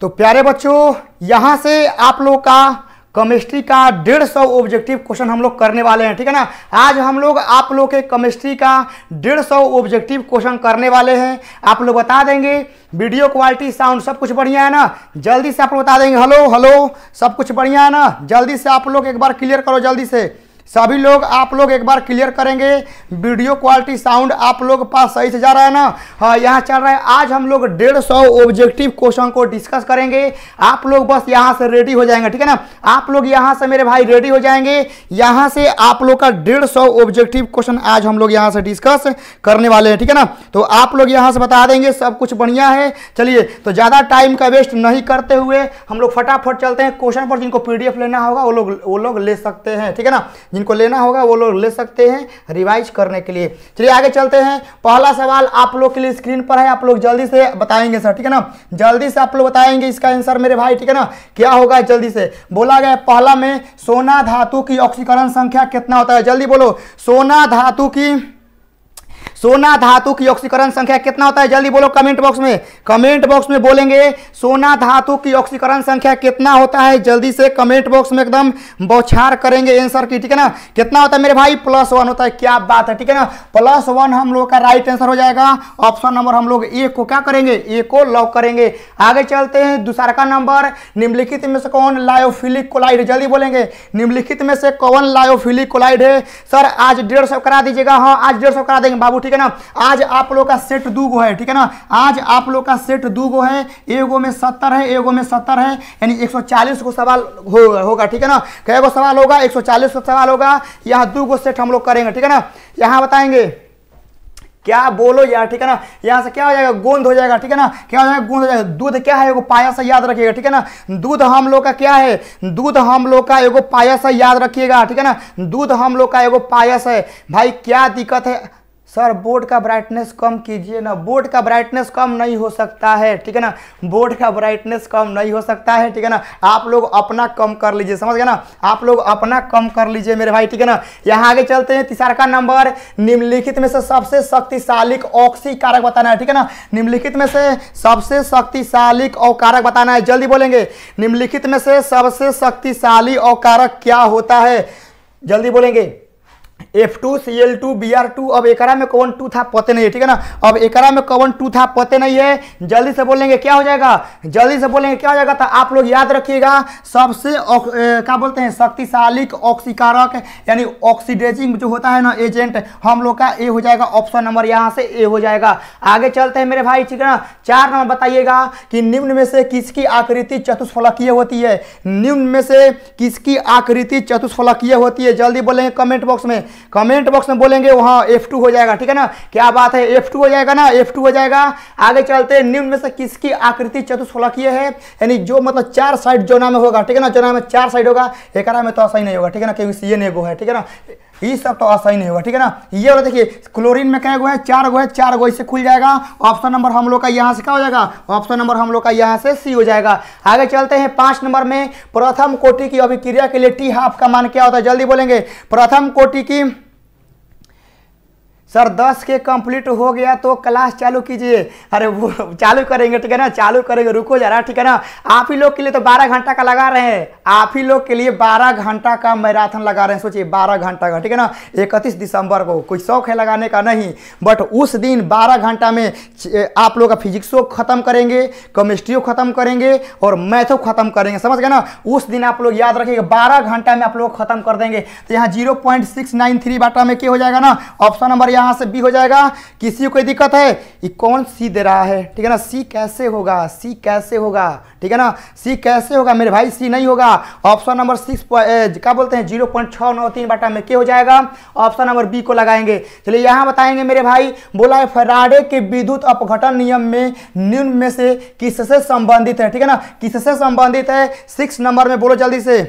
तो प्यारे बच्चों यहाँ से आप लोग का केमिस्ट्री का डेढ़ सौ ऑब्जेक्टिव क्वेश्चन हम लोग करने वाले हैं ठीक है ना आज हम लोग आप लोग के केमिस्ट्री का डेढ़ सौ ऑब्जेक्टिव क्वेश्चन करने वाले हैं आप लोग बता देंगे वीडियो क्वालिटी साउंड सब कुछ बढ़िया है ना जल्दी से आप लोग बता देंगे हेलो हेलो सब कुछ बढ़िया है ना जल्दी से आप लोग एक बार क्लियर करो जल्दी से सभी लोग आप लोग एक बार क्लियर करेंगे वीडियो क्वालिटी साउंड आप लोग पास सही से जा रहा है ना हाँ यहाँ चल रहा है आज हम लोग डेढ़ सौ ऑब्जेक्टिव क्वेश्चन को डिस्कस करेंगे आप लोग बस यहाँ से रेडी हो जाएंगे ठीक है ना आप लोग यहाँ से मेरे भाई रेडी हो जाएंगे यहाँ से आप लोग का डेढ़ सौ ऑब्जेक्टिव क्वेश्चन आज हम लोग यहाँ से डिस्कस करने वाले हैं ठीक है ना तो आप लोग यहाँ से बता देंगे सब कुछ बढ़िया है चलिए तो ज़्यादा टाइम का वेस्ट नहीं करते हुए हम लोग फटाफट चलते हैं क्वेश्चन पर जिनको एफ लेना होगा वो लोग वो लोग ले सकते हैं ठीक है ना जिनको लेना होगा वो लोग ले सकते हैं रिवाइज करने के लिए चलिए आगे चलते हैं पहला सवाल आप लोग के लिए स्क्रीन पर है आप लोग जल्दी से बताएंगे सर ठीक है ना जल्दी से आप लोग बताएंगे इसका आंसर मेरे भाई ठीक है ना क्या होगा जल्दी से बोला गया पहला में सोना धातु की ऑक्सीकरण संख्या कितना होता है जल्दी बोलो सोना धातु की सोना धातु की ऑक्सीकरण संख्या कितना होता है जल्दी बोलो कमेंट बॉक्स में कमेंट बॉक्स में बोलेंगे सोना धातु की ऑक्सीकरण संख्या कितना होता है जल्दी से कमेंट बॉक्स में एकदम बौछार करेंगे आंसर की ठीक है ना कितना होता है मेरे भाई प्लस वन होता है क्या बात है ठीक है ना प्लस वन हम लोग का राइट आंसर हो जाएगा ऑप्शन नंबर हम लोग ए को क्या करेंगे ए को लॉक करेंगे आगे चलते हैं दूसरा का नंबर निम्नलिखित में से कौन लायोफिलिक कोलाइड जल्दी बोलेंगे निम्नलिखित में से कौन लायोफिलिक कोलाइड है सर आज डेढ़ सौ करा दीजिएगा हाँ आज डेढ़ सौ करा देंगे बाबू ठीक ठीक है ना आज आप लोग का सेट दू गो है ठीक है ना आज आप लोग का सेट दू गो है एगो में सत्तर है एगो में सत्तर है यानी एक को सवाल होगा होगा ठीक है ना कै गो सवाल होगा एक गो सवाल होगा यहाँ दू गो सेट हम लोग करेंगे ठीक है ना यहाँ बताएंगे क्या बोलो यार ठीक है ना यहाँ से क्या हो जाएगा गोंद हो जाएगा ठीक है ना क्या हो जाएगा गोंद हो जाएगा दूध क्या है एगो पाया सा याद रखिएगा ठीक है ना दूध हम लोग का क्या है दूध हम लोग का एगो पाया सा याद रखिएगा ठीक है ना दूध हम लोग का एगो पाया सा है भाई क्या दिक्कत है सर बोर्ड का ब्राइटनेस कम कीजिए ना बोर्ड का ब्राइटनेस कम नहीं हो सकता है ठीक है ना बोर्ड का ब्राइटनेस कम नहीं हो सकता है ठीक है ना आप लोग अपना कम कर लीजिए समझ गए ना आप लोग अपना कम कर लीजिए मेरे भाई ठीक है ना यहाँ आगे चलते हैं तीसरा का नंबर निम्नलिखित में से सबसे शक्तिशाली ऑक्सी कारक बताना है ठीक है ना निम्नलिखित में से सबसे शक्तिशाली कारक बताना है जल्दी बोलेंगे निम्नलिखित में से सबसे शक्तिशाली औकारक क्या होता है जल्दी बोलेंगे F two C L two B R two अब एकरा में कौन टू था पते नहीं है ठीक है ना अब एकरा में कौन टू था पते नहीं है जल्दी से बोलेंगे क्या हो जाएगा जल्दी से बोलेंगे क्या हो जाएगा तो आप लोग याद रखिएगा सबसे क्या बोलते हैं शक्तिशाली ऑक्सीकारक यानी ऑक्सीडेजिंग जो होता है ना एजेंट हम लोग का ए हो जाएगा ऑप्शन नंबर यहाँ से ए हो जाएगा आगे चलते हैं मेरे भाई ठीक है ना चार नंबर बताइएगा कि निम्न में से किसकी आकृति चतुष्फलकीय होती है निम्न में से किसकी आकृति चतुष्फलकीय होती है जल्दी बोलेंगे कमेंट बॉक्स में कमेंट बॉक्स में बोलेंगे वहाँ एफ टू हो जाएगा ठीक है ना क्या बात है एफ टू हो जाएगा ना एफ टू हो जाएगा आगे चलते हैं निम्न में से किसकी आकृति चतुष्फलकीय है यानी जो मतलब चार साइड जोना में होगा ठीक है ना जोना में चार साइड होगा एक में तो सही नहीं होगा ठीक है ना क्योंकि सी एन एगो है ठीक है ना ये सब तो नहीं होगा ठीक है ना ये वाला देखिए क्लोरीन में क्या गो है चार गो है चार गो इसे खुल जाएगा ऑप्शन नंबर हम लोग का यहाँ से क्या हो जाएगा ऑप्शन नंबर हम लोग का यहाँ से सी हो जाएगा आगे चलते हैं पांच नंबर में प्रथम कोटि की अभिक्रिया के लिए टी हाफ का मान क्या होता है जल्दी बोलेंगे प्रथम कोटि की सर दस के कंप्लीट हो गया तो क्लास चालू कीजिए अरे वो चालू करेंगे ठीक तो है ना चालू करेंगे रुको जरा ठीक है ना आप ही लोग के लिए तो बारह घंटा का लगा रहे हैं आप ही लोग के लिए बारह घंटा का मैराथन लगा रहे हैं सोचिए बारह घंटा का ठीक है ना इकतीस दिसंबर को कोई शौक है लगाने का नहीं बट उस दिन बारह घंटा में आप लोग का फिजिक्सो खत्म करेंगे केमिस्ट्रियो खत्म करेंगे और मैथो खत्म करेंगे समझ गए ना उस दिन आप लोग याद रखिएगा बारह घंटा में आप लोग खत्म कर देंगे तो यहाँ जीरो बाटा में क्या हो जाएगा ना ऑप्शन नंबर यहाँ से बी हो जाएगा किसी को कोई दिक्कत है ये कौन सी दे रहा है ठीक है ना सी कैसे होगा सी कैसे होगा ठीक है ना सी कैसे होगा मेरे भाई सी नहीं होगा ऑप्शन नंबर सिक्स क्या बोलते हैं जीरो पॉइंट छः नौ तीन बाटा में क्या हो जाएगा ऑप्शन नंबर बी को लगाएंगे चलिए यहाँ बताएंगे मेरे भाई बोला है फराडे के विद्युत अपघटन नियम में निम्न में से किससे संबंधित है ठीक है ना किससे संबंधित है सिक्स नंबर में बोलो जल्दी से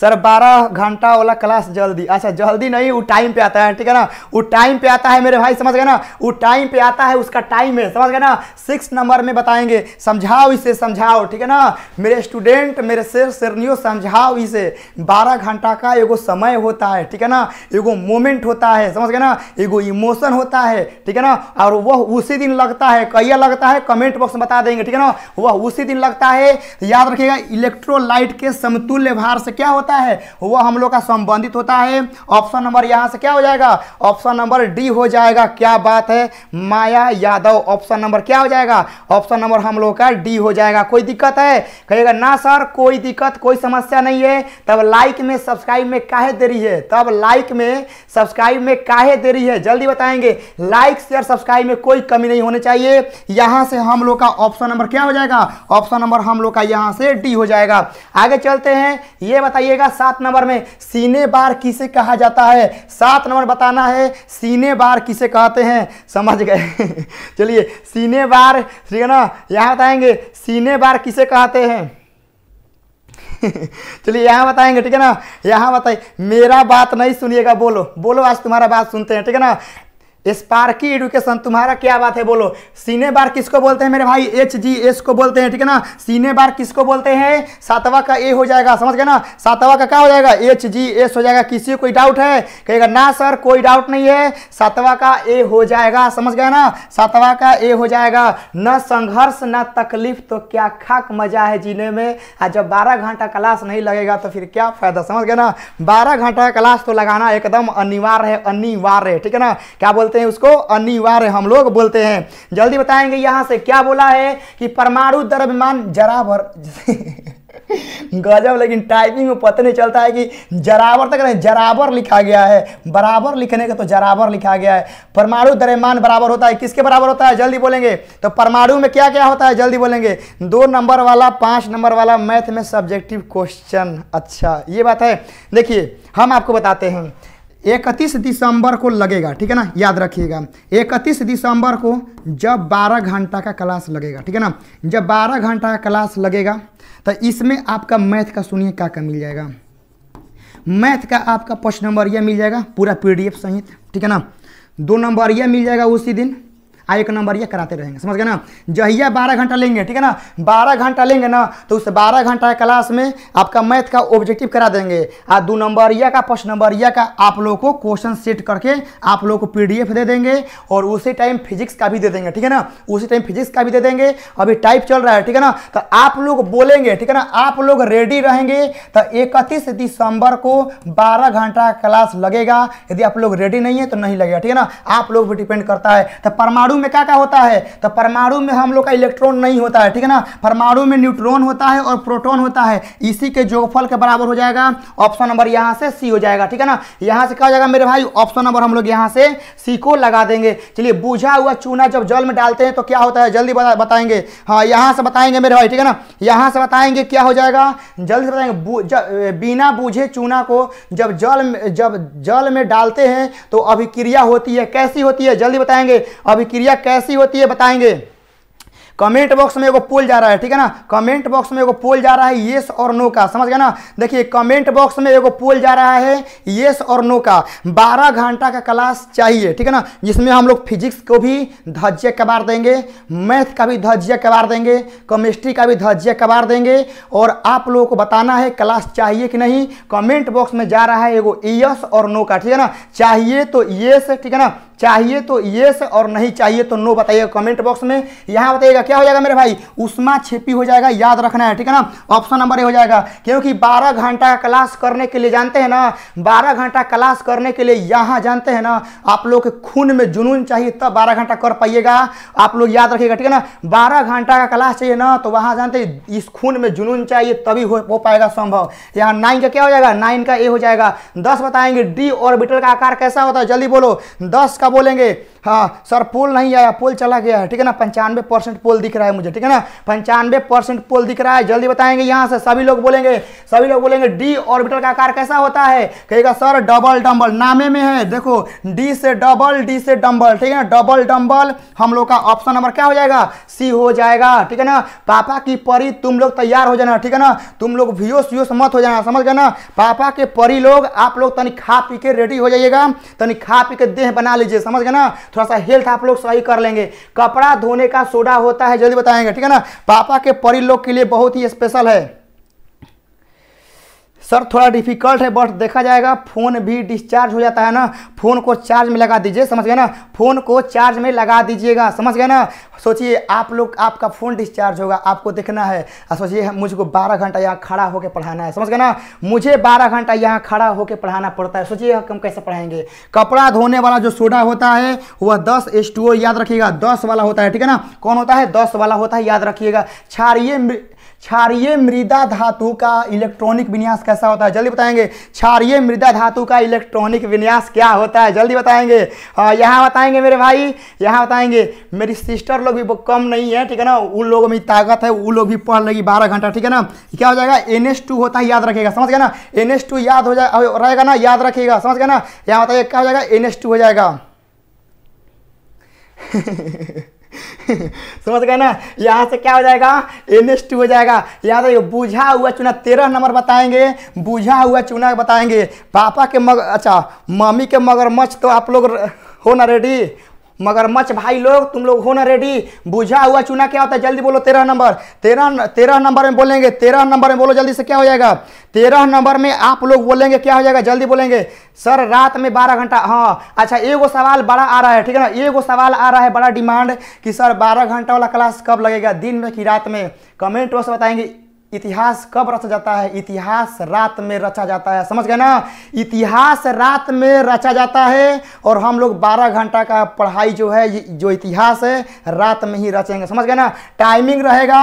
सर बारह घंटा वाला क्लास जल्दी अच्छा जल्दी नहीं वो टाइम पे आता है ठीक है ना वो टाइम पे आता है मेरे भाई समझ गए ना वो टाइम पे आता है उसका टाइम है समझ गए ना सिक्स नंबर में बताएंगे समझाओ इसे समझाओ ठीक है ना मेरे स्टूडेंट मेरे शेर शेरनियों समझाओ इसे बारह घंटा का एगो समय होता है ठीक है ना एगो मोमेंट होता है समझ गए ना एगो इमोशन होता है ठीक है ना और वह उसी दिन लगता है कहिया लगता है कमेंट बॉक्स में बता देंगे ठीक है ना वह उसी दिन लगता है याद रखिएगा इलेक्ट्रोलाइट के समतुल्य भार से क्या होता होता है वह हम लोग का संबंधित होता है ऑप्शन नंबर यहाँ से क्या हो जाएगा ऑप्शन नंबर डी हो जाएगा क्या बात है माया यादव ऑप्शन नंबर क्या हो जाएगा ऑप्शन नंबर हम लोग का डी हो जाएगा कोई दिक्कत है कहेगा ना सर कोई दिक्कत कोई समस्या नहीं है तब लाइक में सब्सक्राइब में काहे दे रही है तब लाइक में सब्सक्राइब में काहे दे रही है जल्दी बताएंगे लाइक शेयर सब्सक्राइब में कोई कमी नहीं होनी चाहिए यहाँ से हम लोग का ऑप्शन नंबर क्या हो जाएगा ऑप्शन नंबर हम लोग का यहाँ से डी हो जाएगा आगे चलते हैं ये बताइए पूछेगा सात नंबर में सीने बार किसे कहा जाता है सात नंबर बताना है सीने बार किसे कहते हैं समझ गए चलिए सीने बार ठीक है ना यहाँ बताएंगे सीने बार किसे कहते हैं चलिए यहाँ बताएंगे ठीक है ना यहाँ बताइए मेरा बात नहीं सुनिएगा बोलो बोलो आज तुम्हारा बात सुनते हैं ठीक है ना स्पार्की एडुकेशन तुम्हारा क्या बात है बोलो सीने बार किसको बोलते हैं मेरे भाई एच जी एस को बोलते हैं ठीक है ना सीने बार किसको बोलते हैं सातवा का ए हो जाएगा समझ गए ना सातवा का क्या हो जाएगा एच जी एस हो जाएगा किसी कोई डाउट है कहेगा ना सर कोई डाउट नहीं है सातवा का ए हो जाएगा समझ गए ना सातवा का ए हो जाएगा न संघर्ष न तकलीफ तो क्या खाक मजा है जीने में और जब बारह घंटा क्लास नहीं लगेगा तो फिर क्या फायदा समझ गए ना बारह घंटा क्लास तो लगाना एकदम अनिवार्य है अनिवार्य ठीक है ना क्या बोलते बोलते हैं उसको अनिवार्य हम लोग बोलते हैं जल्दी बताएंगे यहां से क्या बोला है कि परमाणु द्रव्यमान जरा भर गजब लेकिन टाइपिंग में पता नहीं चलता है कि जराबर तक नहीं जराबर लिखा गया है बराबर लिखने का तो जराबर लिखा गया है परमाणु द्रव्यमान बराबर होता है किसके बराबर होता है जल्दी बोलेंगे तो परमाणु में क्या क्या होता है जल्दी बोलेंगे दो नंबर वाला पांच नंबर वाला मैथ में सब्जेक्टिव क्वेश्चन अच्छा ये बात है देखिए हम आपको बताते हैं इकतीस दिसंबर को लगेगा ठीक है ना याद रखिएगा इकतीस दिसंबर को जब 12 घंटा का क्लास लगेगा ठीक है ना जब 12 घंटा का क्लास लगेगा तो इसमें आपका मैथ का सुनिए क्या क्या मिल जाएगा मैथ का आपका फर्स्ट नंबर यह मिल जाएगा पूरा पीडीएफ सहित ठीक है ना दो नंबर यह मिल जाएगा उसी दिन एक नंबर ये कराते रहेंगे समझ गए ना जहिया बारह घंटा लेंगे ठीक है ना बारह घंटा लेंगे ना तो उस बारह घंटा क्लास में आपका मैथ का ऑब्जेक्टिव करा देंगे और दो नंबर या का फर्स्ट या का आप लोगों को क्वेश्चन सेट करके आप लोगों को पीडीएफ दे देंगे और उसी टाइम फिजिक्स का भी दे देंगे ठीक है ना उसी टाइम फिजिक्स का भी दे देंगे अभी टाइप चल रहा है ठीक है ना तो आप लोग बोलेंगे ठीक है ना आप लोग रेडी रहेंगे तो इकतीस दिसंबर को बारह घंटा क्लास लगेगा यदि आप लोग रेडी नहीं है तो नहीं लगेगा ठीक है ना आप लोग भी डिपेंड करता है तो परमाणु परमाणु में क्या क्या होता है तो परमाणु में हम लोग का इलेक्ट्रॉन नहीं होता है ठीक है ना परमाणु में न्यूट्रॉन होता है और प्रोटॉन होता है इसी के जोगफल के बराबर हो जाएगा ऑप्शन नंबर यहाँ से सी हो जाएगा ठीक है ना यहाँ से क्या हो जाएगा मेरे भाई ऑप्शन नंबर हम लोग यहाँ से सी को लगा देंगे चलिए बुझा हुआ चूना जब जल में डालते हैं तो क्या होता है जल्दी बताएंगे हाँ यहाँ से बताएंगे मेरे भाई ठीक है ना यहाँ से बताएंगे क्या हो जाएगा जल्दी से बताएंगे बिना बूझे चूना को जब जल जब जल में डालते हैं तो अभिक्रिया होती है कैसी होती है जल्दी बताएंगे अभिक्रिया प्रक्रिया कैसी होती है बताएंगे कमेंट बॉक्स में एगो पोल जा रहा है ठीक है ना कमेंट बॉक्स में एगो पोल जा रहा है येस और नो का समझ गए ना देखिए कमेंट बॉक्स में एगो पोल जा रहा है येस और नो का बारह घंटा का क्लास चाहिए ठीक है ना जिसमें हम लोग फिजिक्स को भी धज्जे कबार देंगे मैथ का भी धज्जे कबार देंगे केमिस्ट्री का भी धज्जे कबार देंगे और आप लोगों को बताना है क्लास चाहिए कि नहीं कमेंट बॉक्स में जा रहा है एगो यस और नो का ठीक है ना चाहिए तो येस ठीक है ना चाहिए तो येस और नहीं चाहिए तो नो बताइएगा कमेंट बॉक्स में यहाँ बताइएगा जाएगा क्या हो जाएगा मेरे भाई उष्मा छेपी हो जाएगा याद रखना है ठीक है ना ऑप्शन नंबर ए हो जाएगा क्योंकि बारह घंटा का क्लास करने के लिए जानते हैं ना बारह घंटा क्लास करने के लिए यहाँ जानते हैं ना आप लोग के खून में जुनून चाहिए तब बारह घंटा कर पाइएगा आप लोग याद रखिएगा ठीक है ना बारह घंटा का क्लास चाहिए ना तो वहाँ जानते इस खून में जुनून चाहिए तभी हो, पाएगा संभव यहाँ नाइन का क्या हो जाएगा नाइन का ए हो जाएगा दस बताएंगे डी ऑर्बिटल का आकार कैसा होता है जल्दी बोलो दस का बोलेंगे हाँ सर पोल नहीं आया पोल चला गया है ठीक है ना पंचानवे परसेंट पुल पोल दिख रहा है मुझे ठीक है ना पंचानवे परसेंट पोल दिख रहा है जल्दी बताएंगे यहाँ से सभी लोग बोलेंगे सभी लोग बोलेंगे डी ऑर्बिटल का आकार कैसा होता है कहेगा सर डबल डम्बल नामे में है देखो डी से डबल डी से डम्बल ठीक है ना डबल डम्बल हम लोग का ऑप्शन नंबर क्या हो जाएगा सी हो जाएगा ठीक है ना पापा की परी तुम लोग तैयार हो जाना ठीक है ना तुम लोग व्यूस व्यूस मत हो जाना समझ गए ना पापा के परी लोग आप लोग तनिक खा पी के रेडी हो जाइएगा तनिक खा पी के देह बना लीजिए समझ गए ना थोड़ा सा हेल्थ आप लोग सही कर लेंगे कपड़ा धोने का सोडा होता है जल्दी बताएंगे ठीक है ना पापा के परी लोग के लिए बहुत ही स्पेशल है सर थोड़ा डिफिकल्ट है बट देखा जाएगा फ़ोन भी डिस्चार्ज हो जाता है ना फ़ोन को चार्ज में लगा दीजिए समझ गए ना फ़ोन को चार्ज में लगा दीजिएगा समझ गए ना सोचिए आप लोग आपका फ़ोन डिस्चार्ज होगा आपको देखना है और सोचिए मुझको बारह घंटा यहाँ खड़ा होकर पढ़ाना है समझ गए ना मुझे बारह घंटा यहाँ खड़ा होकर पढ़ाना पड़ता है सोचिए हम कैसे पढ़ाएंगे कपड़ा धोने वाला जो सोडा होता है वह दस एस याद रखिएगा दस वाला होता है ठीक है ना कौन होता है दस वाला होता है याद रखिएगा क्षारिय क्षारिय मृदा धातु का इलेक्ट्रॉनिक विन्यास कैसा होता है जल्दी बताएंगे क्षारिय मृदा धातु का इलेक्ट्रॉनिक विन्यास क्या होता है जल्दी बताएंगे यहाँ बताएंगे मेरे भाई यहाँ बताएंगे मेरी सिस्टर लोग भी कम नहीं है ठीक है ना उन लोगों में ताकत है वो लोग भी पढ़ लेगी बारह घंटा ठीक है ना क्या हो जाएगा एन होता है याद रखेगा समझ गया ना एन याद हो जाए रहेगा ना याद रखेगा समझ गया ना यहाँ बताइए क्या हो जाएगा एन हो जाएगा समझ गए ना यहाँ से क्या हो जाएगा एन एस टू हो जाएगा यहाँ से बुझा हुआ चूना तेरह नंबर बताएंगे बुझा हुआ चूना बताएंगे पापा के मग अच्छा मम्मी के मगरमच्छ तो आप लोग हो ना रेडी मगरमच्छ भाई लोग तुम लोग हो ना रेडी बुझा हुआ चुना क्या होता है जल्दी बोलो तेरह नंबर तेरह तेरह नंबर में बोलेंगे तेरह नंबर में बोलो जल्दी से क्या हो जाएगा तेरह नंबर में आप लोग बोलेंगे क्या हो जाएगा जल्दी बोलेंगे सर रात में बारह घंटा हाँ अच्छा एगो सवाल बड़ा आ रहा है ठीक है ना एगो सवाल आ रहा है बड़ा डिमांड कि सर बारह घंटा वाला क्लास कब लगेगा दिन में कि रात में कमेंट वो बताएंगे इतिहास कब रचा जाता है इतिहास रात में रचा जाता है समझ गए ना इतिहास रात में रचा जाता है और हम लोग 12 घंटा का पढ़ाई जो है जो इतिहास है रात में ही रचेंगे समझ गए ना टाइमिंग रहेगा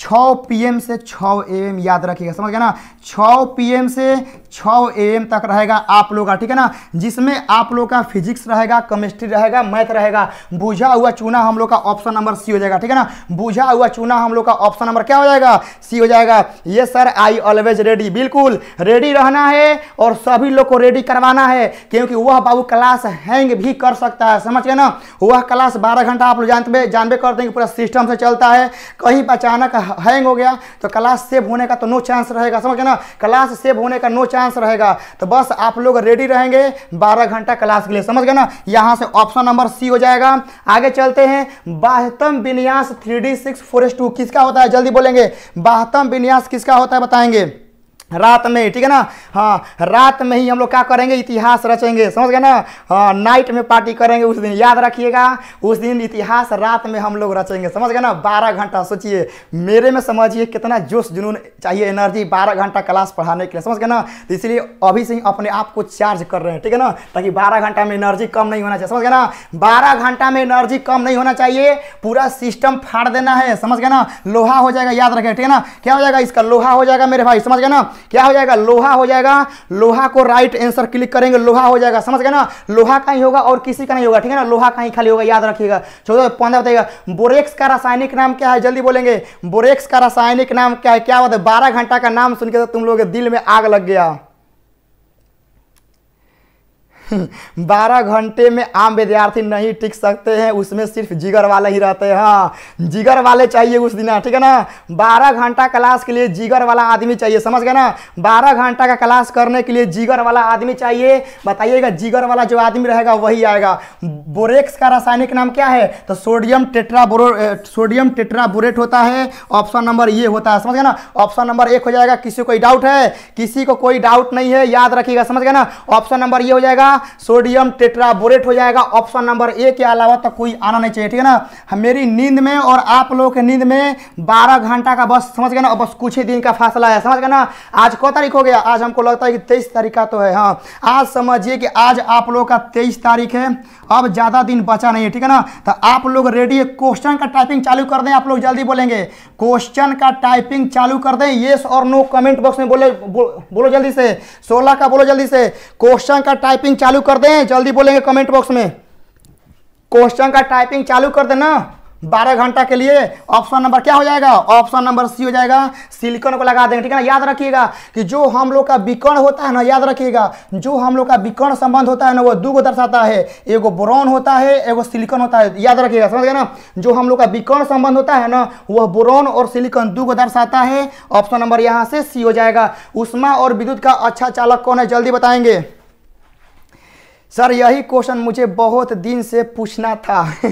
छः एम से छः एम याद रखिएगा समझ गया ना छः एम से छः एम तक रहेगा आप लोग का ठीक है ना जिसमें आप लोग का फिजिक्स रहेगा केमिस्ट्री रहेगा मैथ रहेगा बुझा हुआ चूना हम लोग का ऑप्शन नंबर सी हो जाएगा ठीक है ना बुझा हुआ चूना हम लोग का ऑप्शन नंबर क्या हो जाएगा सी हो जाएगा ये सर आई ऑलवेज रेडी बिल्कुल रेडी रहना है और सभी लोग को रेडी करवाना है क्योंकि वह बाबू क्लास हैंग भी कर सकता है समझ गए ना वह क्लास बारह घंटा आप लोग जानते जानबे कर देंगे पूरा सिस्टम से चलता है कहीं अचानक हैंग हो गया तो क्लास सेव होने का तो नो चांस रहेगा समझ ना क्लास सेव होने का नो चांस रहेगा तो बस आप लोग रेडी रहेंगे बारह घंटा क्लास के लिए समझ गए ना यहाँ से ऑप्शन नंबर सी हो जाएगा आगे चलते हैं बाहतम विन्यास थ्री डी सिक्स टू किसका होता है जल्दी बोलेंगे बाहतम विन्यास किसका होता है बताएंगे रात में ठीक है ना हाँ रात में ही हम लोग क्या करेंगे इतिहास रचेंगे समझ गए ना हाँ नाइट में पार्टी करेंगे उस दिन याद रखिएगा उस दिन इतिहास रात में हम लोग रचेंगे समझ गए ना बारह घंटा सोचिए मेरे में समझिए कितना जोश जुनून चाहिए एनर्जी बारह घंटा क्लास पढ़ाने के लिए समझ गए ना तो इसलिए अभी से ही अपने आप को चार्ज कर रहे हैं ठीक है ना ताकि बारह घंटा में एनर्जी कम नहीं होना चाहिए समझ गए ना बारह घंटा में एनर्जी कम नहीं होना चाहिए पूरा सिस्टम फाड़ देना है समझ गए ना लोहा हो जाएगा याद रखें ठीक है ना क्या हो जाएगा इसका लोहा हो जाएगा मेरे भाई समझ गए ना क्या हो जाएगा लोहा हो जाएगा लोहा को राइट आंसर क्लिक करेंगे लोहा हो जाएगा समझ गए ना लोहा का ही होगा और किसी का नहीं होगा ठीक है ना लोहा का ही खाली होगा याद रखिएगा चौदह पंद्रह बताइएगा बोरेक्स का रासायनिक नाम क्या है जल्दी बोलेंगे बोरेक्स का रासायनिक नाम क्या है क्या बताए बारह घंटा का नाम सुन के तो तुम लोग दिल में आग लग गया बारह घंटे में आम विद्यार्थी नहीं टिक सकते हैं उसमें सिर्फ जिगर वाले ही रहते हैं हाँ जिगर वाले चाहिए उस दिन ठीक है ना बारह घंटा क्लास के लिए जिगर वाला आदमी चाहिए समझ गए ना बारह घंटा का क्लास करने के लिए जिगर वाला आदमी चाहिए बताइएगा जिगर वाला जो आदमी रहेगा वही आएगा बोरेक्स का रासायनिक नाम क्या है तो सोडियम टेट्रा सोडियम टेट्रा होता है ऑप्शन नंबर ये होता है समझ गए ना ऑप्शन नंबर एक हो जाएगा किसी को कोई डाउट है किसी को कोई डाउट नहीं है याद रखिएगा समझ गए ना ऑप्शन नंबर ये हो जाएगा सोडियम टेट्राबोरेट हो जाएगा ऑप्शन नंबर ए के अलावा तो कोई आना नहीं चाहिए ठीक है ना मेरी नींद में और आप लोगों के नींद में बारह घंटा का बस समझ गए ना बस कुछ ही दिन का फासला है समझ गए ना आज कौ तारीख हो गया आज हमको लगता है कि तेईस तारीख का तो है हाँ आज समझिए कि आज आप लोग का तेईस तारीख है अब ज़्यादा दिन बचा नहीं है ठीक है ना तो आप लोग रेडी है क्वेश्चन का टाइपिंग चालू कर दें आप लोग जल्दी बोलेंगे क्वेश्चन का टाइपिंग चालू कर दें येस और नो कमेंट बॉक्स में बोले बो, बोलो जल्दी से सोलह का बोलो जल्दी से क्वेश्चन का टाइपिंग चालू चालू कर दें जल्दी बोलेंगे कमेंट बॉक्स में क्वेश्चन का टाइपिंग चालू कर देना बारह घंटा के लिए ऑप्शन नंबर क्या हो जाएगा ऑप्शन नंबर सी हो जाएगा सिलिकॉन को लगा देंगे ठीक है ना याद रखिएगा कि जो हम लोग का विकर्ण होता है ना याद रखिएगा जो हम लोग का विकर्ण संबंध होता है ना वो दो को दर्शाता है एगो बोरॉन होता है एगो सिलिकॉन होता है याद रखिएगा समझ गए ना जो हम लोग का विकर्ण संबंध होता है ना वह बोरॉन और सिलिकॉन दो को दर्शाता है ऑप्शन नंबर यहाँ से सी हो जाएगा उष्मा और विद्युत का अच्छा चालक कौन है जल्दी बताएंगे सर यही क्वेश्चन मुझे बहुत दिन से पूछना था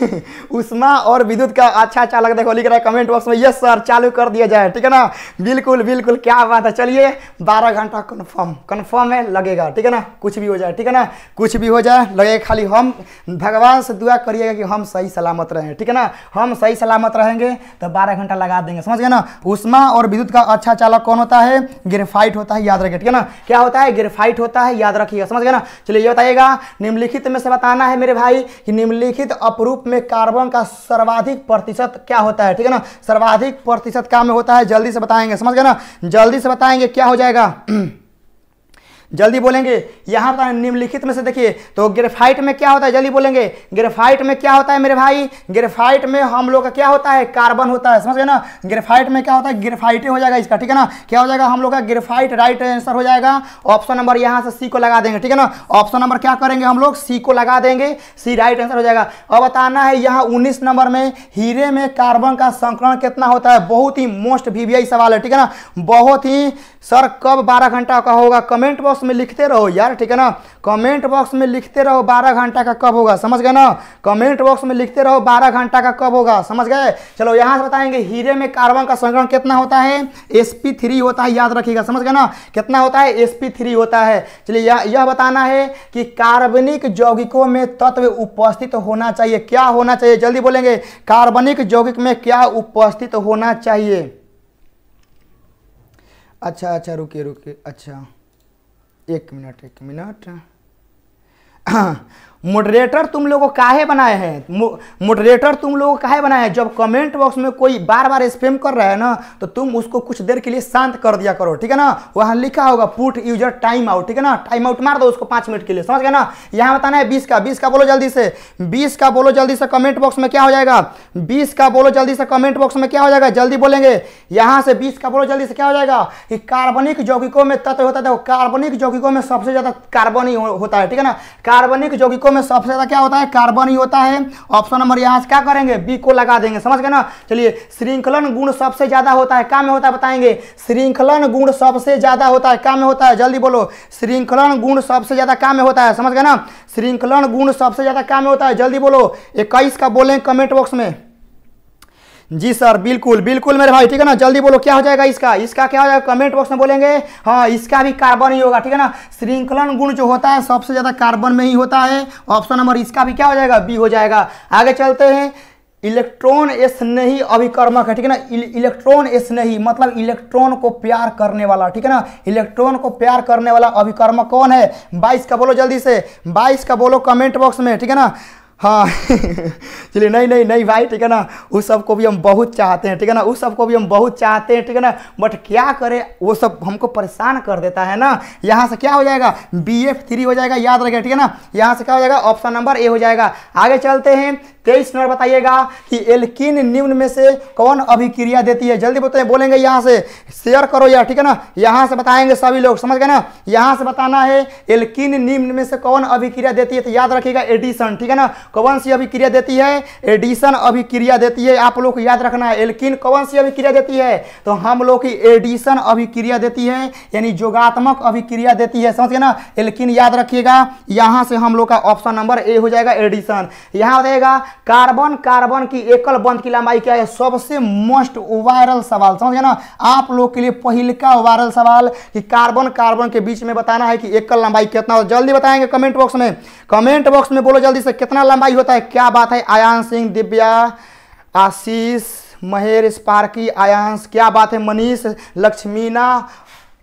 उष्मा और विद्युत का अच्छा अच्छा लगता है लिख रहा है कमेंट बॉक्स में यस सर चालू कर दिया जाए ठीक है ना बिल्कुल बिल्कुल क्या बात है चलिए बारह घंटा कन्फर्म कन्फर्म है लगेगा ठीक है ना कुछ भी हो जाए ठीक है ना कुछ भी हो जाए लगेगा खाली हम भगवान से दुआ करिएगा कि हम सही सलामत रहें ठीक है ना हम सही सलामत रहेंगे तो बारह घंटा लगा देंगे समझ गए ना उष्मा और विद्युत का अच्छा चालक कौन होता है ग्रेफाइट होता है याद रखिए ठीक है ना क्या होता है ग्रेफाइट होता है याद रखिएगा समझ गए ना चलिए ये बताइएगा निम्नलिखित में से बताना है मेरे भाई कि निम्नलिखित अपरूप में कार्बन का सर्वाधिक प्रतिशत क्या होता है ठीक है ना सर्वाधिक प्रतिशत काम में होता है जल्दी से बताएंगे समझ गए ना जल्दी से बताएंगे क्या हो जाएगा जल्दी बोलेंगे यहाँ पर निम्नलिखित में से देखिए तो ग्रेफाइट में क्या होता है जल्दी बोलेंगे ग्रेफाइट में क्या होता है मेरे भाई ग्रेफाइट में हम लोग का क्या होता है कार्बन होता है समझ गए ना ग्रेफाइट में क्या होता है ग्रेफाइट हो जाएगा इसका ठीक है ना क्या हो जाएगा हम लोग का ग्रेफाइट राइट आंसर हो जाएगा ऑप्शन नंबर यहाँ से सी को लगा देंगे ठीक है ना ऑप्शन नंबर क्या करेंगे हम लोग सी को लगा देंगे सी राइट आंसर हो जाएगा अब बताना है यहाँ उन्नीस नंबर में हीरे में कार्बन का संक्रमण कितना होता है बहुत ही मोस्ट वीवीआई सवाल है ठीक है ना बहुत ही सर कब बारह घंटा का होगा कमेंट बॉक्स बॉक्स में लिखते रहो यार ठीक है ना कमेंट बॉक्स में लिखते रहो बारह घंटा का कब होगा समझ गए ना कमेंट बॉक्स में लिखते रहो बारह घंटा का कब होगा समझ गए चलो यहाँ से बताएंगे हीरे में कार्बन का संग्रहण कितना होता है एस होता है याद रखिएगा समझ गए ना कितना होता है एस होता है चलिए यह बताना है कि कार्बनिक यौगिकों में तत्व उपस्थित होना चाहिए क्या होना चाहिए जल्दी बोलेंगे कार्बनिक यौगिक में क्या उपस्थित होना चाहिए अच्छा अच्छा रुकिए रुकिए अच्छा एक मिनट एक मिनट हाँ, मॉडरेटर तुम लोगों को काहे बनाए हैं मॉडरेटर तुम लोगों को काहे बनाए हैं जब कमेंट बॉक्स में कोई बार बार स्पेम कर रहा है ना तो तुम उसको कुछ देर के लिए शांत कर दिया करो ठीक है ना वहाँ लिखा होगा पुट यूजर टाइम आउट ठीक है ना टाइम आउट मार दो उसको पाँच मिनट के लिए समझ गए ना यहाँ बताना है बीस का बीस का बोलो जल्दी से बीस का बोलो जल्दी से कमेंट बॉक्स में क्या हो जाएगा बीस का बोलो जल्दी से कमेंट बॉक्स में क्या हो जाएगा जल्दी बोलेंगे यहाँ से बीस का बोलो जल्दी से क्या हो जाएगा कि कार्बनिक यौगिकों में तत्व होता है कार्बनिक यौगिकों में सबसे ज़्यादा कार्बन ही होता है ठीक है ना कार्बनिक यौगिकों लोगों में सबसे ज़्यादा क्या होता है कार्बन ही होता है ऑप्शन नंबर यहाँ से क्या करेंगे बी को लगा देंगे समझ गए ना चलिए श्रृंखलन गुण सबसे ज़्यादा होता है क्या में होता है बताएंगे श्रृंखलन गुण सबसे ज़्यादा होता है क्या में होता है जल्दी बोलो श्रृंखलन गुण सबसे ज़्यादा क्या में होता है समझ गए ना श्रृंखलन गुण सबसे ज़्यादा क्या में होता है जल्दी बोलो इक्कीस का बोलें कमेंट बॉक्स में जी सर बिल्कुल बिल्कुल मेरे भाई ठीक है ना जल्दी बोलो क्या हो जाएगा इसका इसका क्या हो जाएगा कमेंट बॉक्स में बोलेंगे हाँ इसका भी कार्बन ही होगा ठीक है ना श्रृंखलन गुण जो होता है सबसे ज़्यादा कार्बन में ही होता है ऑप्शन नंबर इसका भी क्या हो जाएगा बी हो जाएगा आगे चलते हैं इलेक्ट्रॉन एस नहीं अभिकर्मक है ठीक है ना इलेक्ट्रॉन एस नहीं मतलब इलेक्ट्रॉन को प्यार करने वाला ठीक है ना इलेक्ट्रॉन को प्यार करने वाला अभिकर्मक कौन है बाईस का बोलो जल्दी से बाईस का बोलो कमेंट बॉक्स में ठीक है ना हाँ चलिए नहीं नहीं नहीं भाई ठीक है ना उस सब को भी हम बहुत चाहते हैं ठीक है ना उस सब को भी हम बहुत चाहते हैं ठीक है ना बट क्या करें वो सब हमको परेशान कर देता है ना यहाँ से क्या हो जाएगा बी एफ थ्री हो जाएगा याद रखें ठीक है ना यहाँ से क्या हो जाएगा ऑप्शन नंबर ए हो जाएगा आगे चलते हैं तेईस नंबर बताइएगा कि एल्किन निम्न में से कौन अभिक्रिया देती है जल्दी बताइए बोलेंगे यहाँ से शेयर करो यार ठीक है ना यहाँ से बताएंगे सभी लोग समझ गए ना यहाँ से बताना है एल्किन निम्न में से कौन अभिक्रिया देती है तो याद रखिएगा एडिशन ठीक है ना कौन सी अभिक्रिया देती है एडिशन अभिक्रिया देती है आप लोग को याद रखना है एल्किन कौन सी अभिक्रिया देती है तो हम लोग की एडिशन अभिक्रिया देती है यानी योगात्मक अभिक्रिया देती है समझ गए ना एल्किन याद रखिएगा यहाँ से हम लोग का ऑप्शन नंबर ए हो जाएगा एडिशन यहाँ रहेगा कार्बन कार्बन की एकल बंद की लंबाई क्या है सबसे मोस्ट वायरल सवाल समझ ना आप लोग के लिए पहले का वायरल सवाल कि कार्बन कार्बन के बीच में बताना है कि एकल लंबाई कितना हो जल्दी बताएंगे कमेंट बॉक्स में कमेंट बॉक्स में बोलो जल्दी से कितना लंबाई होता है क्या बात है आयान सिंह दिव्या आशीष महेश स्पार्की आयांश क्या बात है मनीष लक्ष्मीना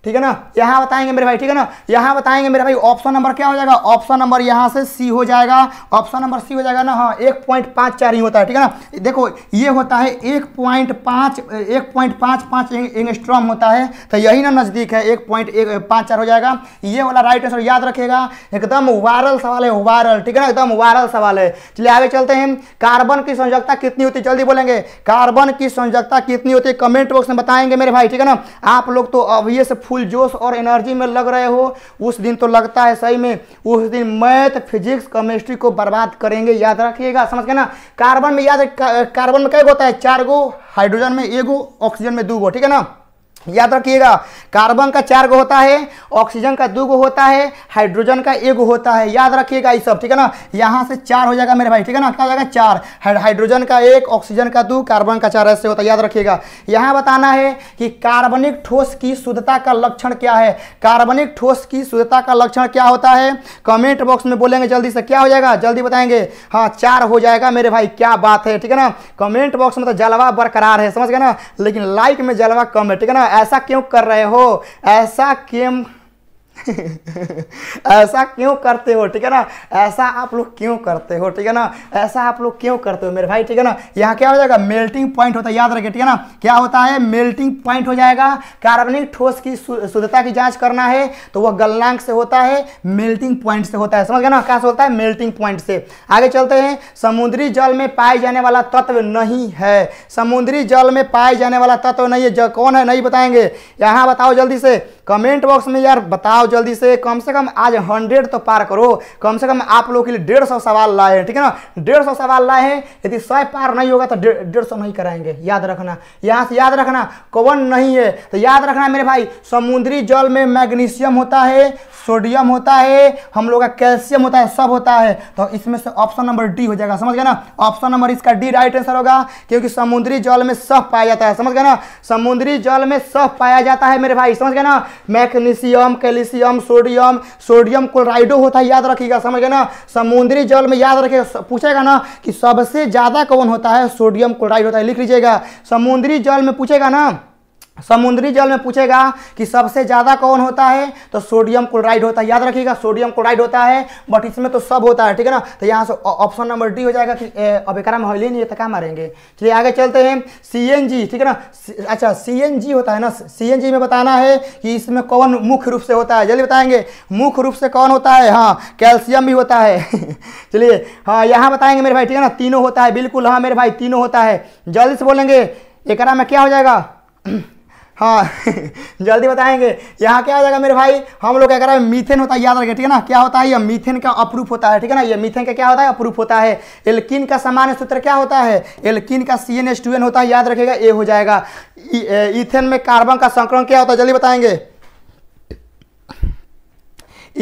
ठीक है ना यहां बताएंगे मेरे भाई ठीक है ना यहां बताएंगे मेरे भाई ऑप्शन नंबर क्या हो जाएगा ऑप्शन नंबर यहां से सी हो जाएगा ऑप्शन नंबर सी हो जाएगा ना हाँ एक पॉइंट पांच चार ही होता है ठीक है ना देखो ये होता है एक पॉइंट पांच एक पॉइंट पांच पांच इंगस्ट्रॉम होता है तो यही ना नज़दीक है एक पॉइंट एक पांच चार हो जाएगा ये वाला राइट आंसर याद रखेगा एकदम वायरल सवाल है वायरल ठीक है ना एकदम वायरल सवाल है चलिए आगे चलते हैं कार्बन की संयोजकता कितनी होती है जल्दी बोलेंगे कार्बन की संयोजकता कितनी होती है कमेंट बॉक्स में बताएंगे मेरे भाई ठीक है ना आप लोग तो अब ये से फुल जोश और एनर्जी में लग रहे हो उस दिन तो लगता है सही में उस दिन मैथ फिजिक्स केमिस्ट्री को बर्बाद करेंगे याद रखिएगा समझ के ना कार्बन में याद कार्बन में क्या होता है चार गो हाइड्रोजन में एक गो ऑक्सीजन में दो गो ठीक है ना याद रखिएगा कार्बन का चार गो होता है ऑक्सीजन का दो गो होता है हाइड्रोजन का एक गो होता है याद रखिएगा ये सब ठीक है ना यहाँ से चार हो जाएगा मेरे भाई ठीक है ना क्या हो जाएगा चार हाइड्रोजन का एक ऑक्सीजन का दो कार्बन का चार ऐसे होता है याद रखिएगा यहाँ बताना है कि कार्बनिक ठोस की शुद्धता का लक्षण क्या है कार्बनिक ठोस की शुद्धता का लक्षण क्या होता है कमेंट बॉक्स में बोलेंगे जल्दी से क्या हो जाएगा जल्दी बताएंगे हाँ चार हो जाएगा मेरे भाई क्या बात है ठीक है ना कमेंट बॉक्स में तो जलवा बरकरार है समझ गए ना लेकिन लाइक में जलवा कम है ठीक है ना ऐसा क्यों कर रहे हो ऐसा क्यों ऐसा क्यों करते हो ठीक है ना ऐसा आप लोग क्यों करते हो ठीक है ना ऐसा आप लोग क्यों करते हो मेरे भाई ठीक है ना यहाँ क्या हो जाएगा मेल्टिंग पॉइंट होता है याद रखिए ठीक है ना क्या होता है मेल्टिंग पॉइंट हो जाएगा कार्बनिक ठोस की शुद्धता की जांच करना है तो वह गलनांक से होता है मेल्टिंग पॉइंट से होता है समझ गया ना क्या होता है मेल्टिंग पॉइंट से आगे चलते हैं समुद्री जल में पाए जाने वाला तत्व नहीं है समुद्री जल में पाए जाने वाला तत्व नहीं है कौन है नहीं बताएंगे यहाँ बताओ जल्दी से कमेंट बॉक्स में यार बताओ जल्दी से कम से कम आज हंड्रेड तो पार करो कम से कम आप लोगों के लिए डेढ़ सौ सवाल लाए हैं ठीक है ना डेढ़ सौ सवाल लाए हैं यदि सौ पार नहीं होगा तो डेढ़ सौ नहीं कराएंगे याद रखना यहाँ से याद रखना कवन नहीं है तो याद रखना मेरे भाई समुद्री जल में मैग्नीशियम होता है सोडियम होता है हम लोग का कैल्शियम होता है सब होता है तो इसमें से ऑप्शन नंबर डी हो जाएगा समझ गए ना ऑप्शन नंबर इसका डी राइट आंसर होगा क्योंकि समुद्री जल में सब पाया जाता है समझ गए ना समुद्री जल में सब पाया जाता है मेरे भाई समझ गए ना मैग्नीशियम कैल्शियम सोडियम सोडियम क्लोराइडो होता है याद रखिएगा समझ गए ना समुद्री जल में याद रखिएगा पूछेगा ना कि सबसे ज़्यादा कौन होता है सोडियम क्लोराइड होता है लिख लीजिएगा समुद्री जल में पूछेगा ना समुद्री जल में पूछेगा कि सबसे ज़्यादा कौन होता है तो सोडियम क्लोराइड होता है याद रखिएगा सोडियम क्लोराइड होता है बट इसमें तो सब होता है ठीक है ना तो यहाँ से ऑप्शन नंबर डी हो जाएगा कि ए, अब एक में हले नहीं तो क्या मारेंगे चलिए आगे चलते हैं सी ठीक है ना अच्छा सी होता है ना सी में बताना है कि इसमें कौन मुख्य रूप से होता है जल्दी बताएंगे मुख्य रूप से कौन होता है हाँ कैल्शियम भी होता है चलिए हाँ यहाँ बताएंगे मेरे भाई ठीक है ना तीनों होता है बिल्कुल हाँ मेरे भाई तीनों होता है जल्दी से बोलेंगे एक में क्या हो जाएगा हाँ जल्दी बताएंगे यहाँ क्या हो जाएगा मेरे भाई हम लोग क्या कर रहे हैं मीथेन होता है याद रखें ठीक है ना क्या होता है यह मीथेन का अप्रूफ होता है ठीक है ना यह मीथेन का क्या होता है अप्रूफ होता है एल्किन का सामान्य सूत्र क्या होता है एल्किन का C N S two N होता है याद रखेगा ए हो जाएगा इथेन में कार्बन का संक्रमण क्या होता है जल्दी बताएंगे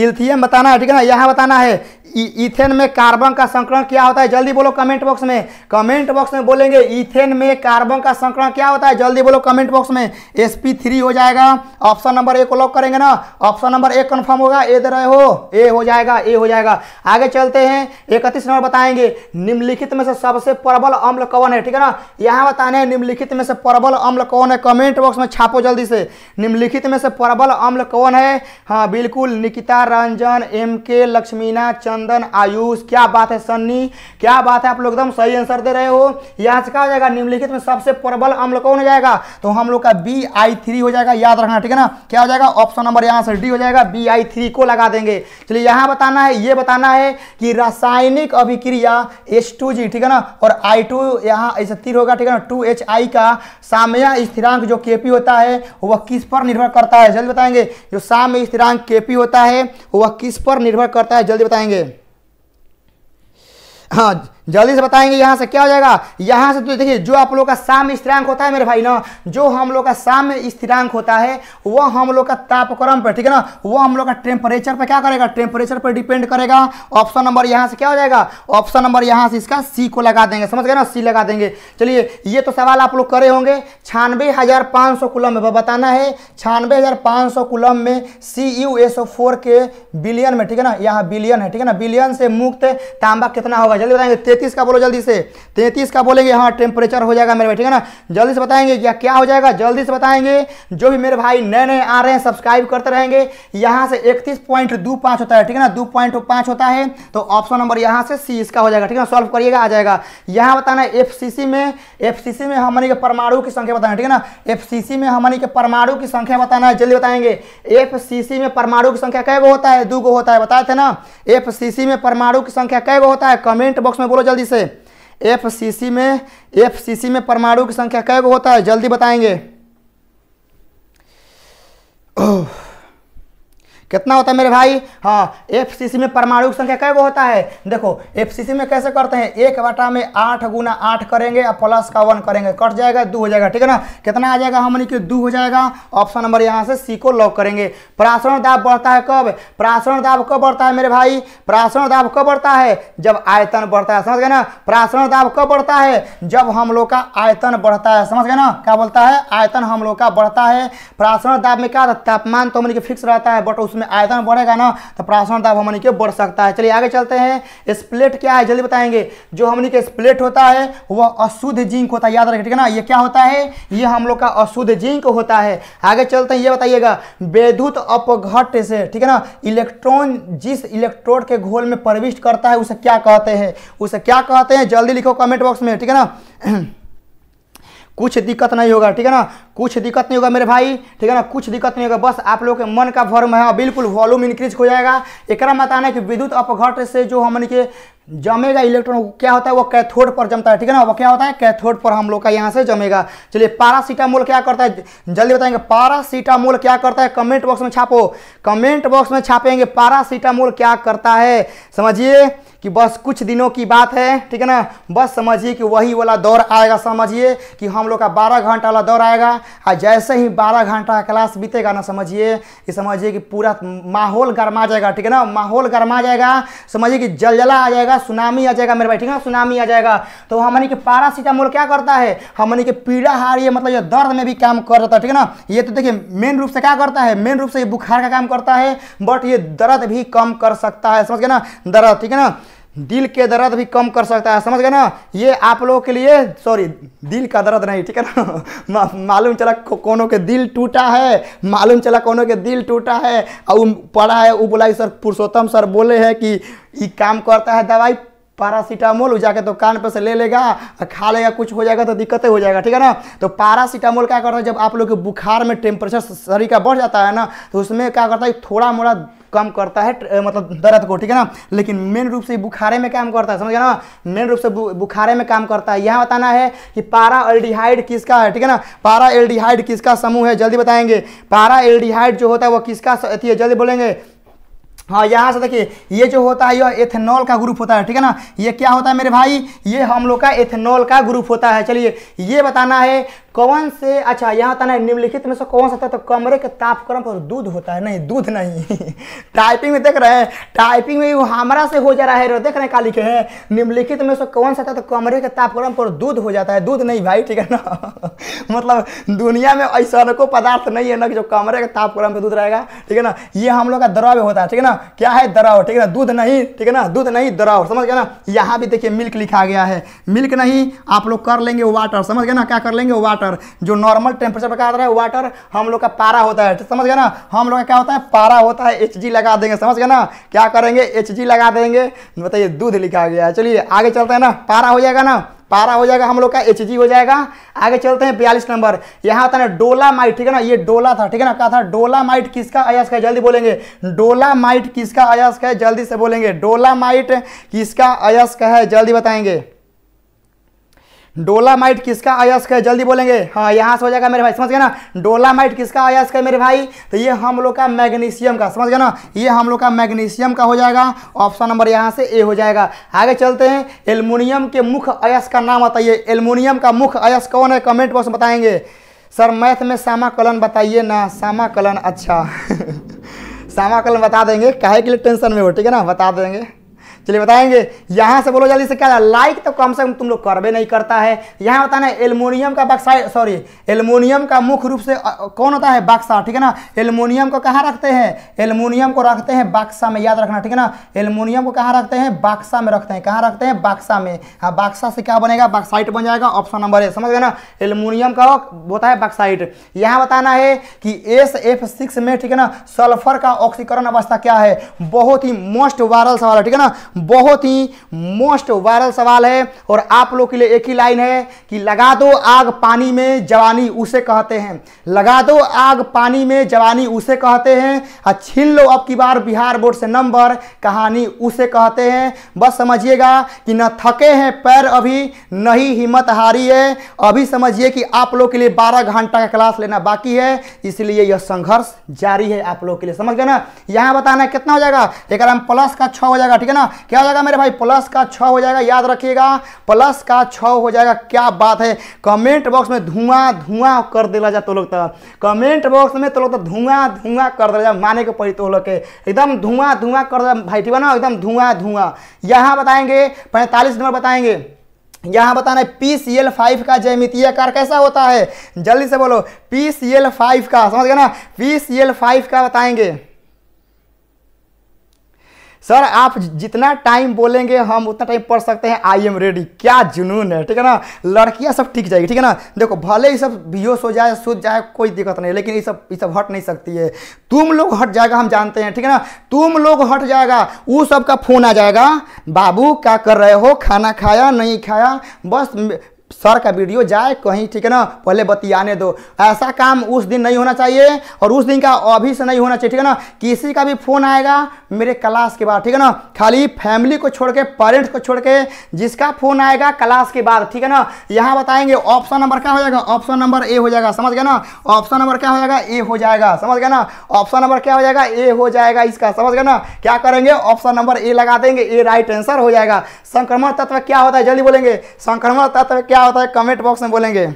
इल्थियम बताना है ठीक है ना यहाँ बताना है इथेन में कार्बन का संकरण क्या होता है जल्दी बोलो कमेंट बॉक्स में कमेंट बॉक्स में बोलेंगे इथेन में कार्बन का संकरण क्या होता है जल्दी बोलो कमेंट बॉक्स में एस थ्री हो जाएगा ऑप्शन नंबर ए को लॉक करेंगे ना ऑप्शन नंबर ए कन्फर्म होगा ए दे रहे हो ए हो जाएगा ए हो जाएगा आगे चलते हैं इकतीस नंबर बताएंगे निम्नलिखित में से सबसे प्रबल अम्ल कौन है ठीक है ना यहाँ बताने निम्नलिखित में से प्रबल अम्ल कौन है कमेंट बॉक्स में छापो जल्दी से निम्नलिखित में से प्रबल अम्ल कौन है हाँ बिल्कुल निकिता रंजन एम के लक्ष्मीना चंद रक्षाबंधन आयुष क्या बात है सन्नी क्या बात है आप लोग एकदम सही आंसर दे रहे हो यहाँ से क्या हो जाएगा निम्नलिखित में सबसे प्रबल अम्ल कौन हो जाएगा तो हम लोग का बी आई थ्री हो जाएगा याद रखना ठीक है ना क्या हो जाएगा ऑप्शन नंबर यहाँ से डी हो जाएगा बी आई थ्री को लगा देंगे चलिए यहाँ बताना है ये बताना है कि रासायनिक अभिक्रिया एस टू जी ठीक है ना और आई टू यहाँ ऐसे तीर होगा ठीक है ना टू एच आई का साम्य स्थिरांक जो के पी होता है वह किस पर निर्भर करता है जल्दी बताएंगे जो साम्य स्थिरांक के पी होता है वह किस पर निर्भर करता है जल्दी बताएंगे हाँ जल्दी से बताएंगे यहाँ से क्या हो जाएगा यहाँ से तो देखिए जो आप लोग का साम स्थिरांक होता है मेरे भाई ना जो हम लोग का साम स्थिरांक होता है वह हम लोग का तापक्रम पर ठीक है ना वो हम लोग का टेम्परेचर पर क्या करेगा टेम्परेचर पर डिपेंड करेगा ऑप्शन नंबर यहाँ से क्या हो जाएगा ऑप्शन नंबर यहाँ से इसका सी को लगा देंगे समझ गए ना सी लगा देंगे चलिए ये तो सवाल आप लोग करे होंगे छियानवे हजार पांच सौ कुलम में बताना है छानवे हजार पांच सौ कुलम में C U S O four के बिलियन में ठीक है ना यहाँ बिलियन है ठीक है ना बिलियन से मुक्त तांबा कितना होगा जल्दी बताएंगे तैंतीस का बोलो जल्दी से तैंतीस का बोलेंगे हाँ टेम्परेचर हो जाएगा मेरे भाई ठीक है ना जल्दी से बताएंगे या क्या हो जाएगा जल्दी से बताएंगे जो भी मेरे भाई नए नए आ रहे हैं सब्सक्राइब करते रहेंगे यहाँ से इकतीस पॉइंट दो पाँच होता है ठीक है ना दो पॉइंट पाँच होता है तो ऑप्शन नंबर यहाँ से सी इसका हो जाएगा ठीक है ना सॉल्व करिएगा आ जाएगा यहाँ बताना है एफ में एफ में के परमाणु की संख्या बताना ठीक है ना एफ में के परमाणु की संख्या बताना है जल्दी बताएंगे एफ में परमाणु की संख्या कैगो होता है दो गो होता है बताए थे ना एफ में परमाणु की संख्या कैगो होता है कमेंट बॉक्स में बोलो जल्दी से एफ सी सी में एफ सी सी में परमाणु की संख्या कै गो होता है जल्दी बताएंगे ओह कितना होता है मेरे भाई हाँ एफ में परमाणु संख्या कैगो होता है देखो एफ में कैसे करते हैं एक बटा में आठ गुना आठ करेंगे और प्लस का वन करेंगे कट जाएगा दो हो जाएगा ठीक है ना कितना आ जाएगा हमने कि दो हो जाएगा ऑप्शन नंबर यहाँ से सी को लॉक करेंगे प्राशरण दाब बढ़ता है कब प्राशरण दाब कब बढ़ता है मेरे भाई प्राशरण दाब कब बढ़ता है जब आयतन बढ़ता है समझ गए ना प्राशरण दाब कब बढ़ता है जब हम लोग का आयतन बढ़ता है समझ गए ना क्या बोलता है आयतन हम लोग का बढ़ता है प्राशरण दाब में क्या तापमान तो हमने फिक्स रहता है बट उस उसमें आयतन बढ़ेगा ना तो प्रासरण दाब हमने के बढ़ सकता है चलिए आगे चलते हैं स्प्लेट क्या है जल्दी बताएंगे जो हमने के स्प्लेट होता है वह अशुद्ध जिंक होता है याद रखें ठीक है ना ये क्या होता है ये हम लोग का अशुद्ध जिंक होता है आगे चलते हैं ये बताइएगा वैद्युत अपघट से ठीक है ना इलेक्ट्रॉन जिस इलेक्ट्रोड के घोल में प्रविष्ट करता है उसे क्या कहते हैं उसे क्या कहते हैं जल्दी लिखो कमेंट बॉक्स में ठीक है ना कुछ दिक्कत नहीं होगा ठीक है ना कुछ दिक्कत नहीं होगा मेरे भाई ठीक है ना कुछ दिक्कत नहीं होगा बस आप लोग के मन का भर्म है और बिल्कुल वॉल्यूम इंक्रीज हो जाएगा एक बताना है कि विद्युत अपघट से जो हमने के जमेगा इलेक्ट्रॉन क्या होता है वो कैथोड पर जमता है ठीक है ना वो क्या होता है कैथोड पर हम लोग का यहाँ से जमेगा चलिए पारासीटामोल क्या करता है जल्दी बताएंगे पारासीटामोल क्या करता है कमेंट बॉक्स में छापो कमेंट बॉक्स में छापेंगे पारासीटामोल क्या करता है समझिए कि बस कुछ दिनों की बात है ठीक है ना बस समझिए कि वही वाला दौर आएगा समझिए कि हम लोग का बारह घंटा वाला दौर आएगा और जैसे ही बारह घंटा क्लास बीतेगा ना समझिए कि समझिए कि पूरा माहौल गर्मा जाएगा ठीक है ना माहौल गर्मा जाएगा समझिए कि जलजला आ जाएगा सुनामी आ जाएगा मेरे भाई ठीक है ना सुनामी आ जाएगा तो हमने कि पारासीटामोल क्या करता है हमने कि पीड़ा हारी मतलब ये दर्द में भी काम कर जाता है ठीक है ना ये तो देखिए मेन रूप से क्या करता है मेन रूप से ये बुखार का काम करता है बट ये दर्द भी कम कर सकता है समझ गए ना दर्द ठीक है ना दिल के दर्द भी कम कर सकता है समझ गए ना ये आप लोगों के लिए सॉरी दिल का दर्द नहीं ठीक है ना मालूम चला कोनों के दिल टूटा है मालूम चला कोनों के दिल टूटा है और पड़ा है वो बोला सर पुरुषोत्तम सर बोले हैं कि ये काम करता है दवाई पारासीटामोल जाके तो कान पर से ले लेगा खा लेगा कुछ हो जाएगा तो दिक्कतें हो जाएगा ठीक है ना तो पारासीटामोल क्या करता है जब आप लोग के बुखार में टेम्परेचर शरीर का बढ़ जाता है ना तो उसमें क्या करता है थोड़ा मोड़ा कम करता है मतलब दर्द को ठीक है ना लेकिन मेन रूप से बुखारे में काम करता है समझ गए ना मेन रूप से बुखारे में काम करता है यहाँ बताना है कि पारा एल्डिहाइड किसका है ठीक है ना पारा एल्डिहाइड किसका समूह है जल्दी बताएंगे पारा एल्डिहाइड जो होता है वो किसका अथी है जल्दी बोलेंगे हाँ यहाँ से देखिए ये जो होता है यह एथेनॉल का ग्रुप होता है ठीक है ना ये क्या होता है मेरे भाई ये हम लोग का एथेनॉल का ग्रुप होता है चलिए ये बताना है कौन से अच्छा यहाँ आता ना निम्नलिखित में से कौन सा था तो कमरे के तापक्रम पर दूध होता है नहीं दूध नहीं टाइपिंग में देख रहे हैं टाइपिंग में हमारा से हो जा रहा है देख रहे हैं का लिखे हैं निम्नलिखित में से कौन सा था तो कमरे के तापक्रम पर दूध हो जाता है दूध नहीं भाई ठीक है ना मतलब दुनिया में ऐसा को पदार्थ नहीं है ना कि जो कमरे के तापक्रम पर दूध रहेगा ठीक है ना ये हम लोग का द्रव्य होता है ठीक है ना क्या है द्रव ठीक है ना दूध नहीं ठीक है ना दूध नहीं द्रव समझ गया ना यहाँ भी देखिए मिल्क लिखा गया है मिल्क नहीं आप लोग कर लेंगे वाटर समझ गए ना क्या कर लेंगे वाटर वाटर जो नॉर्मल टेम्परेचर पर क्या होता है वाटर हम लोग का पारा होता है समझ गए ना हम लोग का क्या होता है पारा होता है एच लगा देंगे समझ गए ना क्या करेंगे एच लगा देंगे बताइए दूध लिखा गया है चलिए आगे चलते हैं ना पारा हो जाएगा ना पारा हो जाएगा हम लोग का एच हो जाएगा आगे चलते हैं बयालीस नंबर यहाँ था ना डोला माइट ठीक है ना ये डोला था ठीक है ना क्या था डोला माइट किसका अयस्क है जल्दी बोलेंगे डोला माइट किसका अयस्क है जल्दी से बोलेंगे डोला माइट किसका अयस्क है जल्दी बताएंगे डोलामाइट किसका अयस्क है जल्दी बोलेंगे हाँ यहाँ से हो जाएगा मेरे भाई समझ गए ना डोलामाइट किसका अयस्क है मेरे भाई तो ये हम लोग का मैग्नीशियम का समझ गए ना ये हम लोग का मैग्नीशियम का हो जाएगा ऑप्शन नंबर यहाँ से ए हो जाएगा आगे चलते हैं एलमोनियम के मुख्य अयस्क का नाम बताइए एलमोनियम का मुख्य अयस्क कौन है कमेंट बॉक्स में बताएंगे सर मैथ में सामाकलन बताइए ना सामाकलन अच्छा सामाकलन बता देंगे काहे के लिए टेंशन में हो ठीक है ना बता देंगे चलिए बताएंगे यहाँ से बोलो जल्दी से क्या लाइक तो कम से कम तुम लोग करवे नहीं करता है यहाँ बताना है एलमोनियम का बक्सा सॉरी एलमोनियम का मुख्य रूप से कौन होता है बक्सा ठीक है ना एलमोनियम को कहाँ रखते हैं एलमोनियम को रखते हैं बाक्सा में याद रखना ठीक है ना एलमोनियम को कहाँ रखते हैं बाक्सा में रखते हैं कहाँ रखते हैं बाक्सा में हाँ बाक्सा से क्या बनेगा बक्साइट बन जाएगा ऑप्शन नंबर ए समझ गए ना एलमोनियम का होता है बक्साइट यहाँ बताना है कि एस एफ सिक्स में ठीक है ना सल्फर का ऑक्सीकरण अवस्था क्या है बहुत ही मोस्ट वायरल सवाल है ठीक है ना बहुत ही मोस्ट वायरल सवाल है और आप लोग के लिए एक ही लाइन है कि लगा दो आग पानी में जवानी उसे कहते हैं लगा दो आग पानी में जवानी उसे कहते हैं और छीन लो अब की बार बिहार बोर्ड से नंबर कहानी उसे कहते हैं बस समझिएगा कि न थके हैं पैर अभी न ही हिम्मत हारी है अभी समझिए कि आप लोग के लिए बारह घंटा का क्लास लेना बाकी है इसलिए यह संघर्ष जारी है आप लोग के लिए समझ गए ना यहाँ बताना कितना हो जाएगा एक प्लस का छः हो जाएगा ठीक है ना क्या हो जाएगा मेरे भाई प्लस का छ हो जाएगा याद रखिएगा प्लस का छ हो जाएगा क्या बात है कमेंट बॉक्स में धुआं धुआं कर दिला जा तो लोग कमेंट बॉक्स में तो लोग तो धुआं धुआं कर दिला जा माने के पड़ी तो लोग एकदम धुआं धुआं कर दिला भाई ठीक है ना एकदम धुआं धुआं यहाँ बताएंगे पैंतालीस नंबर बताएंगे यहाँ बताना है पी सी एल फाइव का जैमितीय आकार कैसा होता है जल्दी से बोलो पी सी एल फाइव का समझ गए ना पी सी एल फाइव का बताएंगे सर आप जितना टाइम बोलेंगे हम उतना टाइम पढ़ सकते हैं आई एम रेडी क्या जुनून है ठीक है ना लड़कियां सब ठीक जाएगी ठीक है ना देखो भले ही सब बेहोश हो जाए सूझ जाए कोई दिक्कत नहीं लेकिन ये सब ये सब हट नहीं सकती है तुम लोग हट जाएगा हम जानते हैं ठीक है ना तुम लोग हट जाएगा वो सब का फोन आ जाएगा बाबू क्या कर रहे हो खाना खाया नहीं खाया बस सर का वीडियो जाए कहीं ठीक है ना पहले बतियाने दो ऐसा काम उस दिन नहीं होना चाहिए और उस दिन का अभी से नहीं होना चाहिए ठीक है ना किसी का भी फ़ोन आएगा मेरे क्लास के बाद ठीक है ना खाली फैमिली को छोड़ के पेरेंट्स को छोड़ के जिसका फ़ोन आएगा क्लास के बाद ठीक है ना यहाँ बताएंगे ऑप्शन नंबर क्या हो जाएगा ऑप्शन नंबर ए हो जाएगा समझ गया ना ऑप्शन नंबर क्या हो जाएगा ए हो जाएगा समझ गया ना ऑप्शन नंबर क्या हो जाएगा ए हो जाएगा इसका समझ गया ना क्या करेंगे ऑप्शन नंबर ए लगा देंगे ए राइट आंसर हो जाएगा संक्रमण तत्व क्या होता है जल्दी बोलेंगे संक्रमण तत्व क्या होता है कमेंट बॉक्स में बोलेंगे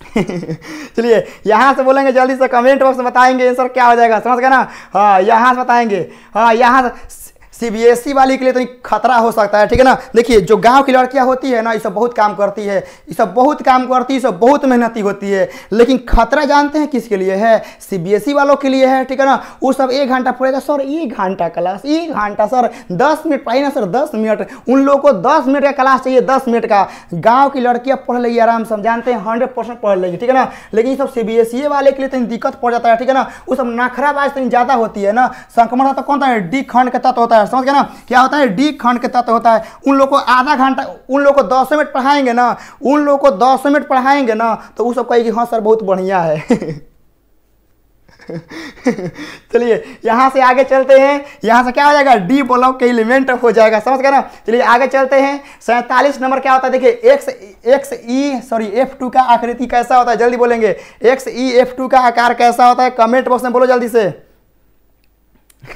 चलिए यहाँ से बोलेंगे जल्दी से कमेंट बॉक्स में बताएंगे आंसर क्या हो जाएगा समझ गए ना हाँ यहाँ से बताएंगे हाँ यहाँ से सीबीएसई e वाली के लिए तो खतरा हो सकता है ठीक है ना देखिए जो गांव की लड़कियां होती है ना ये सब बहुत काम करती है ये सब बहुत काम करती है सब बहुत मेहनती होती है लेकिन खतरा जानते हैं किसके लिए है सीबीएसई e वालों के लिए है ठीक है ना वो सब एक घंटा पड़ेगा सर एक घंटा क्लास एक घंटा सर दस मिनट पाई ना सर दस मिनट उन लोगों को दस मिनट का क्लास चाहिए दस मिनट का गाँव की लड़कियाँ पढ़ लेगी आराम से हम जानते हैं हंड्रेड परसेंट पढ़ लेगी ठीक है ना लेकिन ये सब सी e वाले के लिए तो दिक्कत पड़ जाता है ठीक है ना वो सब नखराबाज तो ज़्यादा होती है ना संक्रमण तो कौन था डी खंड का तत्व होता है समझ गए ना क्या होता है डी खंड के तत्व तो होता है उन लोग को आधा घंटा उन लोग को दस मिनट पढ़ाएंगे ना उन लोग को दस मिनट पढ़ाएंगे ना तो वो सब कहेगी हाँ सर बहुत बढ़िया है चलिए यहाँ से आगे चलते हैं यहाँ से क्या हो जाएगा डी ब्लॉक के एलिमेंट हो जाएगा समझ गए ना चलिए आगे चलते हैं सैंतालीस नंबर क्या होता है देखिए X X E sorry F two का आकृति कैसा होता है जल्दी बोलेंगे एक्स ई एफ टू का आकार कैसा होता है कमेंट बॉक्स में बोलो जल्दी से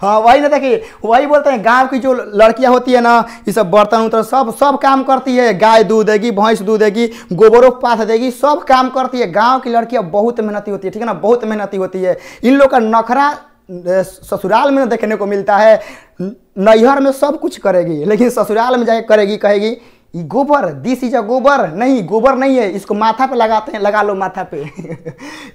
हाँ वही ना देखिए वही बोलते हैं गांव की जो लड़कियां होती है ना ये सब बर्तन उतर सब सब काम करती है गाय दूध देगी भैंस दूध देगी गोबरों पाथ देगी सब काम करती है गांव की लड़कियां बहुत मेहनती होती है ठीक है ना बहुत मेहनती होती है इन लोग का नखरा ससुराल में देखने को मिलता है नैहर में सब कुछ करेगी लेकिन ससुराल में जाके करेगी कहेगी ये गोबर दिस इज अ गोबर नहीं गोबर नहीं है इसको माथा पे लगाते हैं लगा लो माथा पे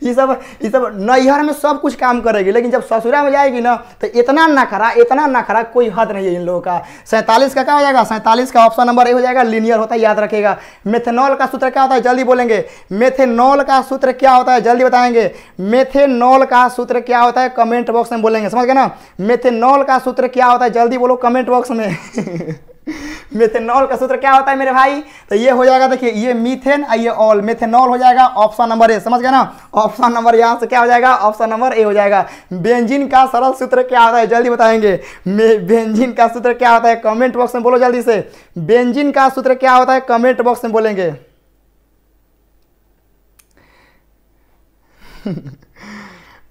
ये सब ये सब नैहर में सब कुछ काम करेगी लेकिन जब ससुरा में जाएगी ना तो इतना नखरा इतना नखरा कोई हद नहीं है इन लोगों का सैंतालीस का क्या हो जाएगा सैंतालीस का ऑप्शन नंबर ए हो जाएगा लिनियर होता है याद रखेगा मेथेनॉल का सूत्र क्या होता है जल्दी बोलेंगे मेथेनॉल का सूत्र क्या होता है जल्दी बताएंगे मेथेनॉल का सूत्र क्या होता है कमेंट बॉक्स में बोलेंगे समझ गए ना मेथेनॉल का सूत्र क्या होता है जल्दी बोलो कमेंट बॉक्स में मेथेनॉल का सूत्र क्या होता है मेरे भाई तो ये हो जाएगा देखिए ये मीथेन और ये ऑल मेथेनॉल हो जाएगा ऑप्शन नंबर ए समझ गए ना ऑप्शन नंबर यहाँ से क्या हो जाएगा ऑप्शन नंबर ए हो जाएगा बेंजिन का सरल सूत्र क्या होता है जल्दी बताएंगे बेंजिन का सूत्र क्या होता है कमेंट बॉक्स में बोलो जल्दी से बेंजिन का सूत्र क्या होता है कमेंट बॉक्स में बोलेंगे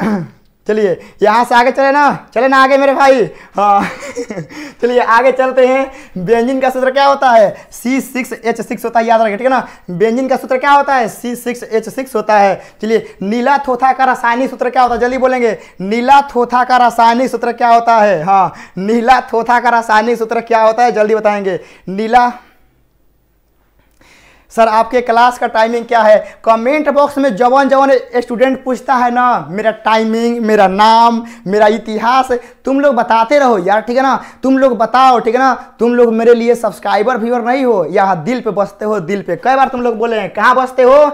Ahem. चलिए यहाँ से आगे चले ना चले ना आगे मेरे भाई हाँ चलिए आगे चलते हैं बेंजिन का सूत्र क्या होता है सी सिक्स एच सिक्स होता है याद रखें ठीक है ना बेंजिन का सूत्र क्या होता है सी सिक्स एच सिक्स होता है चलिए नीला थोथा का रासायनिक सूत्र क्या होता है जल्दी बोलेंगे नीला थोथा का रासायनिक सूत्र क्या होता है हाँ नीला थोथा का रासायनिक सूत्र क्या होता है जल्दी बताएंगे नीला सर आपके क्लास का टाइमिंग क्या है कमेंट बॉक्स में जवान जवन स्टूडेंट पूछता है ना मेरा टाइमिंग मेरा नाम मेरा इतिहास तुम लोग बताते रहो यार ठीक है ना तुम लोग बताओ ठीक है ना तुम लोग मेरे लिए सब्सक्राइबर व्यूअर नहीं हो यहाँ दिल पे बसते हो दिल पे कई बार तुम लोग बोले हैं कहाँ बसते हो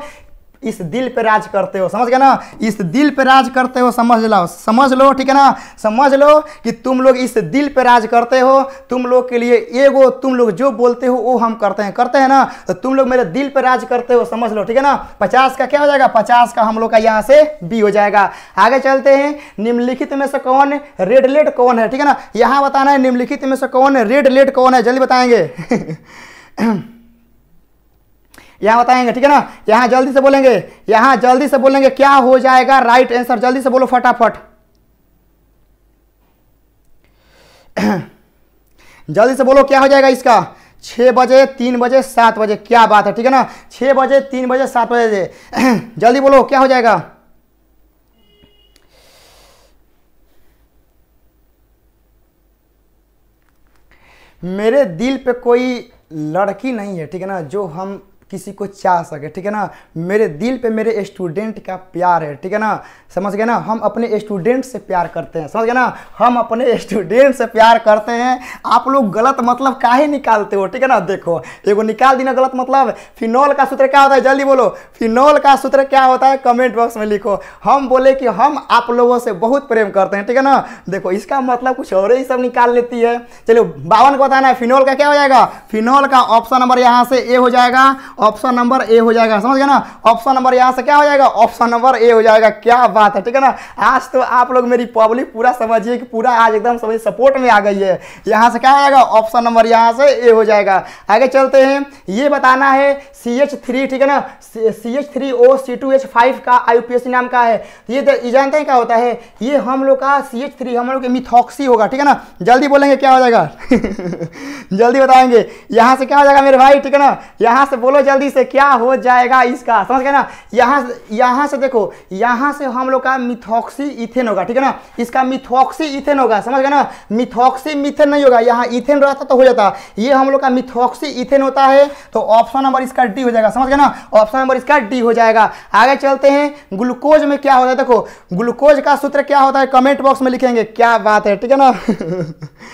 इस दिल पे राज करते हो समझ गए ना इस दिल पे राज करते हो समझ लो समझ लो ठीक है ना समझ लो कि तुम लोग इस दिल पे राज करते हो तुम लोग के लिए एगो तुम लोग जो बोलते हो वो हम करते हैं करते हैं ना तो तुम लोग मेरे दिल पे राज करते हो समझ लो ठीक है ना पचास का क्या हो जाएगा पचास का हम लोग का यहाँ से बी हो जाएगा आगे चलते हैं निम्नलिखित में से कौन रेड लेट कौन है ठीक है ना यहाँ बताना है निम्नलिखित में से कौन रेड लेट कौन है जल्दी बताएंगे यहाँ बताएंगे ठीक है ना यहाँ जल्दी से बोलेंगे यहाँ जल्दी से बोलेंगे क्या हो जाएगा राइट आंसर जल्दी से बोलो फटाफट जल्दी से बोलो क्या हो जाएगा इसका छः बजे तीन बजे सात बजे क्या बात है ठीक है ना छः बजे तीन बजे सात बजे जल्दी बोलो क्या हो जाएगा मेरे दिल पे कोई लड़की नहीं है ठीक है ना जो हम किसी को चाह सके ठीक है ना मेरे दिल पे मेरे स्टूडेंट का प्यार है ठीक है ना समझ गए ना हम अपने स्टूडेंट से प्यार करते हैं समझ गए ना हम अपने स्टूडेंट से प्यार करते हैं आप लोग गलत मतलब का ही निकालते हो ठीक है ना देखो एगो निकाल देना गलत मतलब फिनॉल का सूत्र क्या होता है जल्दी बोलो फिनॉल का सूत्र क्या होता है कमेंट बॉक्स में लिखो हम बोले कि हम आप लोगों से बहुत प्रेम करते हैं ठीक है ना देखो इसका मतलब कुछ और ही सब निकाल लेती है चलो बावन को बताना है फिनॉल का क्या हो जाएगा फिनॉल का ऑप्शन नंबर यहाँ से ए हो जाएगा ऑप्शन नंबर ए हो जाएगा समझ गए ना ऑप्शन नंबर यहाँ से क्या हो जाएगा ऑप्शन नंबर ए हो जाएगा क्या बात है ठीक है ना आज तो आप लोग मेरी पब्लिक पूरा समझिए कि पूरा आज एकदम समझ सपोर्ट में आ गई है यहाँ से क्या हो जाएगा ऑप्शन नंबर यहाँ से ए हो जाएगा आगे चलते हैं ये बताना है सी एच थ्री ठीक है ना C H three O C two H five का आई पी एस नाम का है ये जानते हैं क्या होता है ये हम लोग का सी एच थ्री हम लोग मिथॉक्सी होगा ठीक है ना जल्दी बोलेंगे क्या हो जाएगा जल्दी बताएंगे यहाँ से क्या हो जाएगा मेरे भाई ठीक है ना यहाँ से बोलो जल्दी से क्या हो जाएगा इसका समझ गए ना यहाँ यहाँ से देखो यहाँ से हम लोग का मिथॉक्सी इथेन होगा ठीक है ना इसका मिथॉक्सी इथेन होगा समझ गए ना मिथॉक्सी मिथेन नहीं होगा यहाँ इथेन रहता तो हो जाता ये हम लोग का मिथॉक्सी इथेन होता है तो ऑप्शन नंबर इसका डी हो जाएगा समझ गए ना ऑप्शन नंबर इसका डी हो जाएगा आगे चलते हैं ग्लूकोज में क्या होता है देखो ग्लूकोज का सूत्र क्या होता है कमेंट बॉक्स में लिखेंगे क्या बात है ठीक है ना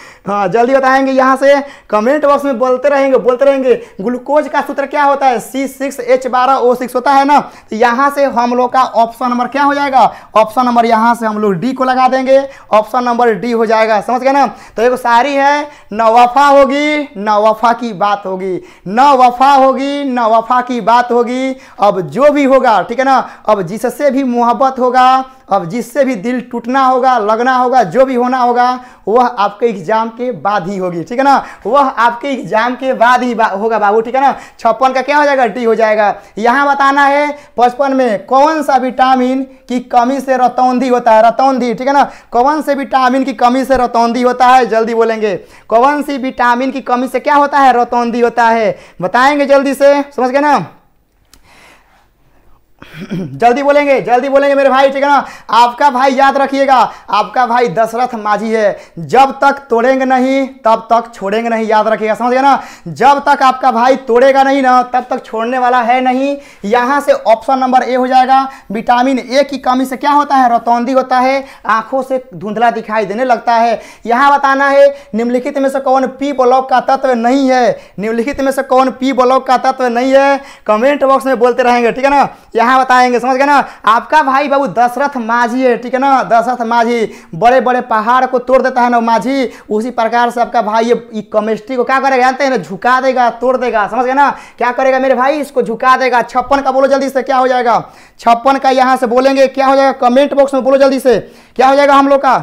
हाँ जल्दी बताएंगे यहाँ से कमेंट बॉक्स में बोलते रहेंगे बोलते रहेंगे ग्लूकोज का सूत्र क्या होता है सी सिक्स एच बारह ओ सिक्स होता है ना तो यहाँ से हम लोग का ऑप्शन नंबर क्या हो जाएगा ऑप्शन नंबर यहाँ से हम लोग डी को लगा देंगे ऑप्शन नंबर डी हो जाएगा समझ गए ना तो एक सारी है नवफा होगी नवफा की बात होगी नवफा होगी नवफा की बात होगी अब जो भी होगा ठीक है ना अब जिससे भी मोहब्बत होगा अब जिससे भी दिल टूटना होगा लगना होगा जो भी होना होगा वह आपके एग्जाम के बाद ही होगी ठीक है ना वह आपके एग्जाम के बाद ही बा, होगा बाबू ठीक है ना छप्पन का क्या हो जाएगा डी हो जाएगा यहाँ बताना है पचपन में कौन सा विटामिन की कमी से रतौंधी होता है रतौंधी ठीक है ना कौन से विटामिन की कमी से रतौंधी होता है जल्दी बोलेंगे कौन सी विटामिन की कमी से क्या होता है रतौंधी होता है बताएंगे जल्दी से समझ गए ना जल्दी बोलेंगे जल्दी बोलेंगे मेरे भाई ठीक है ना आपका भाई याद रखिएगा आपका भाई दशरथ माझी है जब तक तोड़ेंगे नहीं तब तक छोड़ेंगे नहीं याद रखिएगा समझ गए ना जब तक आपका भाई तोड़ेगा नहीं ना तब तक छोड़ने वाला है नहीं यहाँ से ऑप्शन नंबर ए हो जाएगा विटामिन ए की कमी से क्या होता है रतौंदी होता है आंखों से धुंधला दिखाई देने लगता है यहाँ बताना है निम्नलिखित में से कौन पी ब्लॉक का तत्व नहीं है निम्नलिखित में से कौन पी ब्लॉक का तत्व नहीं है कमेंट बॉक्स में बोलते रहेंगे ठीक है ना यहाँ कहाँ बताएंगे समझ गए ना आपका भाई बाबू दशरथ माझी है ठीक है ना दशरथ माझी बड़े बड़े पहाड़ को तोड़ देता है ना माझी उसी प्रकार से आपका भाई ये केमिस्ट्री को क्या करेगा जानते हैं ना झुका देगा तोड़ देगा समझ गए ना क्या करेगा मेरे भाई इसको झुका देगा छप्पन का बोलो जल्दी से क्या हो जाएगा छप्पन का यहाँ से बोलेंगे क्या हो जाएगा कमेंट बॉक्स में बोलो जल्दी से क्या हो जाएगा हम लोग का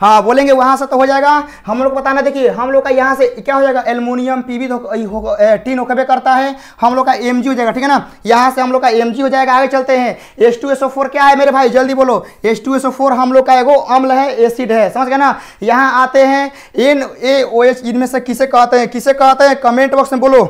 हाँ बोलेंगे वहाँ से तो हो जाएगा हम लोग बताना देखिए हम लोग का यहाँ से क्या हो जाएगा एलमोनियम पीवी हो, टीन होकर करता है हम लोग का एम हो जाएगा ठीक है ना यहाँ से हम लोग का एम हो जाएगा आगे चलते हैं एस क्या है मेरे भाई जल्दी बोलो एस हम लोग का एगो अम्ल है एसिड है समझ गए ना यहाँ आते हैं एन ए ओ एच इनमें से किसे कहते हैं किसे कहते हैं कमेंट बॉक्स में बोलो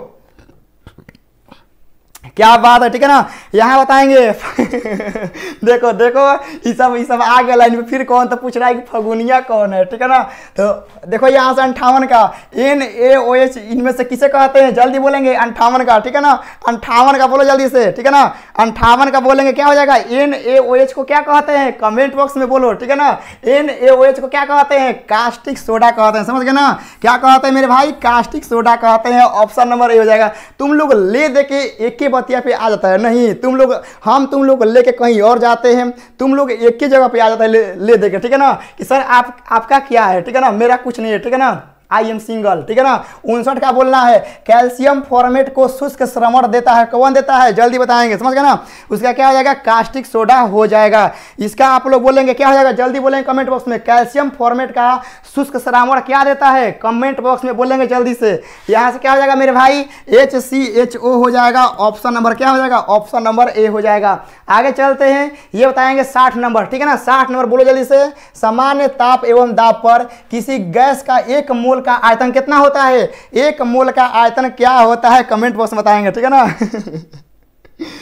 क्या बात है ठीक है ना यहाँ बताएंगे देखो देखो ये सब ये सब आ गया लाइन में फिर कौन तो पूछ रहा है कि फगुनिया कौन है ठीक है ना तो देखो यहाँ से अंठावन का एन ए ओ एच इनमें से किसे कहते हैं जल्दी बोलेंगे अंठावन का ठीक है ना अंठावन का बोलो जल्दी से ठीक है ना अंठावन का बोलेंगे क्या हो जाएगा एन ए ओ एच को क्या कहते हैं कमेंट बॉक्स में बोलो ठीक है ना एन ए ओ एच को क्या कहते हैं कास्टिक सोडा कहते हैं समझ गए ना क्या कहते हैं मेरे भाई कास्टिक सोडा कहते हैं ऑप्शन नंबर ए हो जाएगा तुम लोग ले दे के एक ही हत्या पे आ जाता है नहीं तुम लोग हम तुम लोग लेके कहीं और जाते हैं तुम लोग एक ही जगह पे आ जाता है ले, ले देकर ठीक है ना कि सर आप आपका क्या है ठीक है ना मेरा कुछ नहीं है ठीक है ना आई एम सिंगल ठीक है ना उनसठ का बोलना है कैल्शियम फॉर्मेट को शुष्क श्रमण देता है कौन देता है जल्दी बताएंगे समझ गए ना उसका क्या हो जाएगा कास्टिक सोडा हो जाएगा इसका आप लोग बोलेंगे क्या हो जाएगा जल्दी बोलेंगे कमेंट बॉक्स में कैल्शियम फॉर्मेट का शुष्क श्रावण क्या देता है कमेंट बॉक्स में बोलेंगे जल्दी से यहाँ से क्या हो जाएगा मेरे भाई एच सी एच ओ हो जाएगा ऑप्शन नंबर क्या हो जाएगा ऑप्शन नंबर ए हो जाएगा आगे चलते हैं ये बताएंगे साठ नंबर ठीक है ना साठ नंबर बोलो जल्दी से सामान्य ताप एवं दाप पर किसी गैस का एक मूल मोल का आयतन कितना होता है एक मोल का आयतन क्या होता है कमेंट बॉक्स में बताएंगे ठीक है ना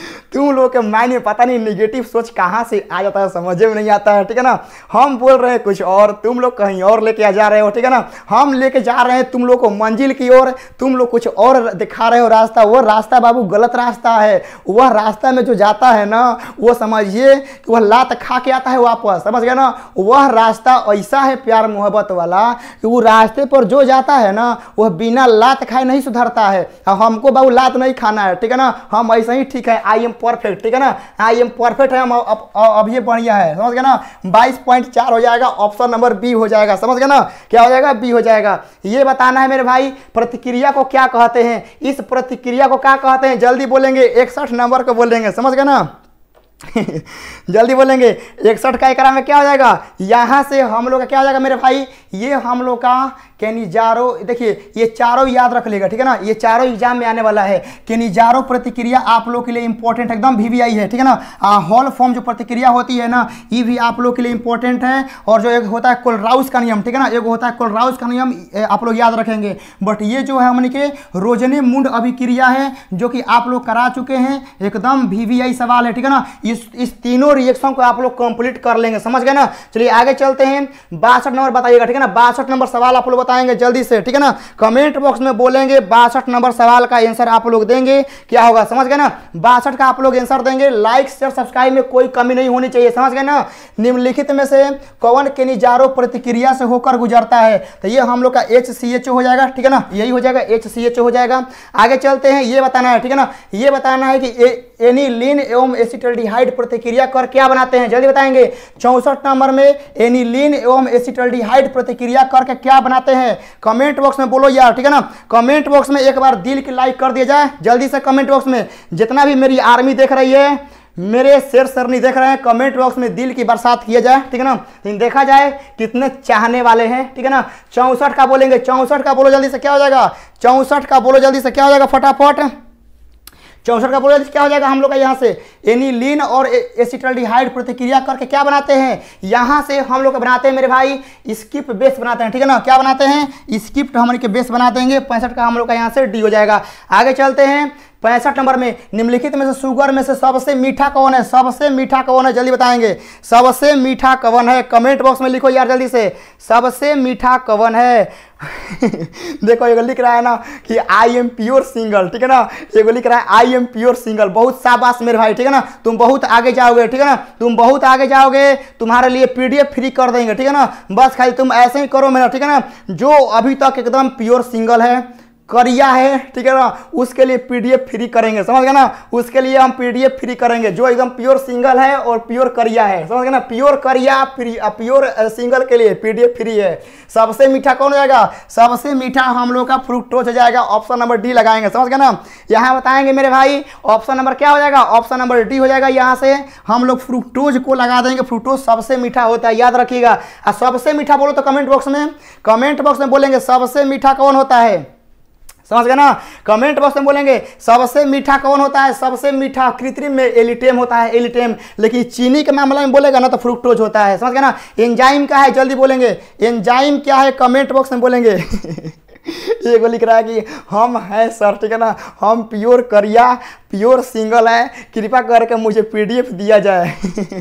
तुम लोगों के माइंड में पता नहीं निगेटिव सोच कहाँ से आ जाता है समझ में नहीं आता है ठीक है ना हम बोल रहे हैं कुछ और तुम लोग कहीं और लेके जा रहे हो ठीक है ना हम लेके जा रहे हैं तुम लोग को मंजिल की ओर तुम लोग कुछ और दिखा रहे हो रास्ता वो रास्ता बाबू गलत रास्ता है वह रास्ता में जो जाता है ना वो समझिए कि वह लात खा के आता है वापस समझ गए ना वह रास्ता ऐसा है प्यार मोहब्बत वाला कि वो रास्ते पर जो जाता है ना वह बिना लात खाए नहीं सुधरता है हमको बाबू लात नहीं खाना है ठीक है ना हम ऐसा ही ठीक है आई एम परफेक्ट ठीक है ना हाँ ये परफेक्ट है हम अब ये बढ़िया है समझ गए ना बाईस पॉइंट चार हो जाएगा ऑप्शन नंबर बी हो जाएगा समझ गए ना क्या हो जाएगा बी हो जाएगा ये बताना है मेरे भाई प्रतिक्रिया को क्या कहते हैं इस प्रतिक्रिया को क्या कहते हैं जल्दी बोलेंगे इकसठ नंबर को बोलेंगे समझ गए ना जल्दी बोलेंगे इकसठ का एकरा में क्या हो जाएगा यहाँ से हम लोग का क्या हो जाएगा मेरे भाई ये हम लोग का केनिजारो देखिए ये चारों याद रख लेगा ठीक है ना ये चारों एग्जाम में आने वाला है केनिजारो प्रतिक्रिया आप लोग के लिए इंपॉर्टेंट एकदम भी, भी आई है ठीक है ना हॉल फॉर्म जो प्रतिक्रिया होती है ना ये भी आप लोग के लिए इंपॉर्टेंट है और जो एक होता है कोलराउस का नियम ठीक है ना एक होता है कोलराउस का नियम आप लोग याद रखेंगे बट ये जो है हमने के रोजने मुंड अभिक्रिया है जो कि आप लोग करा चुके हैं एकदम वी सवाल है ठीक है ना इस इस तीनों रिएक्शन को आप लोग कंप्लीट कर लेंगे समझ गए ना चलिए आगे चलते हैं बासठ नंबर बताइएगा ठीक है ना बासठ नंबर सवाल आप लोग बताएंगे जल्दी से ठीक है ना कमेंट बॉक्स में बोलेंगे बासठ नंबर सवाल का आंसर आप लोग देंगे क्या होगा समझ गए ना बासठ का आप लोग आंसर देंगे लाइक शेयर सब्सक्राइब में कोई कमी नहीं होनी चाहिए समझ गए ना निम्नलिखित में से कवन के निजारो प्रतिक्रिया से होकर गुजरता है तो ये हम लोग का एच हो जाएगा ठीक है ना यही हो जाएगा एच हो जाएगा आगे चलते हैं ये बताना है ठीक है ना ये बताना है कि एनी लीन एवं एसिटल्डिहाइड प्रतिक्रिया कर क्या बनाते हैं जल्दी बताएंगे चौंसठ नंबर में एनी लीन एवं एसिटल्डिहाइड प्रतिक्रिया करके क्या बनाते हैं कमेंट बॉक्स में बोलो यार ठीक है ना कमेंट बॉक्स में एक बार दिल की लाइक कर दिया जाए जल्दी से कमेंट बॉक्स में जितना भी मेरी आर्मी देख रही है मेरे शेर सरनी देख रहे हैं कमेंट बॉक्स में दिल की बरसात किया जाए ठीक है ना लेकिन देखा जाए कितने चाहने वाले हैं ठीक है ना चौंसठ का बोलेंगे चौंसठ का बोलो जल्दी से क्या हो जाएगा चौंसठ का बोलो जल्दी से क्या हो जाएगा फटाफट चौसठ का बोले क्या हो जाएगा हम लोग का यहाँ से एनिलीन और एसिटल्डिहाइड प्रतिक्रिया करके क्या बनाते हैं यहाँ से हम लोग बनाते हैं मेरे भाई स्किप बेस बनाते हैं ठीक है ना क्या बनाते हैं स्किप्ट हम इनके बेस बना देंगे पैंसठ का हम लोग का यहाँ से डी हो जाएगा आगे चलते हैं पैंसठ नंबर में निम्नलिखित में से शुगर में से सबसे मीठा कौन है सबसे मीठा कौन है जल्दी बताएंगे सबसे मीठा कवन है कमेंट बॉक्स में लिखो यार जल्दी से सबसे मीठा कवन है देखो ये लिख रहा है ना कि आई एम प्योर सिंगल ठीक है ना ये लिख रहा है आई एम प्योर सिंगल बहुत शाबाश मेरे भाई ठीक है ना तुम बहुत आगे जाओगे ठीक है ना तुम बहुत आगे जाओगे तुम्हारे लिए पीडीएफ फ्री कर देंगे ठीक है ना बस खाली तुम ऐसे ही करो मेरा ठीक है ना जो अभी तक एकदम प्योर सिंगल है करिया है ठीक है ना उसके लिए पीडीएफ फ्री करेंगे समझ गए ना उसके लिए हम पीडीएफ फ्री करेंगे जो एकदम प्योर सिंगल है और प्योर करिया है समझ गए ना प्योर करिया फ्री प्योर सिंगल के लिए पीडीएफ फ्री है सबसे मीठा कौन हो जाएगा सबसे मीठा हम लोग का फ्रूक्टोज हो जाएगा ऑप्शन नंबर डी लगाएंगे समझ गए ना यहाँ बताएंगे मेरे भाई ऑप्शन नंबर क्या हो जाएगा ऑप्शन नंबर डी हो जाएगा यहाँ से हम लोग फ्रूक्टोज को लगा देंगे फ्रूक्टोज सबसे मीठा होता है याद रखिएगा सबसे मीठा बोलो तो कमेंट बॉक्स में कमेंट बॉक्स में बोलेंगे सबसे मीठा कौन होता है समझ गए ना कमेंट बॉक्स में बोलेंगे सबसे मीठा कौन होता है सबसे मीठा कृत्रिम में एलिटेम होता है एलिटेम लेकिन चीनी के मामले में बोलेगा ना तो फ्रुक्टोज होता है समझ गए ना एंजाइम का है जल्दी बोलेंगे एंजाइम क्या है कमेंट बॉक्स में बोलेंगे ये को लिख रहा है कि हम हैं सर ठीक है ना हम प्योर करिया प्योर सिंगल है कृपा करके मुझे पी दिया जाए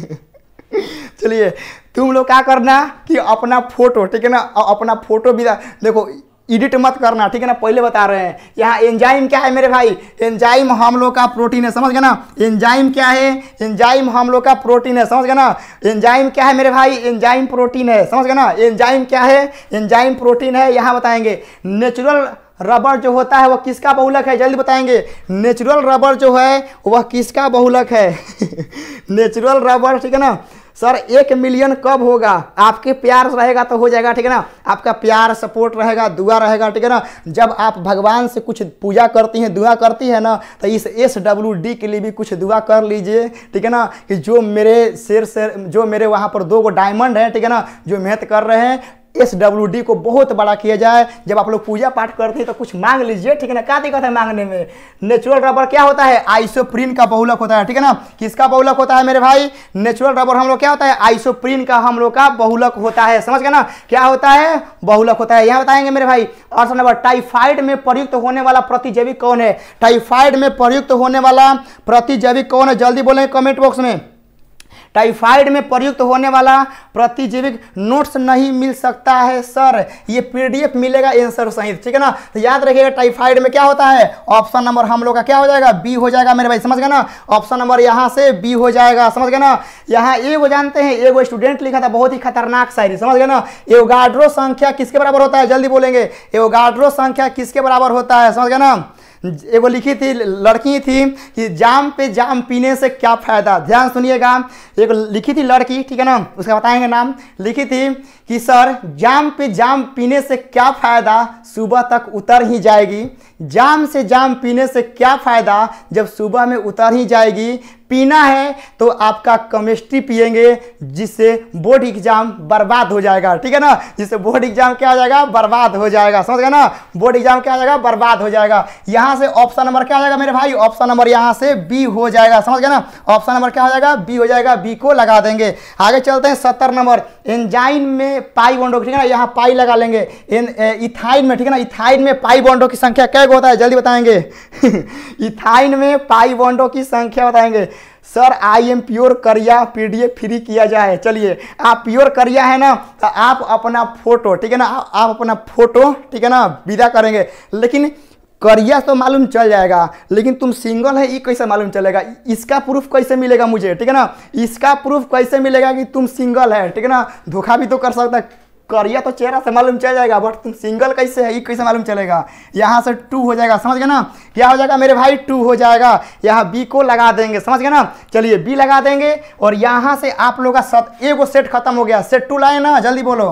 चलिए तुम लोग क्या करना कि अपना फोटो ठीक है ना अपना फोटो भी देखो एडिट मत करना ठीक है ना पहले बता रहे हैं यहाँ एंजाइम क्या है मेरे भाई एंजाइम हम लोग का प्रोटीन है समझ गए ना एंजाइम क्या है एंजाइम हम लोग का प्रोटीन है समझ गए ना एंजाइम क्या है मेरे भाई एंजाइम प्रोटीन है समझ गए ना एंजाइम क्या है एंजाइम प्रोटीन है यहाँ बताएंगे नेचुरल रबर जो होता है वह किसका बहुलक है जल्दी बताएंगे नेचुरल रबर जो है वह किसका बहुलक है नेचुरल रबर ठीक है ना सर एक मिलियन कब होगा आपके प्यार रहेगा तो हो जाएगा ठीक है ना आपका प्यार सपोर्ट रहेगा दुआ रहेगा ठीक है ना जब आप भगवान से कुछ पूजा करती हैं दुआ करती है ना तो इस एस डब्ल्यू डी के लिए भी कुछ दुआ कर लीजिए ठीक है ना कि जो मेरे सिर से जो मेरे वहाँ पर दो गो डायमंड हैं ठीक है ना जो मेहनत कर रहे हैं एस डब्ल्यू डी को बहुत बड़ा किया जाए जब आप लोग पूजा पाठ करते हैं तो कुछ मांग लीजिए ठीक है ना क्या दिक्कत है मांगने में नेचुरल रबर क्या होता है आइसोप्रीन का बहुलक होता है ठीक है ना किसका बहुलक होता है मेरे भाई नेचुरल रबर हम लोग क्या होता है आइसोप्रीन का हम लोग का बहुलक होता है समझ गए ना क्या होता है बहुलक होता है यहाँ बताएंगे मेरे भाई ऑप्शन नंबर टाइफाइड में प्रयुक्त होने वाला प्रतिजैविक कौन है टाइफाइड में प्रयुक्त होने वाला प्रतिजैविक कौन है जल्दी बोलेंगे कमेंट बॉक्स में टाइफाइड में प्रयुक्त होने वाला प्रतिजीविक नोट्स नहीं मिल सकता है सर ये पीडीएफ मिलेगा एंसर सहित ठीक है ना तो याद रखिएगा टाइफाइड में क्या होता है ऑप्शन नंबर हम लोग का क्या हो जाएगा बी हो जाएगा मेरे भाई समझ गए ना ऑप्शन नंबर यहाँ से बी हो जाएगा समझ गए ना यहाँ ए वो जानते हैं ए वो स्टूडेंट लिखा था बहुत ही खतरनाक शायरी समझ गए ना एवगाड्रो संख्या किसके बराबर होता है जल्दी बोलेंगे एवगाड्रो संख्या किसके बराबर होता है समझ गए ना एगो लिखी थी लड़की थी कि जाम पे जाम पीने से क्या फ़ायदा ध्यान सुनिएगा एक लिखी थी लड़की ठीक है ना उसका बताएंगे नाम लिखी थी कि सर जाम पे जाम पीने से क्या फ़ायदा सुबह तक उतर ही जाएगी जाम से जाम पीने से क्या फ़ायदा जब सुबह में उतर ही जाएगी पीना है तो आपका केमिस्ट्री पिएंगे जिससे बोर्ड एग्जाम बर्बाद हो जाएगा ठीक है ना जिससे बोर्ड एग्जाम क्या हो जाएगा बर्बाद हो जाएगा समझ गए ना बोर्ड एग्जाम क्या हो जाएगा बर्बाद हो जाएगा यहाँ से ऑप्शन नंबर क्या हो जाएगा मेरे भाई ऑप्शन नंबर यहाँ से बी हो जाएगा समझ गए ना ऑप्शन नंबर क्या हो जाएगा बी हो जाएगा बी को लगा देंगे आगे चलते हैं सत्तर नंबर एंजाइन में पाई बॉन्डो ठीक है ना यहाँ पाई लगा लेंगे इथाइन में ठीक है ना इथाइन में पाई बॉन्डो की संख्या क्या होता है जल्दी बताएंगे इथाइन में पाई बॉन्डो की संख्या बताएंगे सर आई एम प्योर करिया पीडीएफ फ्री किया जाए चलिए आप प्योर करिया है ना तो आप अपना फोटो ठीक है ना आप अपना फोटो ठीक है ना विदा करेंगे लेकिन करिया तो मालूम चल जाएगा लेकिन तुम सिंगल है ये कैसे मालूम चलेगा इसका प्रूफ कैसे मिलेगा मुझे ठीक है ना इसका प्रूफ कैसे मिलेगा कि तुम सिंगल है ठीक है ना धोखा भी तो कर सकता करिया तो चेहरा से मालूम चल जाएगा बट तुम सिंगल कैसे है ये कैसे मालूम चलेगा यहाँ से टू हो जाएगा समझ गए ना क्या हो जाएगा मेरे भाई टू हो जाएगा यहाँ बी को लगा देंगे समझ गए ना चलिए बी लगा देंगे और यहाँ से आप लोग का सत ए सेट खत्म हो गया सेट टू लाए ना जल्दी बोलो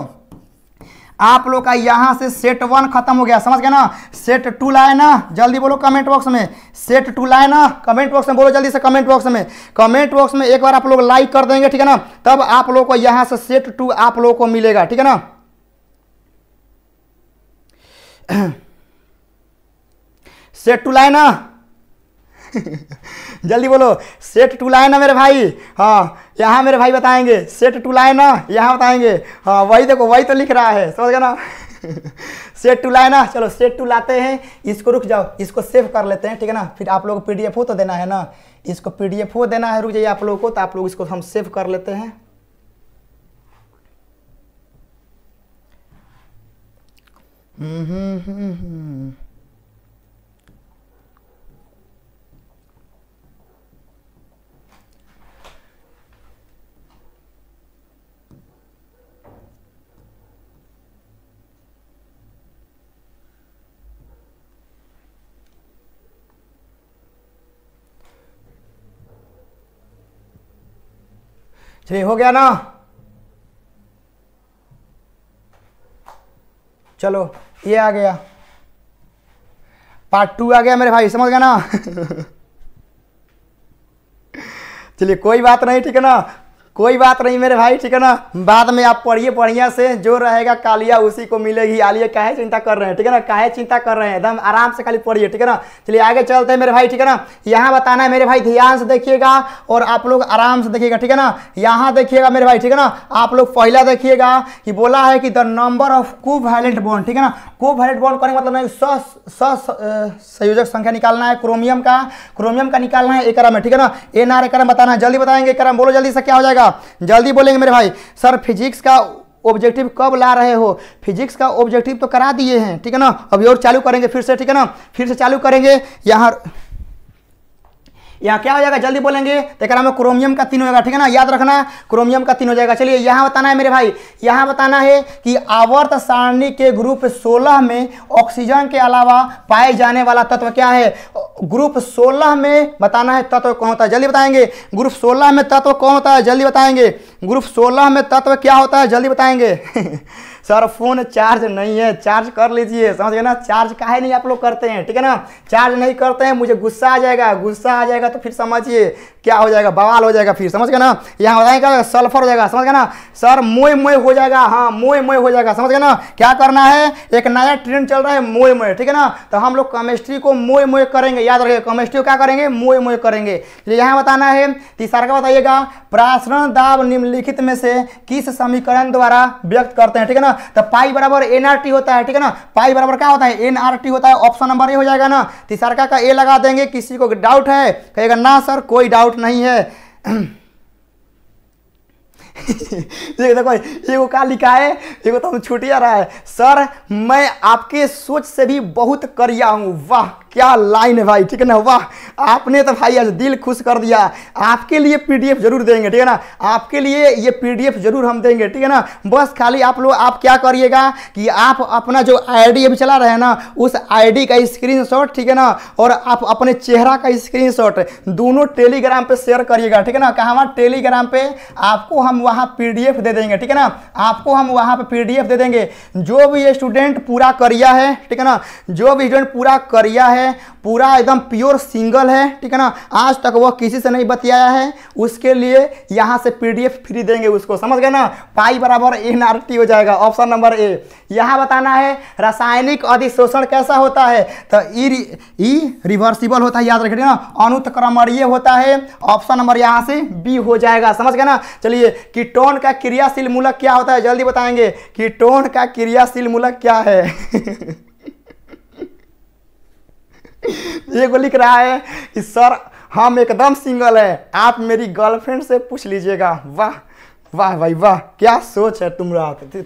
आप लोग का यहाँ से सेट वन खत्म हो गया समझ गया ना सेट टू लाए ना जल्दी बोलो कमेंट बॉक्स में सेट टू लाए ना कमेंट बॉक्स में बोलो जल्दी से कमेंट बॉक्स में कमेंट बॉक्स में एक बार आप लोग लाइक कर देंगे ठीक है ना तब आप लोग को यहाँ से सेट टू आप लोग को मिलेगा ठीक है ना सेट टू लाए ना जल्दी बोलो सेट टू लाए ना मेरे भाई हाँ यहाँ मेरे भाई बताएंगे सेट टू लाए ना यहाँ बताएंगे हाँ वही देखो वही तो लिख रहा है समझ गए ना सेट टू लाए ना चलो सेट टू लाते हैं इसको रुक जाओ इसको सेव कर लेते हैं ठीक है ना फिर आप लोग पी डी एफ हो तो देना है ना इसको पी डी एफ हो देना है रुक जाइए आप लोगों को तो आप लोग इसको हम सेव कर लेते हैं हम्म हम्म हम्म हम्म थ्री हो गया ना चलो ये आ गया पार्ट टू आ गया मेरे भाई समझ गया ना चलिए कोई बात नहीं ठीक है ना कोई बात नहीं मेरे भाई ठीक है ना बाद में आप पढ़िए बढ़िया से जो रहेगा कालिया उसी को मिलेगी आलिए काहे चिंता कर रहे हैं ठीक है ना काहे चिंता कर रहे हैं एकदम आराम से खाली पढ़िए ठीक है ना चलिए आगे चलते हैं मेरे भाई ठीक है ना यहाँ बताना है मेरे भाई ध्यान से देखिएगा और आप लोग आराम से देखिएगा ठीक है ना यहाँ देखिएगा मेरे भाई ठीक है ना आप लोग पहला देखिएगा कि बोला है कि the number of covalent bond ठीक है ना को वायलेंट बॉन्ड करने मतलब नहीं संयोजक संख्या निकालना है क्रोमियम का क्रोमियम का निकालना है एक में ठीक है ना एन आर एक बताना है जल्दी बताएंगे एक बोलो जल्दी से क्या हो जाएगा कीजिएगा जल्दी बोलेंगे मेरे भाई सर फिजिक्स का ऑब्जेक्टिव कब ला रहे हो फिजिक्स का ऑब्जेक्टिव तो करा दिए हैं ठीक है ना अभी और चालू करेंगे फिर से ठीक है ना फिर से चालू करेंगे यहाँ यहाँ क्या हो जाएगा जल्दी बोलेंगे तो एक में क्रोमियम का तीन हो जाएगा ठीक है ना याद रखना क्रोमियम का तीन हो जाएगा चलिए यहाँ बताना है मेरे भाई यहाँ बताना है कि आवर्त सारणी के ग्रुप सोलह में ऑक्सीजन के अलावा पाए जाने वाला तत्व क्या है ग्रुप सोलह में बताना है तत्व कौन होता है जल्दी बताएंगे ग्रुप सोलह में तत्व कौन होता है जल्दी बताएंगे ग्रुप सोलह में तत्व क्या होता है जल्दी बताएंगे सर फोन चार्ज नहीं है चार्ज कर लीजिए समझ गए ना चार्ज काहे नहीं आप लोग करते हैं ठीक है ना चार्ज नहीं करते हैं मुझे गुस्सा आ जाएगा गुस्सा आ जाएगा तो फिर समझिए क्या हो जाएगा बवाल हो जाएगा फिर समझ गए ना यहाँ हो जाएगा सल्फर हो जाएगा समझ गए ना सर मोए मोए हो जाएगा हाँ मोए मोए हो जाएगा समझ गए ना क्या करना है एक नया ट्रेंड चल रहा है मोए मोए ठीक है ना तो हम लोग केमिस्ट्री को मोए मोए करेंगे याद रखिए केमिस्ट्री को क्या करेंगे मोए मोए करेंगे यहाँ बताना है तीसरा तो का बताइएगा प्रासरण दाब निम्नलिखित में से किस समीकरण द्वारा व्यक्त करते हैं ठीक है ना तो पाई बराबर टी होता है ठीक है ना पाई बराबर क्या होता है एनआरटी होता है ऑप्शन नंबर ए हो जाएगा ना तीसरा तो का ए लगा देंगे किसी को डाउट है कहेगा ना सर कोई डाउट डाउट नहीं है ये देखो ये वो का लिखा है ये वो तो छूट जा रहा है सर मैं आपके सोच से भी बहुत करिया हूँ वाह क्या लाइन है भाई ठीक है ना वाह आपने तो भाई आज दिल खुश कर दिया आपके लिए पीडीएफ जरूर देंगे ठीक है ना आपके लिए ये पीडीएफ जरूर हम देंगे ठीक है ना बस खाली आप लोग आप क्या करिएगा कि आप अपना जो आईडी अभी चला रहे हैं ना उस आईडी का स्क्रीनशॉट ठीक है ना और आप अपने चेहरा का स्क्रीन दोनों टेलीग्राम पर शेयर करिएगा ठीक है ना कहाँ टेलीग्राम पे आपको हम वहाँ पी दे देंगे ठीक है ना आपको हम वहाँ पर पी दे देंगे जो भी स्टूडेंट पूरा करिया है ठीक है ना जो भी स्टूडेंट पूरा करिया है है पूरा एकदम प्योर सिंगल है ठीक है ना आज तक वह किसी से नहीं बतियाया है उसके लिए यहाँ से पीडीएफ फ्री देंगे उसको समझ गए ना पाई बराबर एन हो जाएगा ऑप्शन नंबर ए यहाँ बताना है रासायनिक अधिशोषण कैसा होता है तो ई रिवर्सिबल होता है याद रखिए ना अनुतक्रमणीय होता है ऑप्शन नंबर यहाँ से बी हो जाएगा समझ गए ना चलिए कीटोन का क्रियाशील मूलक क्या होता है जल्दी बताएंगे कीटोन का क्रियाशील मूलक क्या है ये को लिख रहा है कि सर हम एकदम सिंगल है आप मेरी गर्लफ्रेंड से पूछ लीजिएगा वाह वाह भाई वाह क्या सोच है तुम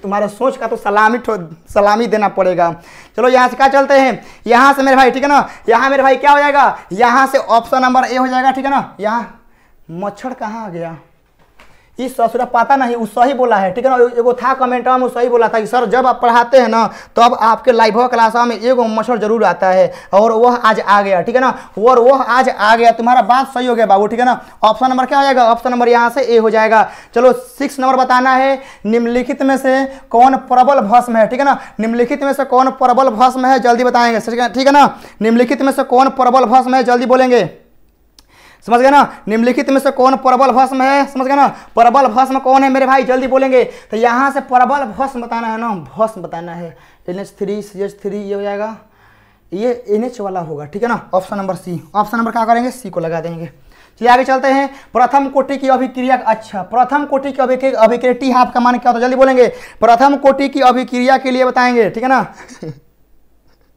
तुम्हारा सोच का तो सलामी ठो सलामी देना पड़ेगा चलो यहाँ से क्या चलते हैं यहाँ से मेरे भाई ठीक है ना यहाँ मेरे भाई क्या हो जाएगा यहाँ से ऑप्शन नंबर ए हो जाएगा ठीक है ना यहाँ मच्छर कहाँ आ गया इस ससुर तो पता नहीं वो सही बोला है ठीक है ना एगो था कमेंट में सही बोला था कि सर जब आप पढ़ाते हैं ना तो अब आपके लाइव क्लासा में एगो मच्छर जरूर आता है और वह आज आ गया ठीक है ना और वह आज आ गया तुम्हारा बात सही हो गया बाबू ठीक है ना ऑप्शन नंबर क्या हो जाएगा ऑप्शन नंबर यहाँ से ए हो जाएगा चलो सिक्स नंबर बताना है निम्नलिखित में से कौन प्रबल भस्म है ठीक है ना निम्नलिखित में से कौन प्रबल भस्म है जल्दी बताएंगे ठीक है ना निम्नलिखित में से कौन प्रबल भस्म है जल्दी बोलेंगे समझ गए ना निम्नलिखित में से कौन प्रबल भस्म है समझ गए ना प्रबल भस्म कौन है मेरे भाई जल्दी बोलेंगे तो यहाँ से प्रबल भस्म बताना है ना भस्म बताना है N H three C H three ये हो जाएगा ये एन एच वाला होगा ठीक है ना option number C option number क्या करेंगे सी को लगा देंगे चलिए आगे चलते हैं प्रथम कोटि की अभिक्रिया अच्छा प्रथम कोटि की अभिक्रिया टी हाफ का मान क्या होता है जल्दी बोलेंगे प्रथम कोटि की अभिक्रिया के लिए बताएंगे ठीक है ना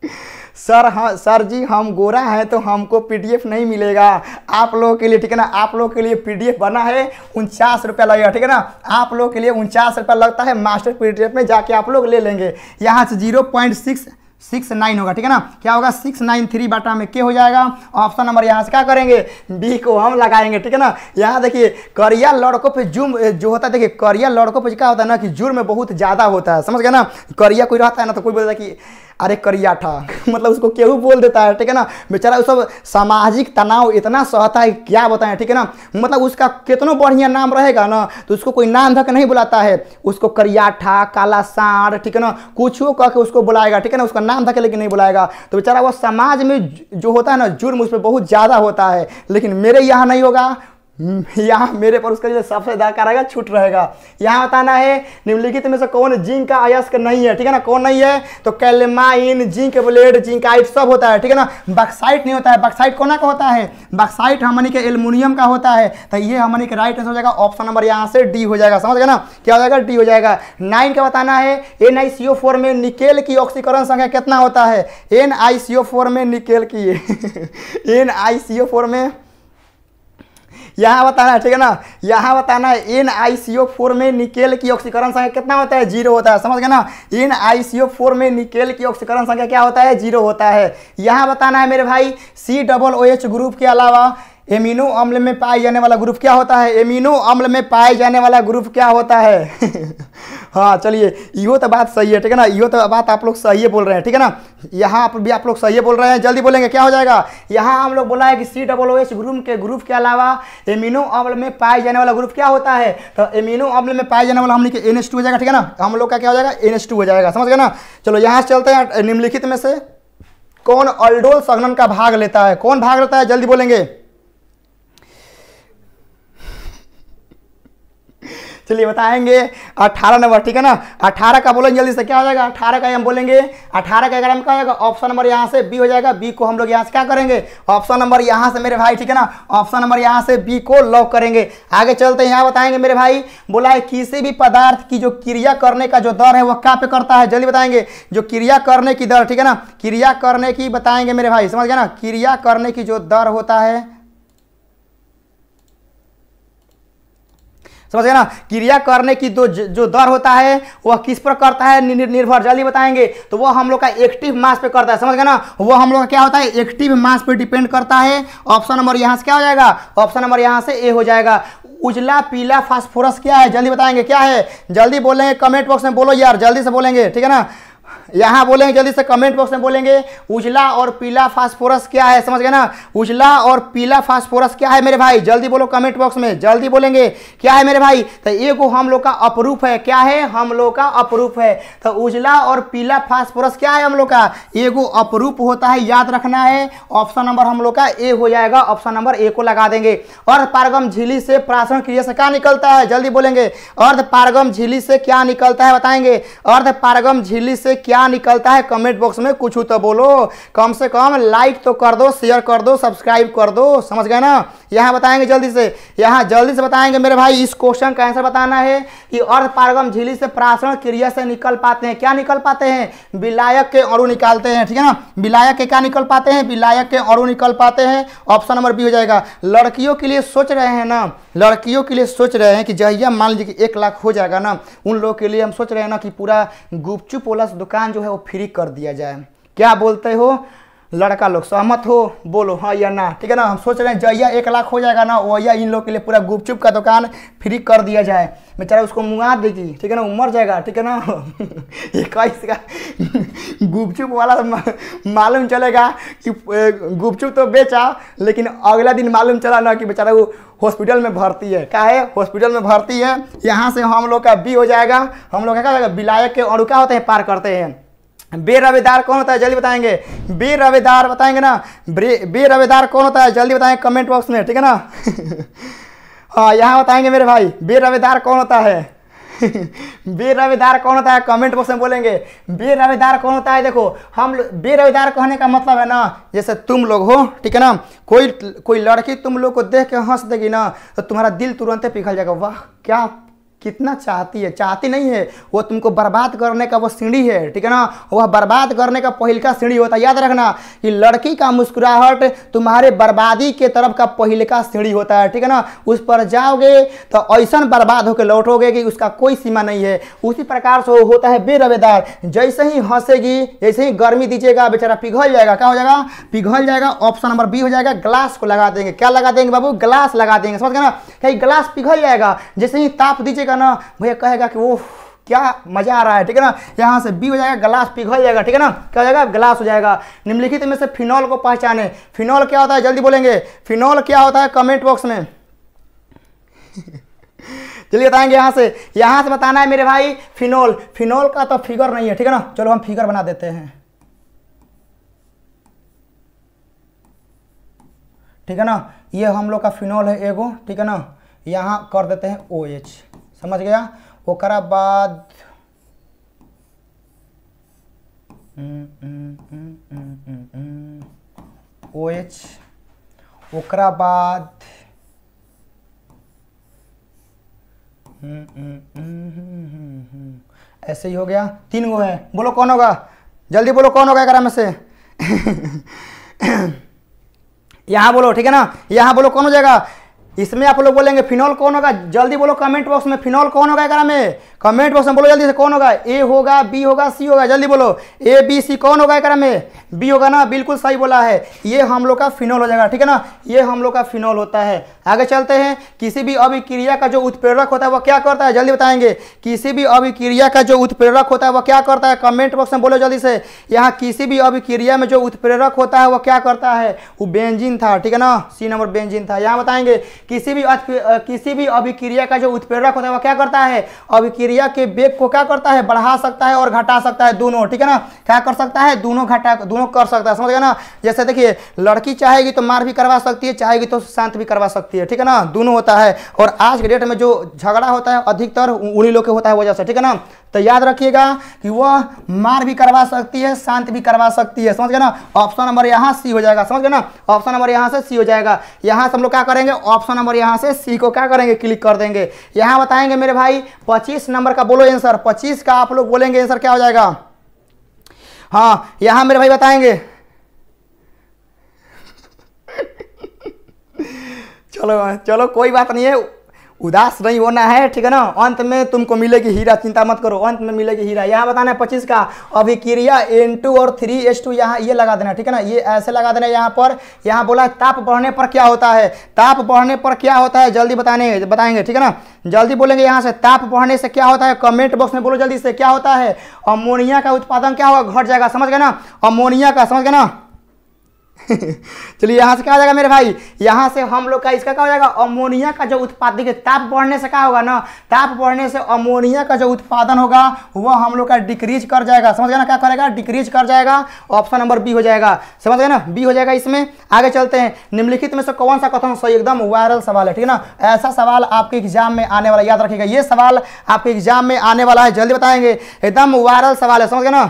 सर हाँ सर जी हम गोरा हैं तो हमको पीडीएफ नहीं मिलेगा आप लोगों के लिए ठीक है ना आप लोगों के लिए पीडीएफ बना है उनचास रुपया लगेगा ठीक है ना आप लोगों के लिए उनचास रुपया लगता है मास्टर पीडीएफ में जाके आप लोग ले लेंगे यहाँ से zero point six six nine होगा ठीक है ना क्या होगा सिक्स नाइन थ्री बाटा में के हो जाएगा ऑप्शन नंबर यहाँ से क्या करेंगे बी को हम लगाएंगे ठीक है ना यहाँ देखिए करिया लड़कों पे जुर्म जो होता है देखिए करिया लड़कों पे क्या होता है ना कि जुर्म बहुत ज़्यादा होता है समझ गए ना करिया कोई रहता है ना तो कोई बोलता है कि अरे करियाठा मतलब उसको केहू बोल देता है ठीक है ना बेचारा सब सामाजिक तनाव इतना सहता है क्या बताएं ठीक है ना मतलब उसका कितना बढ़िया नाम रहेगा ना तो उसको कोई नाम धक नहीं बुलाता है उसको करियाठा काला सांड ठीक है ना कुछ कह के उसको बुलाएगा ठीक है ना उसका नाम धक लेकिन नहीं बुलाएगा तो बेचारा वो समाज में जो होता है ना जुर्म उस पर बहुत ज़्यादा होता है लेकिन मेरे यहाँ नहीं होगा हम्म, यहाँ मेरे पर उसका जो सबसे ज्यादा रहेगा छूट रहेगा यहाँ बताना है निम्नलिखित में से कौन जिंक का अयस्क नहीं है ठीक है ना कौन नहीं है तो कैलमाइन जिंक ब्लेड जिंकाइट सब होता है ठीक है ना बक्साइट नहीं होता है बक्साइट कौन का होता है बक्साइट हमने के एल्यूमिनियम का होता है तो ये हमने के राइट आंसर हो जाएगा ऑप्शन नंबर यहाँ से डी हो जाएगा समझ गए ना क्या हो जाएगा डी हो जाएगा नाइन का बताना है N I C O four में निकेल की ऑक्सीकरण संख्या कितना होता है N I C O four में निकेल की N I C O four में यहाँ बताना है ठीक है ना यहाँ बताना है N I C O four में निकेल की ऑक्सीकरण संख्या कितना होता है जीरो होता है समझ गए ना N I C O four में निकेल की ऑक्सीकरण संख्या क्या होता है जीरो होता है यहाँ बताना है मेरे भाई C double O H group के अलावा एमिनो अम्ल में पाए जाने वाला ग्रुप क्या होता है एमिनो अम्ल में पाए जाने वाला ग्रुप क्या होता है हाँ चलिए यो तो बात सही है ठीक है ना यो तो बात आप लोग सही बोल रहे हैं ठीक है ना यहाँ आप भी आप लोग सही बोल रहे हैं जल्दी बोलेंगे क्या हो जाएगा यहाँ हम लोग बोला है कि C double O H group के ग्रुप के अलावा एमिनो अम्ल में पाए जाने वाला ग्रुप क्या होता है तो एमिनो अम्ल में पाए जाने वाला हम लोग एन हो जाएगा ठीक है ना हम लोग का क्या हो जाएगा एन हो जाएगा समझ गए ना चलो यहाँ से चलते हैं निम्नलिखित में से कौन अल्डोल संघनन का भाग लेता है कौन भाग लेता है जल्दी बोलेंगे चलिए बताएंगे अठारह नंबर ठीक है ना अठारह का बोलेंगे जल्दी से क्या हो जाएगा अठारह का हम बोलेंगे अठारह का अगर हम क्या तो हो जाएगा ऑप्शन नंबर यहाँ से बी हो जाएगा बी को हम लोग यहाँ से क्या करेंगे ऑप्शन नंबर यहाँ से मेरे भाई ठीक है ना ऑप्शन नंबर यहाँ से बी को लॉक करेंगे आगे चलते यहाँ बताएंगे मेरे भाई बोला है किसी भी पदार्थ की जो क्रिया करने का जो दर है वह क्या पे करता है जल्दी बताएंगे जो क्रिया करने की दर ठीक है ना क्रिया करने की बताएंगे मेरे भाई समझ गया ना क्रिया करने की जो दर होता है समझ गए ना क्रिया करने की दो जो दर होता है वह किस पर करता है निर्भर जल्दी बताएंगे तो वह हम लोग का एक्टिव मास पे करता है समझ गए ना वह हम लोग का क्या होता है एक्टिव मास पे डिपेंड करता है ऑप्शन नंबर यहाँ से क्या हो जाएगा ऑप्शन नंबर यहाँ से ए हो जाएगा उजला पीला फास्फोरस क्या है जल्दी बताएंगे क्या है जल्दी बोलेंगे कमेंट बॉक्स में बोलो यार जल्दी से बोलेंगे ठीक है ना यहाँ बोलेंगे जल्दी से कमेंट बॉक्स में बोलेंगे उजला और पीला फास्फोरस क्या है समझ गए ना उजला और पीला फास्फोरस क्या है मेरे भाई जल्दी बोलो कमेंट बॉक्स में जल्दी बोलेंगे क्या है मेरे भाई तो ये को हम लोग का अपरूप है क्या है हम लोग का अपरूप है तो उजला और पीला फास्फोरस क्या है हम लोग का ये को अपरूप होता है याद रखना है ऑप्शन नंबर हम लोग का ए हो जाएगा ऑप्शन नंबर ए को लगा देंगे और पारगम झीली से प्राशन क्रिया से क्या निकलता है जल्दी बोलेंगे अर्ध पारगम झीली से क्या निकलता है बताएंगे अर्ध पारगम झीली से क्या निकलता है कमेंट बॉक्स में कुछ तो बोलो कम से कम लाइक तो कर दो शेयर कर दो सब्सक्राइब कर दो समझ गए ना यहाँ बताएंगे जल्दी से यहाँ जल्दी से बताएंगे मेरे भाई इस क्वेश्चन का आंसर बताना है कि अर्ध पारगम झीली से प्राशन क्रिया से निकल पाते हैं क्या निकल पाते हैं विलायक के अणु निकालते हैं ठीक है ना विलायक के क्या निकल पाते हैं विलायक के अणु निकल पाते हैं ऑप्शन नंबर बी हो जाएगा लड़कियों के लिए सोच रहे हैं ना लड़कियों के लिए सोच रहे हैं कि जहिया मान लीजिए कि एक लाख हो जाएगा ना उन लोगों के लिए हम सोच रहे हैं ना कि पूरा गुपचुप वाला दुकान जो है वो फ्री कर दिया जाए क्या बोलते हो लड़का लोग सहमत हो बोलो हाँ या ना ठीक है ना हम सोच रहे हैं जैया एक लाख हो जाएगा ना वहिया इन लोग के लिए पूरा गुपचुप का दुकान फ्री कर दिया जाए बेचारा उसको मुँगा देगी ठीक है ना मर जाएगा ठीक है ना इक्कीस का गुपचुप वाला मालूम चलेगा कि गुपचुप तो बेचा लेकिन अगला दिन मालूम चला ना कि बेचारा वो हॉस्पिटल में भर्ती है क्या है हॉस्पिटल में भर्ती है यहाँ से हम लोग का बी हो जाएगा हम लोग क्या विलायक के और क्या होते हैं पार करते हैं बे रवेदार कौन होता है जल्दी बताएंगे बे रविदार बताएंगे ना बे रविदार कौन होता है जल्दी बताएंगे कमेंट बॉक्स में ठीक है ना हाँ यहाँ बताएंगे मेरे भाई बे रवेदार कौन होता है बीर रवेदार कौन होता है कमेंट बॉक्स में बोलेंगे बीर रवेदार कौन होता है देखो हम बीर रवेदार कहने का मतलब है ना जैसे तुम लोग हो ठीक है ना कोई कोई लड़की तुम लोग को देख के हंस देगी ना तो तुम्हारा दिल तुरंत पिघल जाएगा वाह क्या कितना चाहती है चाहती नहीं है वो तुमको बर्बाद करने का वो सीढ़ी है ठीक है ना वह बर्बाद करने का पहल का सीढ़ी होता है याद रखना कि लड़की का मुस्कुराहट तुम्हारे बर्बादी के तरफ का पहल का सीढ़ी होता है ठीक है ना उस पर जाओगे तो ऐसा बर्बाद होकर लौटोगे कि उसका कोई सीमा नहीं है उसी प्रकार से होता है बेरवेदार जैसे ही हंसेगी जैसे ही गर्मी दीजिएगा बेचारा पिघल जाएगा क्या हो जाएगा पिघल जाएगा ऑप्शन नंबर बी हो जाएगा ग्लास को लगा देंगे क्या लगा देंगे बाबू ग्लास लगा देंगे समझ गए ना कहीं ग्लास पिघल जाएगा जैसे ही ताप दीजिएगा बोलेगा ना भैया कहेगा कि वो क्या मजा आ रहा है ठीक है ना यहाँ से बी हो जाएगा ग्लास पिघल जाएगा ठीक है ना क्या हो जाएगा ग्लास हो जाएगा निम्नलिखित में से फिनॉल को पहचाने फिनॉल क्या होता है जल्दी बोलेंगे फिनॉल क्या होता है कमेंट बॉक्स में चलिए बताएंगे यहाँ से यहाँ से बताना है मेरे भाई फिनॉल फिनॉल का तो फिगर नहीं है ठीक है ना चलो हम फिगर बना देते हैं ठीक है ना ये हम लोग का फिनॉल है एगो ठीक है ना यहाँ कर देते हैं ओ OH. एच समझ गया ओकरा बाद ओ एच ओकरा बाद ऐसे ही हो गया तीन गो है बोलो कौन होगा जल्दी बोलो कौन होगा एकरा में से यहाँ बोलो ठीक है ना यहाँ बोलो कौन हो जाएगा इसमें आप लोग बोलेंगे फिनॉल कौन होगा जल्दी बोलो कमेंट बॉक्स में फिनॉल कौन होगा एकरा में कमेंट बॉक्स में बोलो जल्दी से कौन होगा ए होगा बी होगा सी होगा जल्दी बोलो ए बी सी कौन होगा एकरा में बी होगा ना बिल्कुल सही बोला है ये हम लोग का फिनॉल हो जाएगा ठीक है ना ये हम लोग का फिनॉल होता है आगे चलते हैं किसी भी अभिक्रिया का जो उत्प्रेरक होता है वह क्या करता है जल्दी बताएंगे किसी भी अभिक्रिया का जो उत्प्रेरक होता है वह क्या करता है कमेंट बॉक्स में बोलो जल्दी से यहाँ किसी भी अभिक्रिया में जो उत्प्रेरक होता है वह क्या करता है वो बेंजिन था ठीक है ना सी नंबर बेंजिन था यहाँ बताएंगे किसी भी किसी भी अभिक्रिया का जो उत्प्रेरक होता है वह क्या करता है अभिक्रिया के बेग को क्या करता है बढ़ा सकता है और घटा सकता है दोनों ठीक है ना क्या कर सकता है दोनों घटा दोनों कर सकता है समझ गया ना जैसे देखिए लड़की चाहेगी तो मार भी करवा सकती है चाहेगी तो शांत भी करवा सकती है होती है ठीक है ना दोनों होता है और आज के डेट में जो झगड़ा होता है अधिकतर उन्हीं लोग के होता है वजह से ठीक है ना तो याद रखिएगा कि वह मार भी करवा सकती है शांत भी करवा सकती है समझ गए ना ऑप्शन नंबर यहाँ सी हो जाएगा समझ गए ना ऑप्शन नंबर यहाँ से सी हो जाएगा यहाँ से हम लोग क्या करेंगे ऑप्शन नंबर यहाँ से सी को क्या करेंगे क्लिक कर देंगे यहाँ बताएंगे मेरे भाई पच्चीस नंबर का बोलो आंसर पच्चीस का आप लोग बोलेंगे आंसर क्या हो जाएगा हाँ यहाँ मेरे भाई बताएंगे चलो चलो कोई बात नहीं है उदास नहीं होना है ठीक है ना अंत में तुमको मिलेगी हीरा चिंता मत करो अंत में मिलेगी हीरा यहाँ बताना है पच्चीस का अभिक्रिया एन टू और थ्री एस टू यहाँ ये लगा देना ठीक है ना ये ऐसे लगा देना यहाँ पर यहाँ बोला है ताप बढ़ने पर क्या होता है ताप बढ़ने पर क्या होता है जल्दी बताने बताएंगे ठीक है ना जल्दी बोलेंगे यहाँ से ताप बढ़ने से क्या होता है कमेंट बॉक्स में बोलो जल्दी से क्या होता है अमोनिया का उत्पादन क्या होगा घट जाएगा समझ गए ना अमोनिया का समझ गए ना चलिए यहाँ से क्या हो जाएगा मेरे भाई यहाँ से हम लोग का इसका क्या हो जाएगा अमोनिया का जो उत्पादन देखिए ताप बढ़ने से क्या होगा ना ताप बढ़ने से अमोनिया का जो उत्पादन होगा वह हम लोग का डिक्रीज कर जाएगा समझ गया ना क्या करेगा डिक्रीज कर जाएगा ऑप्शन नंबर बी हो जाएगा समझ गया ना बी हो जाएगा इसमें आगे चलते हैं निम्नलिखित में से कौन सा कथन सही एकदम वायरल सवाल है ठीक है ना ऐसा सवाल आपके एग्जाम में आने वाला याद रखेगा ये सवाल आपके एग्जाम में आने वाला है जल्दी बताएंगे एकदम वायरल सवाल है समझ गया ना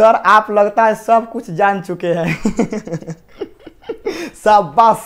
सर आप लगता है सब कुछ जान चुके हैं सब बस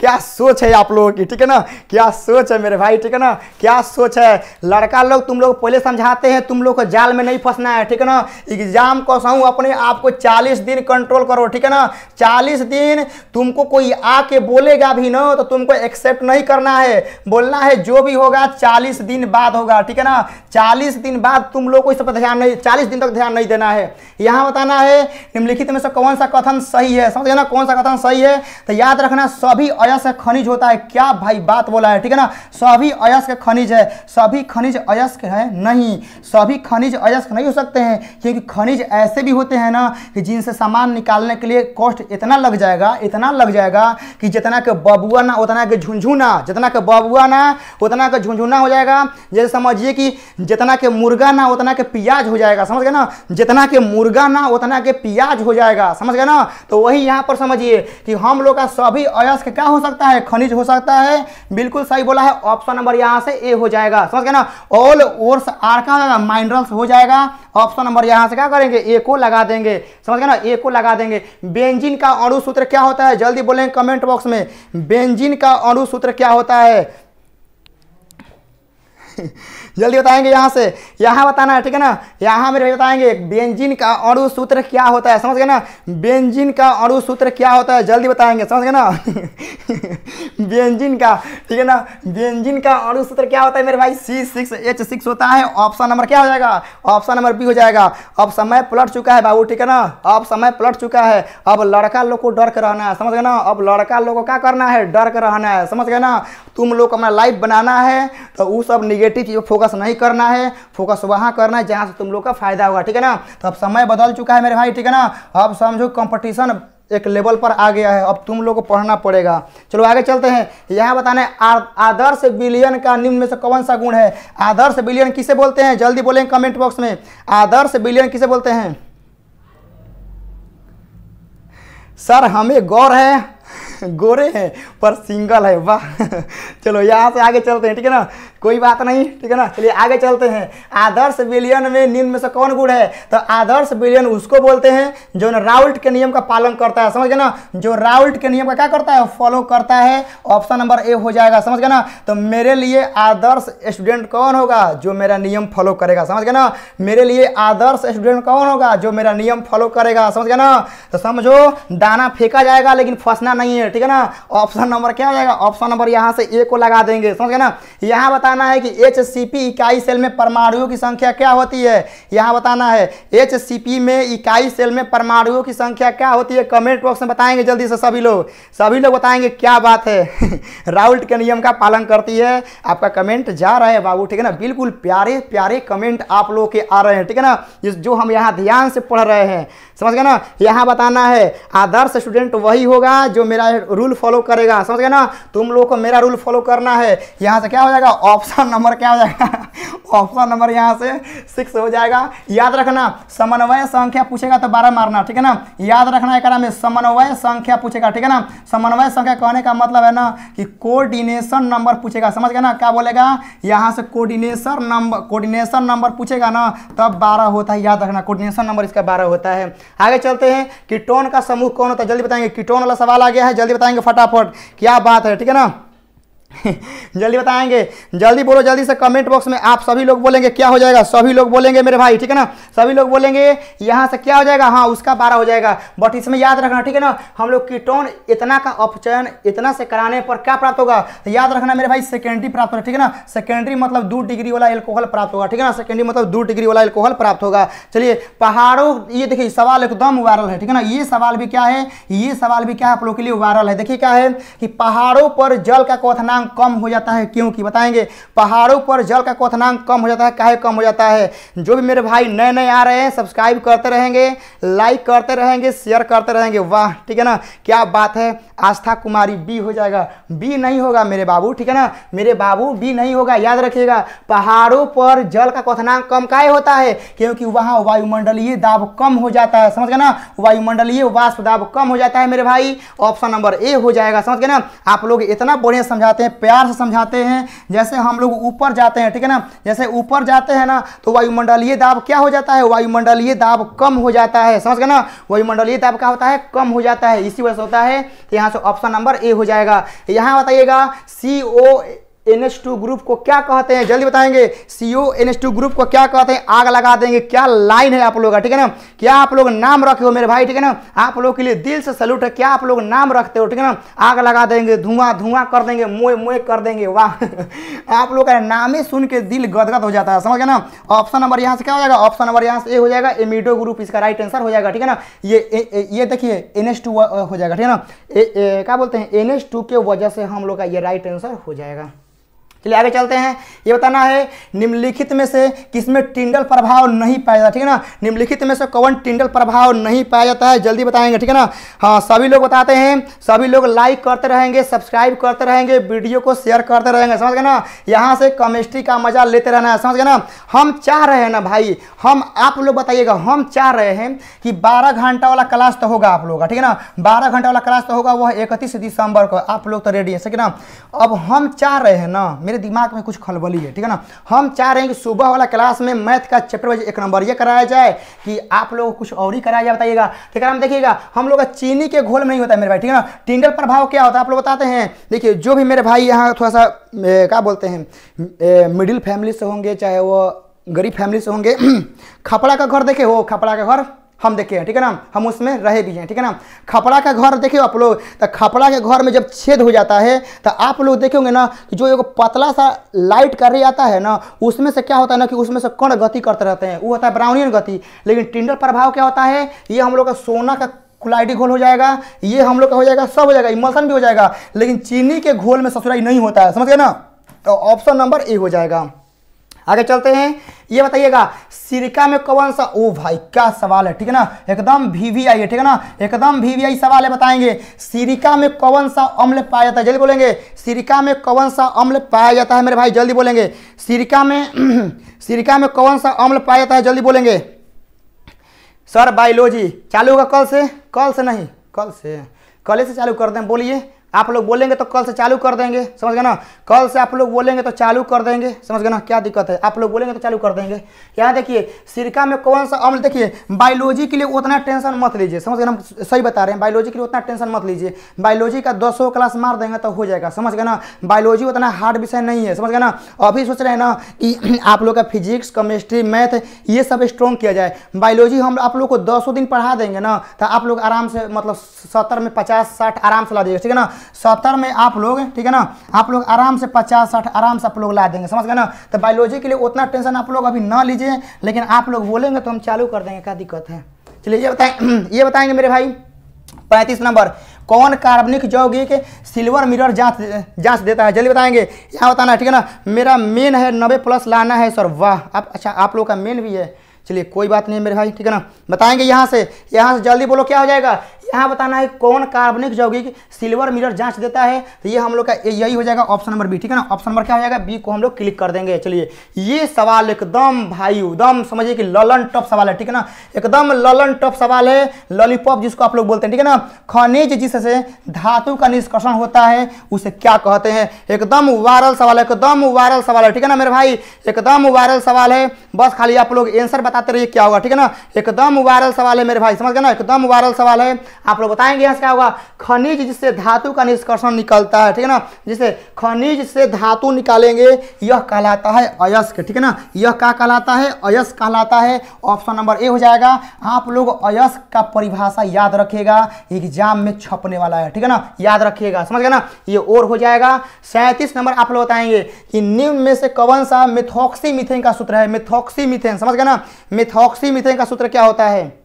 क्या सोच है आप लोगों की ठीक है ना क्या सोच है मेरे भाई ठीक है ना क्या सोच है लड़का लोग तुम लोग पहले समझाते हैं तुम लोग को जाल में नहीं फंसना है ठीक है ना एग्जाम कसाऊँ अपने आप को चालीस दिन कंट्रोल करो ठीक है ना चालीस दिन तुमको कोई आके बोलेगा भी ना तो तुमको एक्सेप्ट नहीं करना है बोलना है जो भी होगा चालीस दिन बाद होगा ठीक है ना चालीस दिन बाद तुम लोग को इस पर ध्यान नहीं चालीस दिन तक ध्यान नहीं देना है यहाँ बताना है निम्नलिखित में से कौन सा कथन सही है समझ गए ना कौन सा कथन सही है तो याद रखना सभी अयस का खनिज होता है क्या भाई बात बोला है ठीक है ना सभी अयस का खनिज है सभी खनिज अयस्क है नहीं सभी खनिज अयस्क नहीं हो सकते हैं क्योंकि खनिज ऐसे भी होते हैं ना कि जिनसे सामान निकालने के लिए कॉस्ट इतना लग जाएगा इतना लग जाएगा कि जितना के बबुआ ना उतना के झुंझुना जितना के बबुआ ना उतना का झुंझुना हो जाएगा जैसे समझिए कि जितना के मुर्गा ना उतना के प्याज हो जाएगा समझ गए ना जितना के मुर्गा ना उतना के प्याज हो जाएगा समझ गए ना तो वही यहाँ पर समझिए कि हम लोग का सभी अयस्क क्या हो सकता है खनिज हो सकता है बिल्कुल सही बोला है ऑप्शन नंबर यहाँ से ए हो जाएगा समझ गए ना ऑल ओर्स आर का हो माइनरल्स हो जाएगा ऑप्शन नंबर यहाँ से क्या करेंगे ए को लगा देंगे समझ गए ना ए को लगा देंगे बेंजिन का अणु सूत्र क्या होता है जल्दी बोलेंगे कमेंट बॉक्स में बेंजिन का अणु सूत्र क्या होता है जल्दी बताएंगे यहाँ से यहाँ बताना है ठीक है ना यहाँ मेरे भाई बताएंगे बेंजिन का अड़ु सूत्र क्या होता है समझ गए ना बेंजिन का अड़ु सूत्र क्या होता है जल्दी बताएंगे समझ गए ना बेंजिन का ठीक है ना बेंजिन का अड़ु सूत्र क्या होता है मेरे भाई सी सिक्स एच सिक्स होता है ऑप्शन नंबर क्या हो जाएगा ऑप्शन नंबर बी हो जाएगा अब समय पलट चुका है बाबू ठीक है ना अब समय पलट चुका है अब लड़का लोग को डर कर रहना है समझ गए ना अब लड़का लोग को क्या करना है डर कर रहना है समझ गए ना तुम लोग को अपना लाइफ बनाना है तो वो सब निगेटिव चीज़ फोकस नहीं करना है फोकस वहाँ करना है जहाँ से तुम लोग का फायदा होगा ठीक है ना तो अब समय बदल चुका है मेरे भाई ठीक है ना अब समझो कंपटीशन एक लेवल पर आ गया है अब तुम लोग को पढ़ना पड़ेगा चलो आगे चलते हैं यहाँ बताना है आदर्श बिलियन का निम्न में से कौन सा गुण है आदर्श बिलियन किसे बोलते हैं जल्दी बोलेंगे कमेंट बॉक्स में आदर्श बिलियन किसे बोलते हैं सर हमें गौर है गोरे हैं पर सिंगल है वाह चलो यहाँ से आगे चलते हैं ठीक है ना कोई बात नहीं ठीक है ना चलिए आगे चलते हैं आदर्श विलियन में निम्न में से कौन गुण है तो आदर्श विलियन उसको बोलते हैं जो राउल्ट के नियम का पालन करता है समझ गए ना जो राउल्ट के नियम का क्या करता है फॉलो करता है ऑप्शन नंबर ए हो जाएगा समझ गए ना तो मेरे लिए आदर्श स्टूडेंट कौन होगा जो मेरा नियम फॉलो करेगा समझ गए ना मेरे लिए आदर्श स्टूडेंट कौन होगा जो मेरा नियम फॉलो करेगा समझ गए ना तो समझो दाना फेंका जाएगा लेकिन फंसना नहीं है ठीक है ना ऑप्शन नंबर क्या हो जाएगा ऑप्शन नंबर यहाँ से ए को लगा देंगे समझ गए ना यहाँ बताना है कि एच इकाई सेल में परमाणुओं की संख्या क्या होती है यहाँ बताना है एच में इकाई सेल में परमाणुओं की संख्या क्या होती है कमेंट बॉक्स में बताएंगे जल्दी से सभी लोग सभी लोग बताएंगे क्या बात है राहुल के नियम का पालन करती है आपका कमेंट जा रहा है बाबू ठीक है ना बिल्कुल प्यारे प्यारे कमेंट आप लोग के आ रहे हैं ठीक है ना जो हम यहाँ ध्यान से पढ़ रहे हैं समझ गए ना यहाँ बताना है आदर्श स्टूडेंट वही होगा जो मेरा रूल फॉलो करेगा समझ गए ना तुम लोगों को मेरा रूल फॉलो करना है यहाँ से क्या हो जाएगा ऑप्शन नंबर क्या हो जाएगा ऑप्शन नंबर यहाँ से सिक्स हो जाएगा याद रखना समन्वय संख्या पूछेगा तो बारह मारना ठीक है ना याद रखना एक में समन्वय संख्या पूछेगा ठीक है ना समन्वय संख्या कहने का मतलब है ना कि कोर्डिनेशन नंबर पूछेगा समझ गए ना क्या बोलेगा यहाँ से कोर्डिनेशन नंबर कोर्डिनेशन नंबर पूछेगा ना तब बारह होता है याद रखना कोर्डिनेशन नंबर इसका बारह होता है आगे चलते हैं कीटोन का समूह कौन होता है जल्दी बताएंगे कीटोन वाला सवाल आ गया है जल्दी बताएंगे फटाफट क्या बात है ठीक है ना जल्दी बताएंगे जल्दी बोलो जल्दी से कमेंट बॉक्स में आप सभी लोग बोलेंगे क्या हो जाएगा सभी लोग बोलेंगे मेरे भाई ठीक है ना सभी लोग बोलेंगे यहाँ से क्या हो जाएगा हाँ उसका बारह हो जाएगा बट इसमें याद रखना ठीक है ना हम लोग कीटोन इतना का अपचयन इतना से कराने पर क्या प्राप्त होगा याद रखना मेरे भाई सेकेंडरी प्राप्त होगा ठीक है ना सेकेंडरी मतलब दो डिग्री वाला एल्कोहल प्राप्त होगा ठीक है ना सेकेंडरी मतलब दो डिग्री वाला एल्कोहल प्राप्त होगा चलिए पहाड़ों ये देखिए सवाल एकदम वायरल है ठीक है ना ये सवाल भी क्या है ये सवाल भी क्या है आप लोग के लिए वायरल है देखिए क्या है कि पहाड़ों पर जल का क्वथनांग क्वथनांक कम हो जाता है क्योंकि बताएंगे पहाड़ों पर जल का क्वथनांक कम हो जाता है काहे कम हो जाता है जो भी मेरे भाई नए नए आ रहे हैं सब्सक्राइब करते रहेंगे लाइक करते रहेंगे शेयर करते रहेंगे वाह ठीक है ना क्या बात है आस्था कुमारी बी हो जाएगा बी नहीं होगा मेरे बाबू ठीक है ना मेरे बाबू बी नहीं होगा याद रखिएगा पहाड़ों पर जल का क्वथनांक कम काहे होता है क्योंकि वहाँ वायुमंडलीय दाब कम हो जाता है समझ गए ना वायुमंडलीय वाष्प दाब कम हो जाता है मेरे भाई ऑप्शन नंबर ए हो जाएगा समझ गए ना आप लोग इतना बढ़िया समझाते हैं प्यार से समझाते हैं जैसे हम लोग ऊपर जाते हैं ठीक है ना जैसे ऊपर जाते हैं ना तो वायुमंडलीय दाब क्या हो जाता है वायुमंडलीय दाब कम हो जाता है समझ गए ना वायुमंडलीय दाब क्या होता है कम हो जाता है इसी वजह से होता है यहाँ से ऑप्शन नंबर ए हो जाएगा यहाँ बताइएगा सी ओ NH2 ग्रुप को क्या कहते हैं जल्दी बताएंगे सीओ NH2 ग्रुप को क्या कहते हैं आग लगा देंगे क्या लाइन है आप लोग का ठीक है ना क्या आप लोग नाम रखे हो मेरे भाई ठीक है ना आप लोग के लिए दिल से सल्यूट है क्या आप लोग नाम रखते हो ठीक है ना आग लगा देंगे धुआं धुआं कर देंगे मोए मोए कर देंगे वाह आप लोग का नाम ही सुन के दिल गदगद हो जाता है समझ गए ना ऑप्शन नंबर यहाँ से क्या हो जाएगा ऑप्शन नंबर यहाँ से ए हो जाएगा एमिडो ग्रुप इसका राइट आंसर हो जाएगा ठीक है ना ये ये देखिए एन हो जाएगा ठीक है ना क्या बोलते हैं एन के वजह से हम लोग का ये राइट आंसर हो जाएगा चलिए आगे चलते हैं ये बताना है निम्नलिखित में से किसमें टिंडल प्रभाव नहीं पाया जाता ठीक है ना निम्नलिखित में से कौन टिंडल प्रभाव नहीं पाया जाता है जल्दी बताएंगे ठीक है ना हाँ सभी लोग बताते हैं सभी लोग लाइक करते रहेंगे सब्सक्राइब करते रहेंगे वीडियो को शेयर करते रहेंगे समझ गए ना यहाँ से केमिस्ट्री का मजा लेते रहना है समझ गए ना हम चाह रहे हैं ना भाई हम आप लोग बताइएगा हम चाह रहे हैं कि बारह घंटा वाला क्लास तो होगा आप लोग का ठीक है ना बारह घंटा वाला क्लास तो होगा वह इकतीस दिसंबर को आप लोग तो रेडी है ठीक है ना अब हम चाह रहे हैं ना मेरे दिमाग में कुछ खलबली है ठीक है ना हम चाह रहे हैं कि सुबह वाला क्लास में मैथ का चैप्टर वाइज एक नंबर ये कराया जाए कि आप लोग कुछ और ही कराया जाए बताइएगा ठीक है हम देखिएगा हम लोग चीनी के घोल में ही होता है मेरे भाई ठीक है ना टिंडर प्रभाव क्या होता है आप लोग बताते हैं देखिए जो भी मेरे भाई यहाँ थोड़ा सा क्या बोलते हैं मिडिल फैमिली से होंगे चाहे वो गरीब फैमिली से होंगे खपड़ा का घर देखे हो खपड़ा का घर हम देखे हैं ठीक है ना हम उसमें रहे भी हैं ठीक है ना खपड़ा का घर देखे आप लोग तो खपड़ा के घर में जब छेद हो जाता है तो आप लोग देखेंगे ना कि जो एक पतला सा लाइट कर रही आता है ना उसमें से क्या होता है ना कि उसमें से कण गति करते रहते हैं वो होता है ब्राउनियन गति लेकिन टिंडर प्रभाव क्या होता है ये हम लोग का सोना का क्लाइडी घोल हो जाएगा ये हम लोग का हो जाएगा सब हो जाएगा इमोशन भी हो जाएगा लेकिन चीनी के घोल में ससुराई नहीं होता है समझ गए ना तो ऑप्शन नंबर ए हो जाएगा आगे चलते हैं ये बताइएगा सिरका में कौन सा ओ भाई क्या सवाल है ठीक है ना एकदम आई है ठीक है ना एकदम आई सवाल है बताएंगे सिरिका में कौन सा अम्ल पाया जाता है जल्दी बोलेंगे सिरिका में कौन सा अम्ल पाया जाता है मेरे भाई जल्दी बोलेंगे सिरिका में सिरिका में कौन सा अम्ल पाया जाता है जल्दी बोलेंगे सर बायोलॉजी चालू होगा कल से कल से नहीं कल से कल से चालू कर दें बोलिए आप लोग बोलेंगे तो कल से चालू कर देंगे समझ गए ना कल से आप लोग बोलेंगे तो चालू कर देंगे समझ गए ना क्या दिक्कत है आप लोग बोलेंगे तो चालू कर देंगे यहाँ देखिए सिरका में कौन सा अम्ल देखिए बायोलॉजी के लिए उतना टेंशन मत लीजिए समझ गए ना सही बता रहे हैं बायोलॉजी के लिए उतना टेंशन मत लीजिए बायोलॉजी का दसों क्लास मार देंगे तो हो जाएगा समझ गए ना बायोलॉजी उतना हार्ड विषय नहीं है समझ गए ना अभी सोच रहे हैं ना कि आप लोग का फिजिक्स केमिस्ट्री मैथ ये सब स्ट्रॉन्ग किया जाए बायोलॉजी हम आप लोग को दसों दिन पढ़ा देंगे ना तो आप लोग आराम से मतलब सत्तर में पचास साठ आराम से ला दीजिएगा ठीक है ना सत्तर में आप लोग ठीक है ना आप लोग आराम से पचास साठ आराम से आप लोग ला देंगे समझ गए ना तो बायोलॉजी के लिए उतना टेंशन आप लोग अभी ना लीजिए लेकिन आप लोग बोलेंगे तो हम चालू कर देंगे क्या दिक्कत है चलिए ये बताएं ये बताएंगे मेरे भाई पैंतीस नंबर कौन कार्बनिक यौगिक सिल्वर मिरर जांच जांच देता है जल्दी बताएंगे यहाँ बताना ठीक है ना मेरा मेन है नब्बे प्लस लाना है सर वाह आप अच्छा आप लोग का मेन भी है चलिए कोई बात नहीं मेरे भाई ठीक है ना बताएंगे यहाँ से यहाँ से जल्दी बोलो क्या हो जाएगा यहाँ बताना है कौन कार्बनिक यौगिक सिल्वर मिरर जांच देता है तो ये हम लोग का यही हो जाएगा ऑप्शन नंबर बी ठीक है ना ऑप्शन नंबर क्या हो जाएगा बी को हम लोग क्लिक कर देंगे चलिए ये सवाल एकदम भाई एकदम समझिए कि ललन टॉप सवाल है ठीक है ना एकदम ललन टॉप सवाल है लॉलीपॉप जिसको आप लोग बोलते हैं ठीक है ना खनिज जिससे धातु का निष्कर्षण होता है उसे क्या कहते हैं एकदम वायरल सवाल है एकदम वायरल सवाल है ठीक है ना मेरे भाई एकदम वायरल सवाल है बस खाली आप लोग एंसर बताते रहिए क्या होगा ठीक है ना एकदम वायरल सवाल है मेरे भाई समझ गए ना एकदम वायरल सवाल है आप लोग बताएंगे यहाँ से क्या होगा खनिज जिससे धातु का निष्कर्षण निकलता है ठीक है ना जिसे खनिज से धातु निकालेंगे यह कहलाता है अयस्क ठीक है ना यह क्या कहलाता है अयस्क कहलाता है ऑप्शन नंबर ए हो जाएगा आप लोग अयस्क का परिभाषा याद रखिएगा एग्जाम में छपने वाला है ठीक है ना याद रखिएगा समझ गए ना ये और हो जाएगा सैंतीस नंबर आप लोग बताएंगे कि निम्न में से कौन सा मिथोक्सी मिथेन का सूत्र है मिथोक्सी मिथेन समझ गए ना मिथोक्सी मिथेन का सूत्र क्या होता है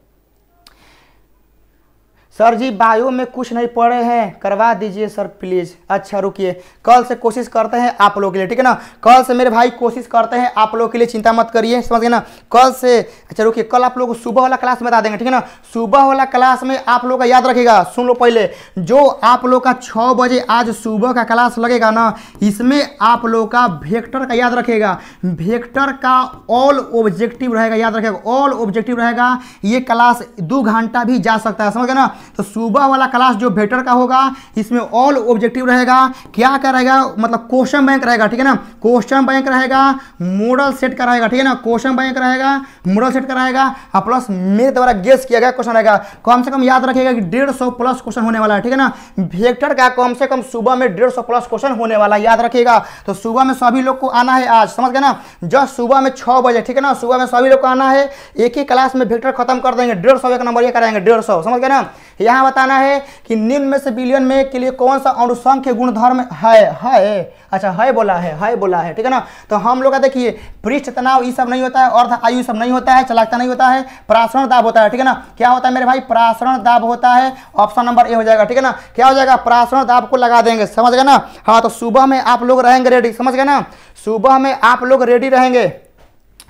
सर जी बायो में कुछ नहीं पढ़े हैं करवा दीजिए सर प्लीज़ अच्छा रुकिए कल से कोशिश करते हैं आप लोगों के लिए ठीक है ना कल से मेरे भाई कोशिश करते हैं आप लोगों के लिए चिंता मत करिए समझ गए ना कल से अच्छा रुकिए कल आप लोग सुबह वाला क्लास में बता देंगे ठीक है ना सुबह वाला क्लास में आप लोग का याद रखेगा सुन लो पहले जो आप लोग का छः बजे आज सुबह का क्लास लगेगा ना इसमें आप लोग का भेक्टर का याद रखेगा भेक्टर का ऑल ऑब्जेक्टिव रहेगा याद रखेगा ऑल ऑब्जेक्टिव रहेगा ये क्लास दो घंटा भी जा सकता है समझ गए ना तो सुबह वाला क्लास जो बेटर का होगा इसमें ऑल ऑब्जेक्टिव रहेगा क्या का रहेगा मतलब क्वेश्चन बैंक रहेगा ठीक है ना क्वेश्चन बैंक रहेगा मॉडल सेट का रहेगा ठीक है ना क्वेश्चन बैंक रहेगा मॉडल सेट का रहेगा और प्लस मेरे द्वारा गेस किया गया क्वेश्चन रहेगा कम से कम याद रखिएगा कि डेढ़ सौ प्लस क्वेश्चन होने वाला है ठीक है ना वेक्टर का कम से कम सुबह में डेढ़ सौ प्लस क्वेश्चन होने वाला याद रखिएगा तो सुबह में सभी लोग को आना है आज समझ गए ना जस्ट सुबह में छः बजे ठीक है ना सुबह में सभी लोग को आना है एक ही क्लास में वेक्टर खत्म कर देंगे डेढ़ सौ एक नंबर ये कराएंगे डेढ़ सौ समझ गए ना यहाँ बताना है कि निम्न में से बिलियन में के लिए कौन सा अनुसंख्य गुणधर्म है है अच्छा है बोला है है बोला है ठीक है ना तो हम लोग का देखिए पृष्ठ तनाव ये सब नहीं होता है अर्थ आयु सब नहीं होता है चलाकता नहीं होता है प्रासरण दाब होता है ठीक है ना क्या होता है मेरे भाई प्रासरण दाब होता है ऑप्शन नंबर ए हो जाएगा ठीक है ना क्या हो जाएगा प्रासरण दाब को लगा देंगे समझ गए ना हाँ तो सुबह में आप लोग रहेंगे रेडी समझ गए ना सुबह में आप लोग रेडी रहेंगे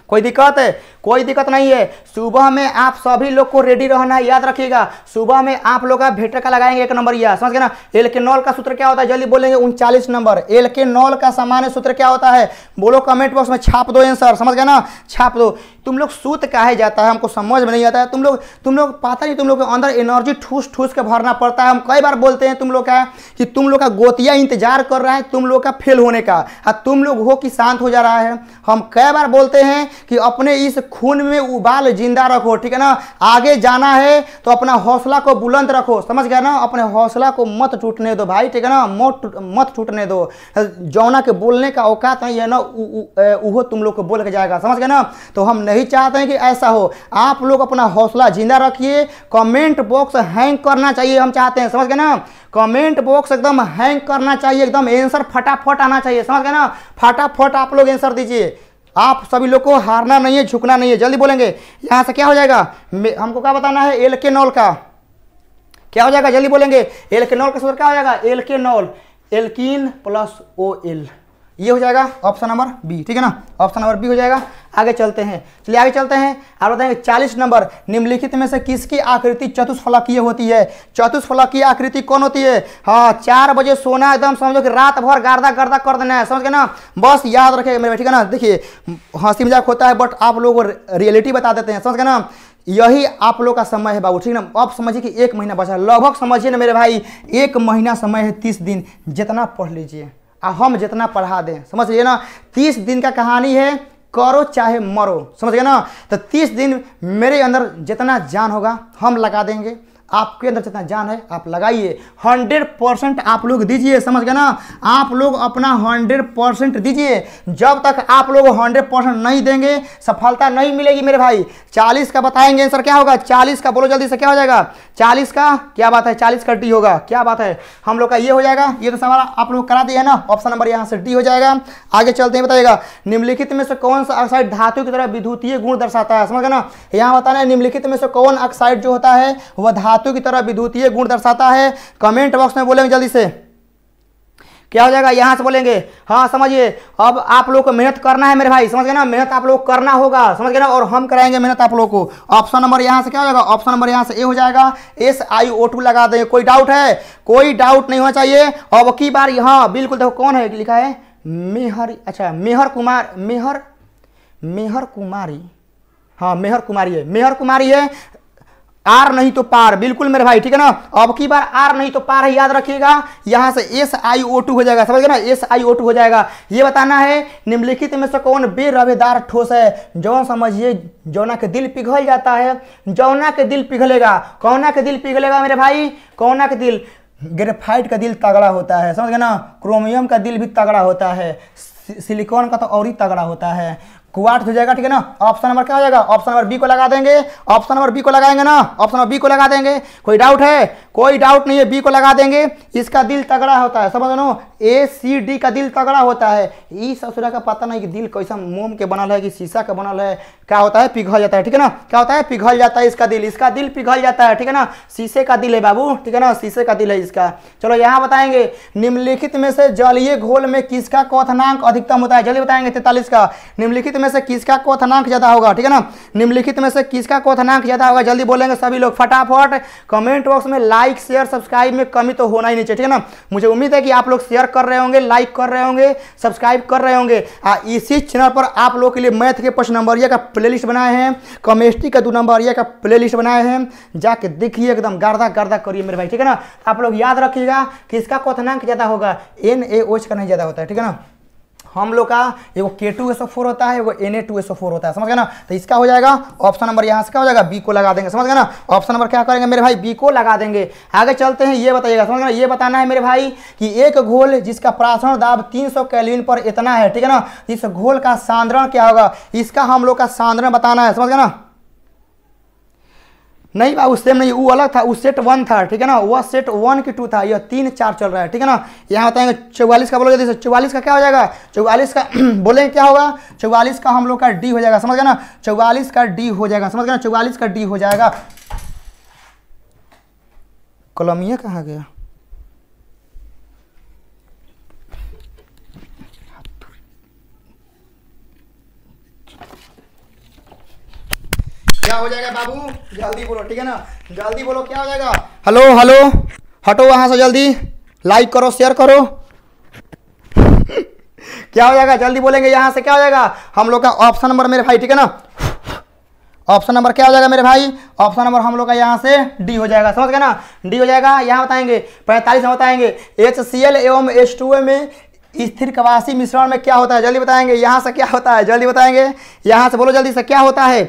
कोई दिक्कत है कोई दिक्कत नहीं है सुबह में आप सभी लोग को रेडी रहना याद रखिएगा सुबह में आप लोग का भेटर का लगाएंगे एक नंबर यह समझ गए ना एल के नॉल का सूत्र क्या होता है जल्दी बोलेंगे उनचालीस नंबर एल के नॉल का सामान्य सूत्र क्या होता है बोलो कमेंट बॉक्स में छाप दो आंसर समझ गए ना छाप दो तुम लोग सूत कहा जाता है हमको समझ में नहीं आता है तुम लोग तुम लोग पता नहीं तुम लोग के अंदर एनर्जी ठूस ठूस के भरना पड़ता है हम कई बार बोलते हैं तुम लोग का कि तुम लोग का गोतिया इंतजार कर रहा है तुम लोग का फेल होने का तुम लोग हो कि शांत हो जा रहा है हम कई बार बोलते हैं कि अपने इस खून में उबाल जिंदा रखो ठीक है ना आगे जाना है तो अपना हौसला को बुलंद रखो समझ गया ना अपने हौसला को मत टूटने दो भाई ठीक है ना मत मत टूटने दो जौना के बोलने का औकात नहीं है ना वो तुम लोग को बोल के जाएगा समझ गया ना तो हम नहीं चाहते हैं कि ऐसा हो आप लोग अपना हौसला जिंदा रखिए कमेंट बॉक्स हैंग करना चाहिए हम चाहते हैं समझ गए ना कमेंट बॉक्स एकदम हैंग करना चाहिए एकदम आंसर फटाफट आना चाहिए समझ गए ना फटाफट आप लोग आंसर दीजिए आप सभी लोग को हारना नहीं है झुकना नहीं है जल्दी बोलेंगे यहाँ से क्या हो जाएगा हमको क्या बताना है एल के नॉल का क्या हो जाएगा जल्दी बोलेंगे एल के नॉल का सूत्र क्या हो जाएगा alkanol alkene plus O L ये हो जाएगा ऑप्शन नंबर बी ठीक है ना ऑप्शन नंबर बी हो जाएगा आगे चलते हैं चलिए आगे चलते हैं आप बताएंगे चालीस नंबर निम्नलिखित में से किसकी आकृति चतुष्फलकीय होती है चतुष्फलकीय आकृति कौन होती है हाँ चार बजे सोना एकदम समझो कि रात भर गारदा गर्दा कर देना है समझ गए ना बस याद रखेगा मेरे ठीक है ना देखिए हंसी मजाक होता है बट आप लोग रियलिटी बता देते हैं समझ गए ना यही आप लोग का समय है बाबू ठीक है ना अब समझिए कि एक महीना बचा लगभग समझिए ना मेरे भाई एक महीना समय है तीस दिन जितना पढ़ लीजिए हम जितना पढ़ा दें समझ लीजिए ना तीस दिन का कहानी है करो चाहे मरो समझ गए ना तो तीस दिन मेरे अंदर जितना जान होगा हम लगा देंगे आपके अंदर जितना जान है आप लगाइए हंड्रेड परसेंट आप लोग दीजिए समझ गए ना आप लोग अपना हंड्रेड परसेंट दीजिए जब तक आप लोग हंड्रेड परसेंट नहीं देंगे सफलता नहीं मिलेगी मेरे भाई चालीस का बताएंगे आंसर क्या होगा चालीस का बोलो जल्दी से क्या हो जाएगा चालीस का क्या बात है चालीस का डी होगा क्या बात है हम लोग का ये हो जाएगा ये तो सवाल आप लोग करा दिया है ना ऑप्शन नंबर यहाँ से डी हो जाएगा आगे चलते हैं बताइएगा निम्नलिखित में से कौन सा ऑक्साइड धातु की तरह विद्युतीय गुण दर्शाता है समझ गए ना यहाँ बताना है निम्नलिखित में से कौन ऑक्साइड जो होता है वह धातु धातु की तरह विद्युतीय गुण दर्शाता है कमेंट बॉक्स में बोलेंगे जल्दी से क्या हो जाएगा यहाँ से बोलेंगे हाँ समझिए अब आप लोग को मेहनत करना है मेरे भाई समझ गए ना मेहनत आप लोग करना होगा समझ गए ना और हम कराएंगे मेहनत आप लोग को ऑप्शन नंबर यहाँ से क्या हो जाएगा ऑप्शन नंबर यहाँ से ए हो जाएगा एस आई ओ टू लगा देंगे कोई डाउट है कोई डाउट नहीं होना चाहिए अब की बार यहाँ बिल्कुल देखो कौन है लिखा है मेहर अच्छा मेहर कुमार मेहर मेहर कुमारी हाँ मेहर कुमारी है मेहर कुमारी है आर नहीं तो पार बिल्कुल मेरे भाई ठीक है ना अब की बार आर नहीं तो पार है याद रखिएगा यहाँ से एस आई ओ टू हो जाएगा समझ गए ना एस आई ओ टू हो जाएगा ये बताना है निम्नलिखित में से कौन बेरवेदार ठोस है जौन समझिए जौना के दिल पिघल जाता है जौना के दिल पिघलेगा कौना के दिल पिघलेगा मेरे भाई कौना के दिल ग्रेफाइट का दिल तगड़ा होता है समझ गए ना क्रोमियम का दिल भी तगड़ा होता है सिलिकॉन का तो और ही तगड़ा होता है क्वार्ट्स हो जाएगा ठीक है ना ऑप्शन नंबर क्या हो जाएगा ऑप्शन नंबर बी को लगा देंगे ऑप्शन नंबर बी को लगाएंगे ना ऑप्शन नंबर बी को लगा देंगे कोई डाउट है कोई डाउट नहीं है बी को लगा देंगे इसका दिल तगड़ा होता है समझ लो ए सी डी का दिल तगड़ा होता है ई ससुरा का पता नहीं कि दिल कैसा मोम के बनल है कि शीशा का बनल है क्या होता है पिघल जाता है ठीक है ना क्या होता है पिघल जाता है इसका दिल इसका दिल पिघल जाता है ठीक है ना शीशे का दिल है बाबू ठीक है ना शीशे का दिल है इसका चलो यहाँ बताएंगे निम्नलिखित में से जलीय घोल में किसका कौथनांक अधिकतम होता है जल्दी बताएंगे तैतालीस का निम्नलिखित में से किसका क्वथनांक ज्यादा होगा ठीक है ना निम्नलिखित में से किसका क्वथनांक ज्यादा होगा जल्दी बोलेंगे सभी लोग फटाफट कमेंट बॉक्स में लाइक शेयर सब्सक्राइब में कमी तो होना ही नहीं चाहिए ठीक है ना मुझे उम्मीद है कि आप लोग शेयर शेयर कर रहे होंगे लाइक कर रहे होंगे सब्सक्राइब कर रहे होंगे आ, इसी चैनल पर आप लोगों के लिए मैथ के प्रश्न नंबर का प्ले बनाए हैं केमिस्ट्री का दो नंबर का प्ले बनाए हैं जाके देखिए एकदम गर्दा गर्दा करिए मेरे भाई ठीक है ना आप लोग याद रखिएगा किसका क्वथनांक ज़्यादा होगा एन ए ओच का नहीं ज़्यादा होता है ठीक है ना तो हम लोग का एगो के टू एस फोर होता है एगो N A two S four होता है समझ गए ना तो इसका हो जाएगा ऑप्शन नंबर यहाँ से क्या हो जाएगा बी को लगा देंगे समझ गए ना ऑप्शन नंबर क्या करेंगे मेरे भाई बी को लगा देंगे आगे चलते हैं ये बताइएगा समझ गए ये बताना है मेरे भाई कि एक घोल जिसका प्रासरण दाब तीन सौ कैलविन पर इतना है ठीक है ना इस घोल का सांद्रण क्या होगा इसका हम लोग का सांद्रण बताना है समझ गए ना नहीं बाबू सेम नहीं वो अलग था वो सेट वन था ठीक है ना वह सेट वन की टू था यह तीन चार चल रहा है ठीक है ना यहाँ बताएंगे चौवालीस का बोलोगे तो चौवालीस का क्या हो जाएगा चौवालीस का बोलेंगे क्या होगा चौवालीस का हम लोग का डी हो जाएगा समझ गए ना चौवालीस का डी हो जाएगा समझ गए ना चौवालीस का डी हो जाएगा कलमिया कहाँ गया क्या हो जाएगा बाबू जल्दी बोलो ठीक है ना जल्दी बोलो क्या हो जाएगा हेलो हेलो हटो वहां से जल्दी लाइक करो शेयर करो क्या हो जाएगा जल्दी बोलेंगे यहां से क्या हो जाएगा हम लोग का ऑप्शन नंबर मेरे भाई ठीक है ना ऑप्शन नंबर क्या हो जाएगा मेरे भाई ऑप्शन नंबर हम लोग का यहाँ से डी हो जाएगा समझ गए ना डी हो जाएगा यहाँ बताएंगे पैंतालीस में बताएंगे एच सी एल एवं एच टू ए में स्थिर कवासी मिश्रण में क्या होता है जल्दी बताएंगे यहाँ से क्या होता है जल्दी बताएंगे यहाँ से बोलो जल्दी से क्या होता है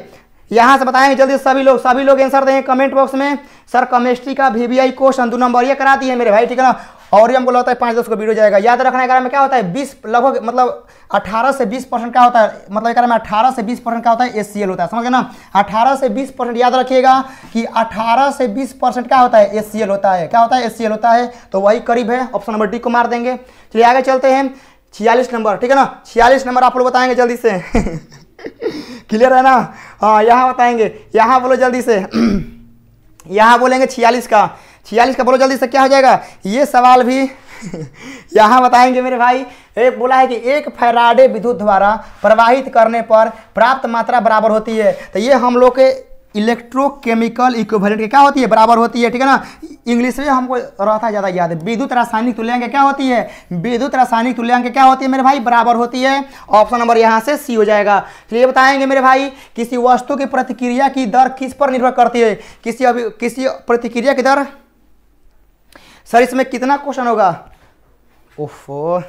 यहाँ से बताएंगे जल्दी सभी लोग सभी लोग आंसर देंगे कमेंट बॉक्स में सर केमिस्ट्री का वी आई क्वेश्चन दो नंबर ये करा दिए मेरे भाई ठीक है ना और ये हमको लगता है पाँच दस को वीडियो जाएगा याद रखना एक में क्या होता है बीस लगभग मतलब अठारह से बीस परसेंट क्या होता है मतलब एक में अठारह से बीस परसेंट क्या होता है एस होता है समझ गए ना अठारह से बीस परसेंट याद रखिएगा कि अठारह से बीस परसेंट क्या होता है एस होता है क्या होता है एस होता है तो वही करीब है ऑप्शन नंबर डी को मार देंगे चलिए आगे चलते हैं छियालीस नंबर ठीक है ना छियालीस नंबर आप लोग बताएंगे जल्दी से क्लियर है ना हाँ यहाँ बताएंगे यहाँ बोलो जल्दी से यहाँ बोलेंगे छियालीस का छियालीस का बोलो जल्दी से क्या हो जाएगा ये सवाल भी यहाँ बताएंगे मेरे भाई एक बोला है कि एक फैराडे विद्युत द्वारा प्रवाहित करने पर प्राप्त मात्रा बराबर होती है तो ये हम लोग के इलेक्ट्रोकेमिकल इक्विवेलेंट क्या होती है बराबर होती है ठीक है ना इंग्लिश में हमको रहता है ज़्यादा याद है विद्युत रासायनिक तुल्यांक क्या होती है विद्युत रासायनिक तुल्यांक क्या होती है मेरे भाई बराबर होती है ऑप्शन नंबर यहाँ से सी हो जाएगा फिर ये बताएंगे मेरे भाई किसी वस्तु की प्रतिक्रिया की दर किस पर निर्भर करती है किसी अभी किसी प्रतिक्रिया की दर सर इसमें कितना क्वेश्चन होगा ओफो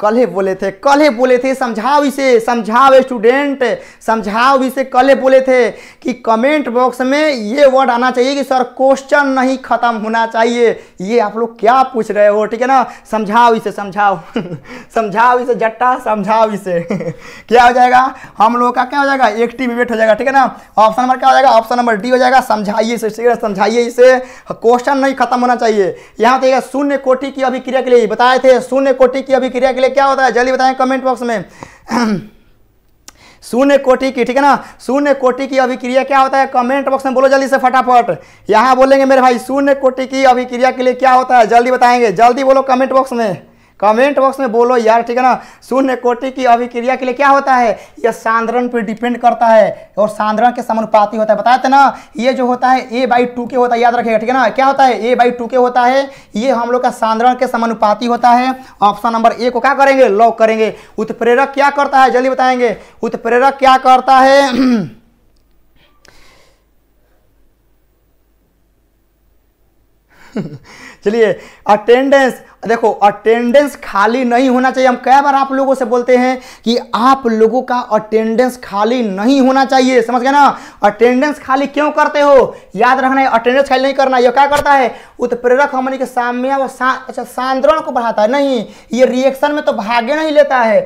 कल ही बोले थे कल ही बोले थे समझाओ इसे समझाओ स्टूडेंट समझाओ इसे कल ही बोले थे कि कमेंट बॉक्स में ये वर्ड आना चाहिए कि सर क्वेश्चन नहीं ख़त्म होना चाहिए ये आप लोग क्या पूछ रहे हो ठीक है ना समझाओ इसे समझाओ समझाओ इसे जट्टा समझाओ इसे क्या हो जाएगा हम लोग का क्या हो जाएगा एक्टिवेट हो जाएगा ठीक है ना ऑप्शन नंबर क्या हो जाएगा ऑप्शन नंबर डी हो जाएगा समझाइए इसे ठीक है समझाइए इसे क्वेश्चन नहीं खत्म होना चाहिए यहाँ देखिएगा तो शून्य कोटि की अभिक्रिया के लिए बताए थे शून्य कोटि की अभिक्रिया के लिए लिए क्या होता है जल्दी बताएं कमेंट बॉक्स में शून्य कोटि की ठीक है ना शून्य कोटि की अभिक्रिया क्या होता है कमेंट बॉक्स में बोलो जल्दी से फटाफट यहाँ बोलेंगे मेरे भाई शून्य कोटि की अभिक्रिया के लिए क्या होता है जल्दी बताएंगे जल्दी बोलो कमेंट बॉक्स में कमेंट बॉक्स में बोलो यार ठीक है ना शून्य कोटि की अभिक्रिया के लिए क्या होता है यह सांद्रण पर डिपेंड करता है और सांद्रण के समानुपाती होता है बताया था ना ये जो होता है ए बाई टू के होता है याद रखेगा ठीक है ना क्या होता है ए बाई टू के होता है ये हम लोग का सांद्रण के समानुपाती होता है ऑप्शन नंबर ए को क्या करेंगे लॉक करेंगे उत्प्रेरक क्या करता है जल्दी बताएंगे उत्प्रेरक क्या करता है चलिए अटेंडेंस देखो अटेंडेंस खाली नहीं होना चाहिए हम कई बार आप लोगों से बोलते हैं कि आप लोगों का अटेंडेंस खाली नहीं होना चाहिए समझ गए ना अटेंडेंस खाली क्यों करते हो याद रखना है अटेंडेंस खाली नहीं करना ये क्या करता है उत्प्रेरक हमने के साम्या व सा, अच्छा सांद्रण को बढ़ाता है नहीं ये रिएक्शन में तो भागे नहीं लेता है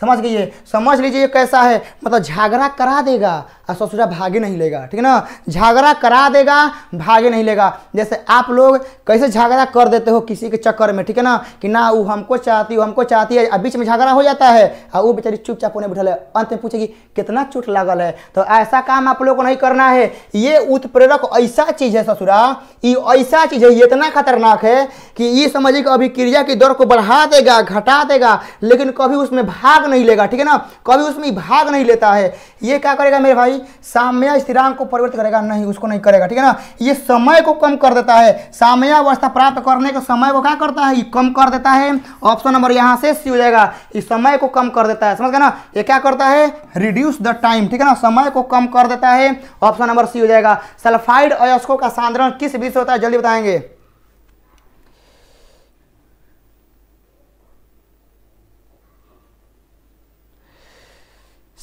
समझ गई समझ लीजिए कैसा है मतलब झागरा करा देगा और ससुरा भागे नहीं लेगा ठीक है ना झगड़ा करा देगा भागे नहीं लेगा जैसे आप लोग कैसे झगड़ा कर देते हो किसी के चक्कर में ठीक है ना कि ना वो हमको चाहती वो हमको चाहती है बीच में झगड़ा हो जाता है और वो बेचारी चुपचाप होने बैठल है अंत में पूछेगी कितना चुट लागल है तो ऐसा काम आप लोग को नहीं करना है ये उत्प्रेरक ऐसा चीज़ है ससुरा ये ऐसा चीज़ है इतना खतरनाक है कि ये समझिए कि अभिक्रिया की दर को बढ़ा देगा घटा देगा लेकिन कभी उसमें भाग नहीं लेगा ठीक है ना कभी उसमें भाग नहीं लेता है ये क्या करेगा मेरे भाई साम्य स्थिरांक को परिवर्तित करेगा नहीं उसको नहीं करेगा ठीक है ना ये समय को कम कर देता है साम्यावस्था प्राप्त करने के समय को क्या करता है ये कम कर देता है ऑप्शन नंबर यहाँ से सी हो जाएगा ये समय को कम कर देता है समझ गए ना ये क्या करता है रिड्यूस द टाइम ठीक है ना समय को कम कर देता है ऑप्शन नंबर सी हो जाएगा सल्फाइड अयस्कों का सांद्रण किस बीच होता है जल्दी बताएंगे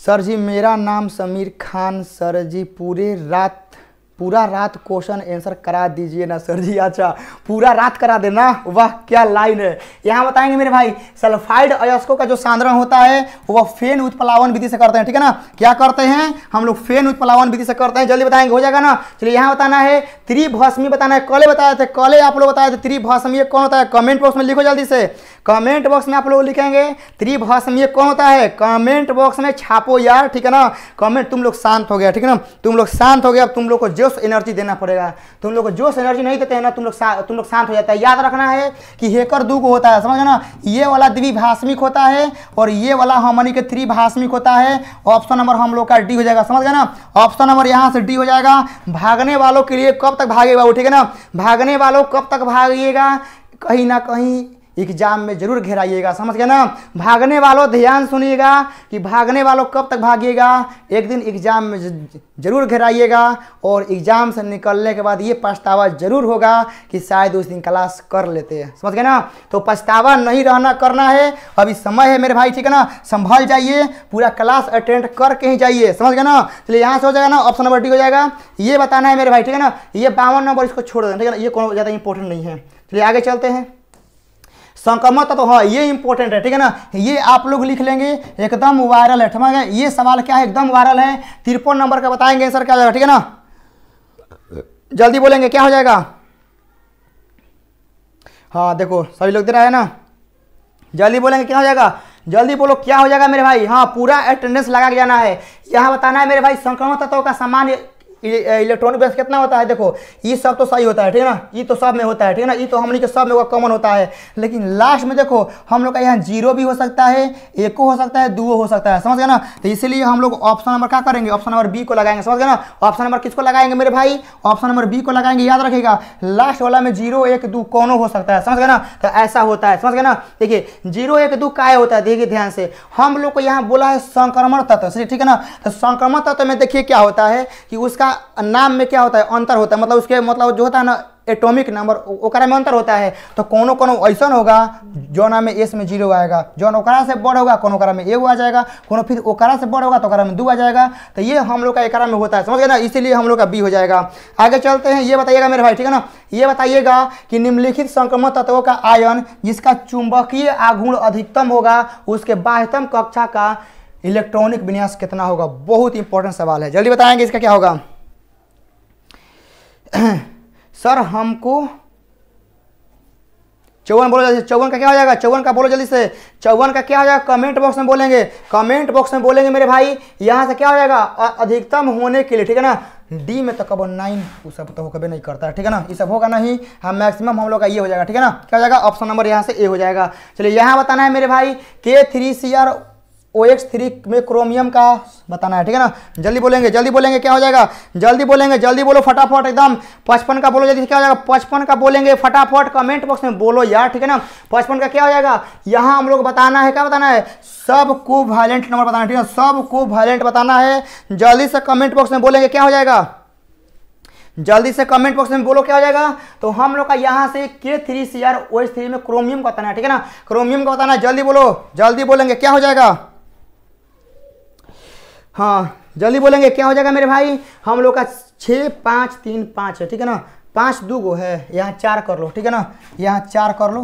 सर जी मेरा नाम समीर खान सर जी पूरे रात पूरा रात क्वेश्चन आंसर करा दीजिए ना सर जी अच्छा पूरा रात करा देना वाह क्या लाइन है यहाँ बताएंगे मेरे भाई सल्फाइड अयस्कों का जो सांद्रण होता है वह फेन उत्प्लावन विधि से करते हैं ठीक है ना क्या करते हैं हम लोग फेन उत्प्लावन विधि से करते हैं जल्दी बताएंगे हो जाएगा ना चलिए यहाँ बताना है त्रिभस्मी बताना है कले बताए थे कले आप लोग बताए थे त्रिभस्मी कौन होता है कमेंट बॉक्स में लिखो जल्दी से कमेंट बॉक्स में आप लोग लिखेंगे त्रिभाषमीय कौन होता है कमेंट बॉक्स में छापो यार ठीक है ना कमेंट तुम लोग शांत हो गया ठीक है ना तुम लोग शांत हो गया अब तुम लोग को जोश एनर्जी देना पड़ेगा तुम लोग को जोश एनर्जी नहीं देते हैं ना तुम लोग तुम लोग शांत हो जाता है याद रखना है कि हेकर को होता है समझ ना ये वाला द्विभाषमिक होता है और ये वाला हमनी के त्रिभाषमिक होता है ऑप्शन नंबर हम लोग का डी हो जाएगा समझ गए ना ऑप्शन नंबर यहाँ से डी हो जाएगा भागने वालों के लिए कब तक भागेगा वो ठीक है ना भागने वालों कब तक भागिएगा कहीं ना कहीं एग्जाम में जरूर घेराइएगा समझ गए ना भागने वालों ध्यान सुनिएगा कि भागने वालों कब तक भागिएगा एक दिन एग्जाम में जरूर घेराइएगा और एग्जाम से निकलने के बाद ये पछतावा जरूर होगा कि शायद उस दिन क्लास कर लेते हैं समझ गए ना तो पछतावा नहीं रहना करना है अभी समय है मेरे भाई ठीक है ना संभल जाइए पूरा क्लास अटेंड करके ही जाइए समझ गए ना चलिए यहाँ से हो जाएगा ना ऑप्शन नंबर डी हो जाएगा ये बताना है मेरे भाई ठीक है ना ये बावन नंबर इसको छोड़ देना ठीक है ना ये कौन ज़्यादा इंपॉर्टेंट नहीं है चलिए आगे चलते हैं संक्रमण तत्व तो हाँ ये इंपॉर्टेंट है ठीक है ना ये आप लोग लिख लेंगे एकदम वायरल है ठीक है ये सवाल क्या है एकदम वायरल है तिरपन नंबर का बताएंगे आंसर क्या जाएगा ठीक है ना जल्दी बोलेंगे क्या हो जाएगा हाँ देखो सभी लोग दे रहा है ना जल्दी बोलेंगे क्या हो जाएगा जल्दी बोलो क्या हो जाएगा मेरे भाई हाँ पूरा अटेंडेंस लगा के जाना है यहाँ बताना है मेरे भाई संक्रमण तत्व का सामान्य इलेक्ट्रॉनिक बैलेंस कितना होता है देखो ये सब तो सही होता है ठीक है ना ये तो सब में होता है ठीक है ना ये तो हम लोग के सब में कॉमन होता है लेकिन लास्ट में देखो हम लोग का यहाँ जीरो भी हो सकता है एको हो सकता है दो हो सकता है समझ गए ना तो इसलिए हम लोग ऑप्शन नंबर क्या करेंगे ऑप्शन नंबर बी को लगाएंगे समझ गए ना ऑप्शन नंबर किसको लगाएंगे मेरे भाई ऑप्शन नंबर बी को लगाएंगे याद रखेगा लास्ट वाला में जीरो एक दो कौनो हो सकता है समझ गए ना तो ऐसा होता है समझ गए ना देखिए जीरो एक दो काय होता है देखिए ध्यान से हम लोग को यहाँ बोला है संक्रमण तत्व ठीक है ना तो संक्रमण तत्व में देखिए क्या होता है कि उसका का नाम में क्या होता है अंतर होता है मतलब उसके मतलब जो होता है ना एटॉमिक नंबर में अंतर होता है तो कोनो कोनो ऐसा होगा जो ना में एस में जीरो आएगा जो ओकरा से बड़ होगा कोनो में एगो आ जाएगा कोनो फिर ओकरा से बड़ होगा तो ओकरा में दो आ जाएगा तो ये हम लोग का एकरा में होता है समझ गए ना इसीलिए हम लोग का बी हो जाएगा आगे चलते हैं ये बताइएगा मेरे भाई ठीक है ना ये बताइएगा कि निम्नलिखित संक्रमण तत्वों का आयन जिसका चुंबकीय आगुण अधिकतम होगा उसके बाह्यतम कक्षा का इलेक्ट्रॉनिक विन्यास कितना होगा बहुत इंपॉर्टेंट सवाल है जल्दी बताएंगे इसका क्या होगा सर हमको चौवन बोलो जल्दी चौवन का क्या हो जाएगा चौवन का बोलो जल्दी से चौवन का क्या हो जाएगा कमेंट बॉक्स में बोलेंगे कमेंट बॉक्स में बोलेंगे मेरे भाई यहाँ से क्या हो जाएगा अधिकतम होने के लिए ठीक है ना डी में तो कब नाइन वो सब तो कभी नहीं करता है ठीक है ना ये सब होगा नहीं हम हाँ, मैक्सिमम हम लोग का ये हो जाएगा ठीक है ना क्या हो जाएगा ऑप्शन नंबर यहाँ से ए हो जाएगा चलिए यहाँ बताना है मेरे भाई के three C R O X three में क्रोमियम का बताना है ठीक है ना जल्दी बोलेंगे जल्दी बोलेंगे क्या हो जाएगा जल्दी बोलेंगे जल्दी बोलो फटाफट एकदम पचपन का बोलो जल्दी क्या हो जाएगा पचपन का बोलेंगे फटाफट कमेंट बॉक्स में बोलो यार ठीक है ना पचपन का क्या हो जाएगा यहाँ हम लोग बताना है क्या बताना है सबको वायलेंट नंबर बताना है ठीक है सबको वायलेंट बताना है जल्दी से कमेंट बॉक्स में बोलेंगे क्या हो जाएगा जल्दी से कमेंट बॉक्स में बोलो क्या हो जाएगा तो हम लोग का यहाँ से K three C R O three में क्रोमियम का बताना है ठीक है ना क्रोमियम का बताना है जल्दी बोलो जल्दी बोलेंगे क्या हो जाएगा हाँ जल्दी बोलेंगे क्या हो जाएगा मेरे भाई हम लोग का छः पाँच तीन पाँच है ठीक है ना पाँच दो गो है यहाँ चार कर लो ठीक है ना यहाँ चार कर लो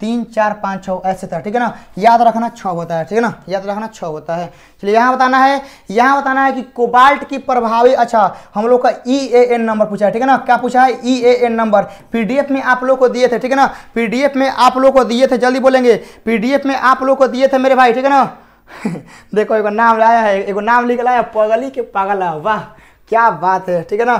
तीन चार पाँच छः ऐसे था ठीक है ना याद रखना छः होता है ठीक है ना याद रखना छः होता है चलिए यहाँ बताना है यहाँ बताना है कि कोबाल्ट की प्रभावी अच्छा हम लोग का ई ए एन नंबर पूछा है ठीक है ना क्या पूछा है E A N number PDF में आप लोग को दिए थे ठीक है ना पीडीएफ में आप लोग को दिए थे जल्दी बोलेंगे एफ में आप लोग को दिए थे मेरे भाई ठीक है ना देखो एगो नाम लाया है एगो नाम लिख लाया पगली के पागल वाह क्या बात है ठीक है ना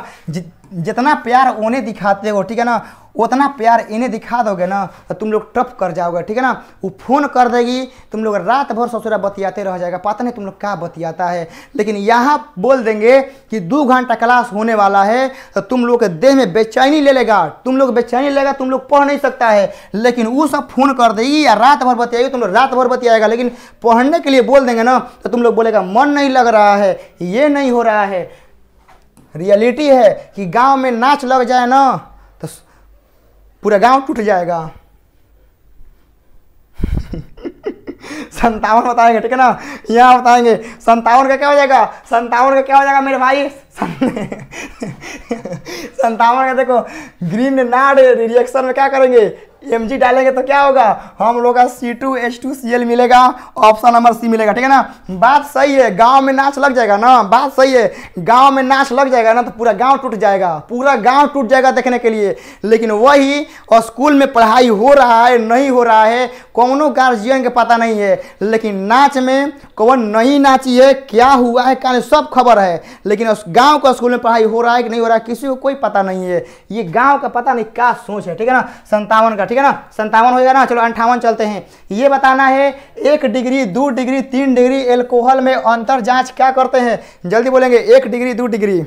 जितना प्यार उन्हें दिखाते हो ठीक है ना उतना प्यार इन्हें दिखा दोगे ना तो तुम लोग टप कर जाओगे ठीक है ना वो फ़ोन कर देगी तुम लोग रात भर ससुरा बतियाते रह जाएगा पता नहीं तुम लोग क्या बतियाता है लेकिन यहाँ बोल देंगे कि दो घंटा क्लास होने वाला है तो तुम लोग के देह में बेचैनी ले लेगा तुम लोग बेचैनी लेगा तुम लोग पढ़ नहीं सकता है लेकिन वो सब फ़ोन कर देगी या रात भर बतियाएगी तुम लोग रात भर बतियाएगा लेकिन पढ़ने के लिए बोल देंगे ना तो तुम लोग बोलेगा मन नहीं लग रहा है ये नहीं हो रहा है रियलिटी है कि गांव में नाच लग जाए ना तो पूरा गांव टूट जाएगा संतावन बताएंगे ठीक है ना यहाँ बताएंगे संतावन का क्या हो जाएगा संतावन का क्या हो जाएगा मेरे भाई संतावन का देखो ग्रीन नाड रिएक्शन में क्या करेंगे एम जी डालेंगे तो क्या होगा हम लोग का C two H two C L मिलेगा ऑप्शन नंबर सी मिलेगा ठीक है ना बात सही है गांव में नाच लग जाएगा ना बात सही है गांव में नाच लग जाएगा ना तो पूरा गांव टूट जाएगा पूरा गांव टूट जाएगा देखने के लिए लेकिन वही और स्कूल में पढ़ाई हो रहा है नहीं हो रहा है कौनों गार्जियन के पता नहीं है लेकिन नाच में कौन नहीं नाची है क्या हुआ है क्या सब खबर है लेकिन उस गाँव गांव का स्कूल में पढ़ाई हो रहा है कि नहीं हो रहा है किसी को कोई पता नहीं है ये गांव का पता नहीं क्या सोच है ठीक है ना संतावन का ठीक है ना संतावन हो जाएगा ना चलो अंठावन चलते हैं ये बताना है एक डिग्री दो डिग्री तीन डिग्री एल्कोहल में अंतर जाँच क्या करते हैं जल्दी बोलेंगे एक डिग्री दो डिग्री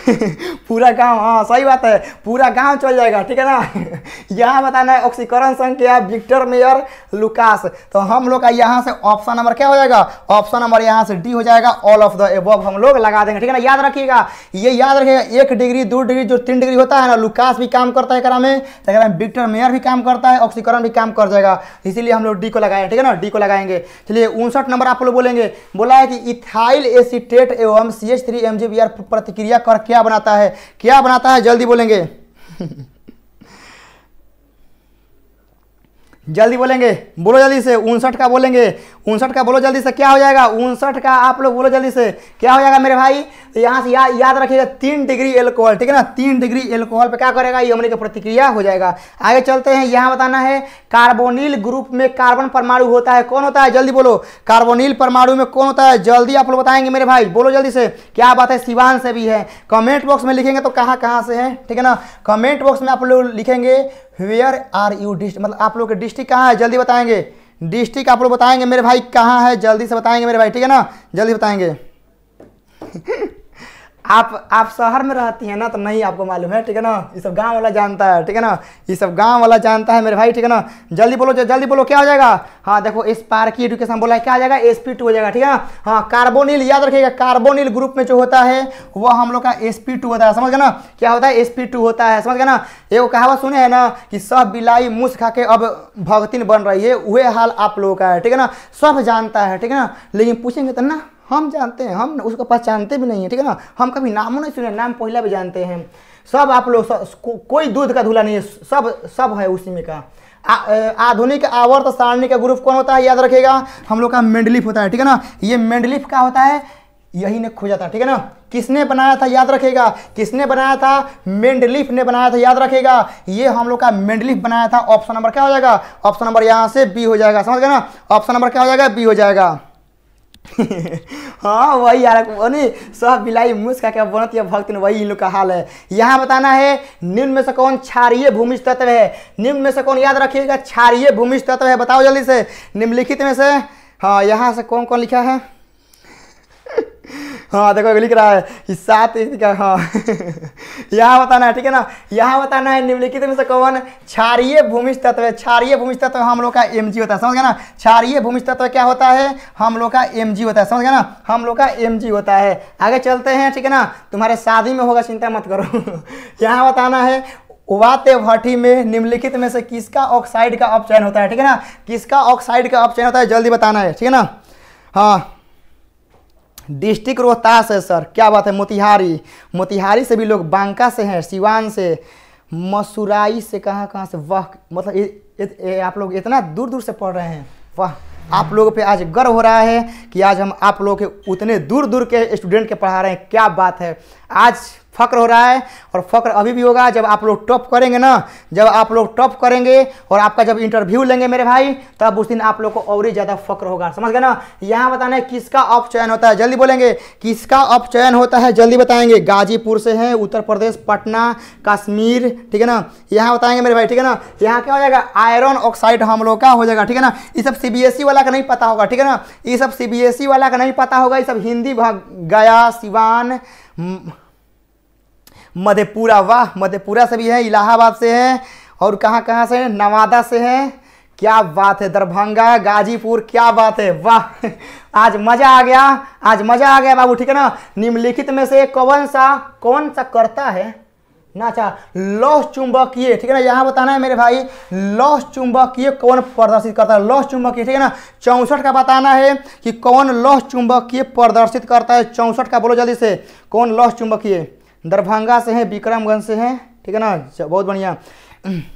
पूरा गांव हाँ सही बात है पूरा गांव चल जाएगा ठीक है ना यहाँ बताना है ऑक्सीकरण संघ क्या विक्टर मेयर लुकास तो हम लोग का यहाँ से ऑप्शन नंबर क्या हो जाएगा ऑप्शन नंबर यहाँ से डी हो जाएगा ऑल ऑफ द एबव हम लोग लगा देंगे ठीक है ना याद रखिएगा ये याद रखिएगा एक डिग्री दो डिग्री जो तीन डिग्री होता है ना लुकास भी काम करता है करा तो में विक्टर मेयर भी काम करता है ऑक्सीकरण भी काम कर जाएगा इसीलिए हम लोग डी को लगाए ठीक है ना डी को लगाएंगे चलिए उनसठ नंबर आप लोग बोलेंगे बोला है कि इथाइल एसिटेट एवं C H three M G B R प्रतिक्रिया करके क्या बनाता है क्या बनाता है जल्दी बोलेंगे जल्दी बोलेंगे बोलो जल्दी से उनसठ का बोलेंगे उनसठ का बोलो जल्दी से क्या हो जाएगा उनसठ का आप लोग बोलो जल्दी से क्या हो जाएगा मेरे भाई तो यहाँ से या, याद रखिएगा तीन डिग्री एल्कोहल ठीक है ना तीन डिग्री एल्कोहल पे क्या करेगा यमन की प्रतिक्रिया हो जाएगा आगे चलते हैं यहाँ बताना है कार्बोनिल ग्रुप में कार्बन परमाणु होता है कौन होता है जल्दी बोलो कार्बोनिल परमाणु में कौन होता है जल्दी आप लोग बताएंगे मेरे भाई बोलो जल्दी से क्या बात है सिवान से भी है कमेंट बॉक्स में लिखेंगे तो कहाँ कहाँ से है ठीक है ना कमेंट बॉक्स में आप लोग लिखेंगे वेयर आर यू डिस्ट्रिक मतलब आप लोग के डिस्ट्रिक्ट कहाँ है जल्दी बताएंगे डिस्ट्रिक्ट आप लोग बताएंगे मेरे भाई कहाँ है जल्दी से बताएंगे मेरे भाई ठीक है ना जल्दी बताएंगे आप आप शहर में रहती हैं ना तो नहीं आपको मालूम है ठीक है ना ये सब गांव वाला जानता है ठीक है ना ये सब गांव वाला जानता है मेरे भाई ठीक है ना जल्दी बोलो जल्दी बोलो क्या हो जाएगा हाँ देखो इस पार की एडुकेशन बोला है क्या आ जाएगा एस पी टू हो जाएगा ठीक है हाँ कार्बोनिल याद रखिएगा कार्बोनिल ग्रुप में जो होता है वह हम लोग का एस पी टू होता है समझ गए ना क्या होता है एस पी टू होता है समझ गए ना एगो कहावत सुने हैं ना कि सब बिलाई मुस खा के अब भगतिन बन रही है वह हाल आप लोगों का है ठीक है ना सब जानता है ठीक है ना लेकिन पूछेंगे तो ना हम जानते हैं हम उसको पहचानते भी नहीं है ठीक है ना हम कभी नामों नहीं सुने नाम पहला भी जानते हैं सब आप लोग को, कोई दूध का धूला नहीं है सब सब है उसी में का आधुनिक आवर्त सारणी का ग्रुप कौन होता है याद रखेगा हम लोग का मेंडलिफ होता है ठीक है ना ये मेंडलिफ का होता है यही ने खोजा था ठीक है ना किसने बनाया था याद रखेगा किसने बनाया था मेंडलिफ ने बनाया था याद रखेगा ये हम लोग का मेंडलिफ बनाया था ऑप्शन नंबर क्या हो जाएगा ऑप्शन नंबर यहाँ से बी हो जाएगा समझ गए ना ऑप्शन नंबर क्या हो जाएगा बी हो जाएगा हाँ वही यार अने सब बिलाई मुस्का के बनती है भक्त वही इन लोग का हाल है यहाँ बताना है निम्न में से कौन क्षारिय भूमि तत्व है निम्न में से कौन याद रखिएगा क्षारिय भूमि तत्व है बताओ जल्दी से निम्नलिखित में से हाँ यहाँ से कौन कौन लिखा है हाँ देखो लिख रहा है इंच का हाँ यहाँ बताना है ठीक है ना यहाँ बताना है निम्नलिखित में से कौन क्षारिय भूमि तत्व है भूमि तत्व हम लोग का एम होता है समझ गया ना क्षारिय भूमि तत्व क्या होता है हम लोग का एम होता है समझ गया ना हम लोग का एम होता है आगे चलते हैं ठीक है ना तुम्हारे शादी में होगा चिंता मत करो यहाँ बताना है वाते भट्टी में निम्नलिखित में से किसका ऑक्साइड का अपचयन होता है ठीक है ना किसका ऑक्साइड का अपचयन होता है जल्दी बताना है ठीक है ना हाँ डिस्ट्रिक्ट रोहतास है सर क्या बात है मोतिहारी मोतिहारी से भी लोग बांका से हैं सिवान से मसुराई से कहाँ कहाँ से वाह मतलब ए, ए, ए, आप लोग इतना दूर दूर से पढ़ रहे हैं वह आप हम्म। लोगों पे आज गर्व हो रहा है कि आज हम आप लोगों के उतने दूर दूर के स्टूडेंट के पढ़ा रहे हैं क्या बात है आज फक्र हो रहा है और फक्र अभी भी होगा जब आप लोग टॉप करेंगे ना जब आप लोग टॉप करेंगे और आपका जब इंटरव्यू लेंगे मेरे भाई तब उस दिन आप लोग को और ही ज़्यादा फक्र होगा समझ गए ना यहाँ बताना है किसका अप चयन होता है जल्दी बोलेंगे किसका अप चयन होता है जल्दी बताएंगे गाजीपुर से है उत्तर प्रदेश पटना कश्मीर ठीक है ना यहाँ बताएंगे मेरे भाई ठीक है ना यहाँ क्या हो जाएगा आयरन ऑक्साइड हम लोग का हो जाएगा ठीक है ना ये सब सीबीएसई e वाला का नहीं पता होगा ठीक है ना ये सब सीबीएसई e वाला का नहीं पता होगा ये सब हिंदी गया सिवान मधेपुरा वाह मधेपुरा से भी हैं इलाहाबाद से हैं और कहाँ कहाँ से हैं नवादा से हैं क्या बात है दरभंगा गाजीपुर क्या बात है वाह आज मज़ा आ गया आज मज़ा आ गया बाबू ठीक है ना निम्नलिखित में से कौन सा कौन सा करता है ना अच्छा लौह चुंबकीय ठीक है ना यहाँ बताना है मेरे भाई लौह चुंबकीय कौन प्रदर्शित करता है लौह चुंबकीय ठीक है ना चौंसठ का बताना है कि कौन लौह चुंबकीय प्रदर्शित करता है चौंसठ का बोलो जल्दी से कौन लौह चुंबकीय दरभंगा से हैं विक्रमगंज से हैं ठीक है ना बहुत बढ़िया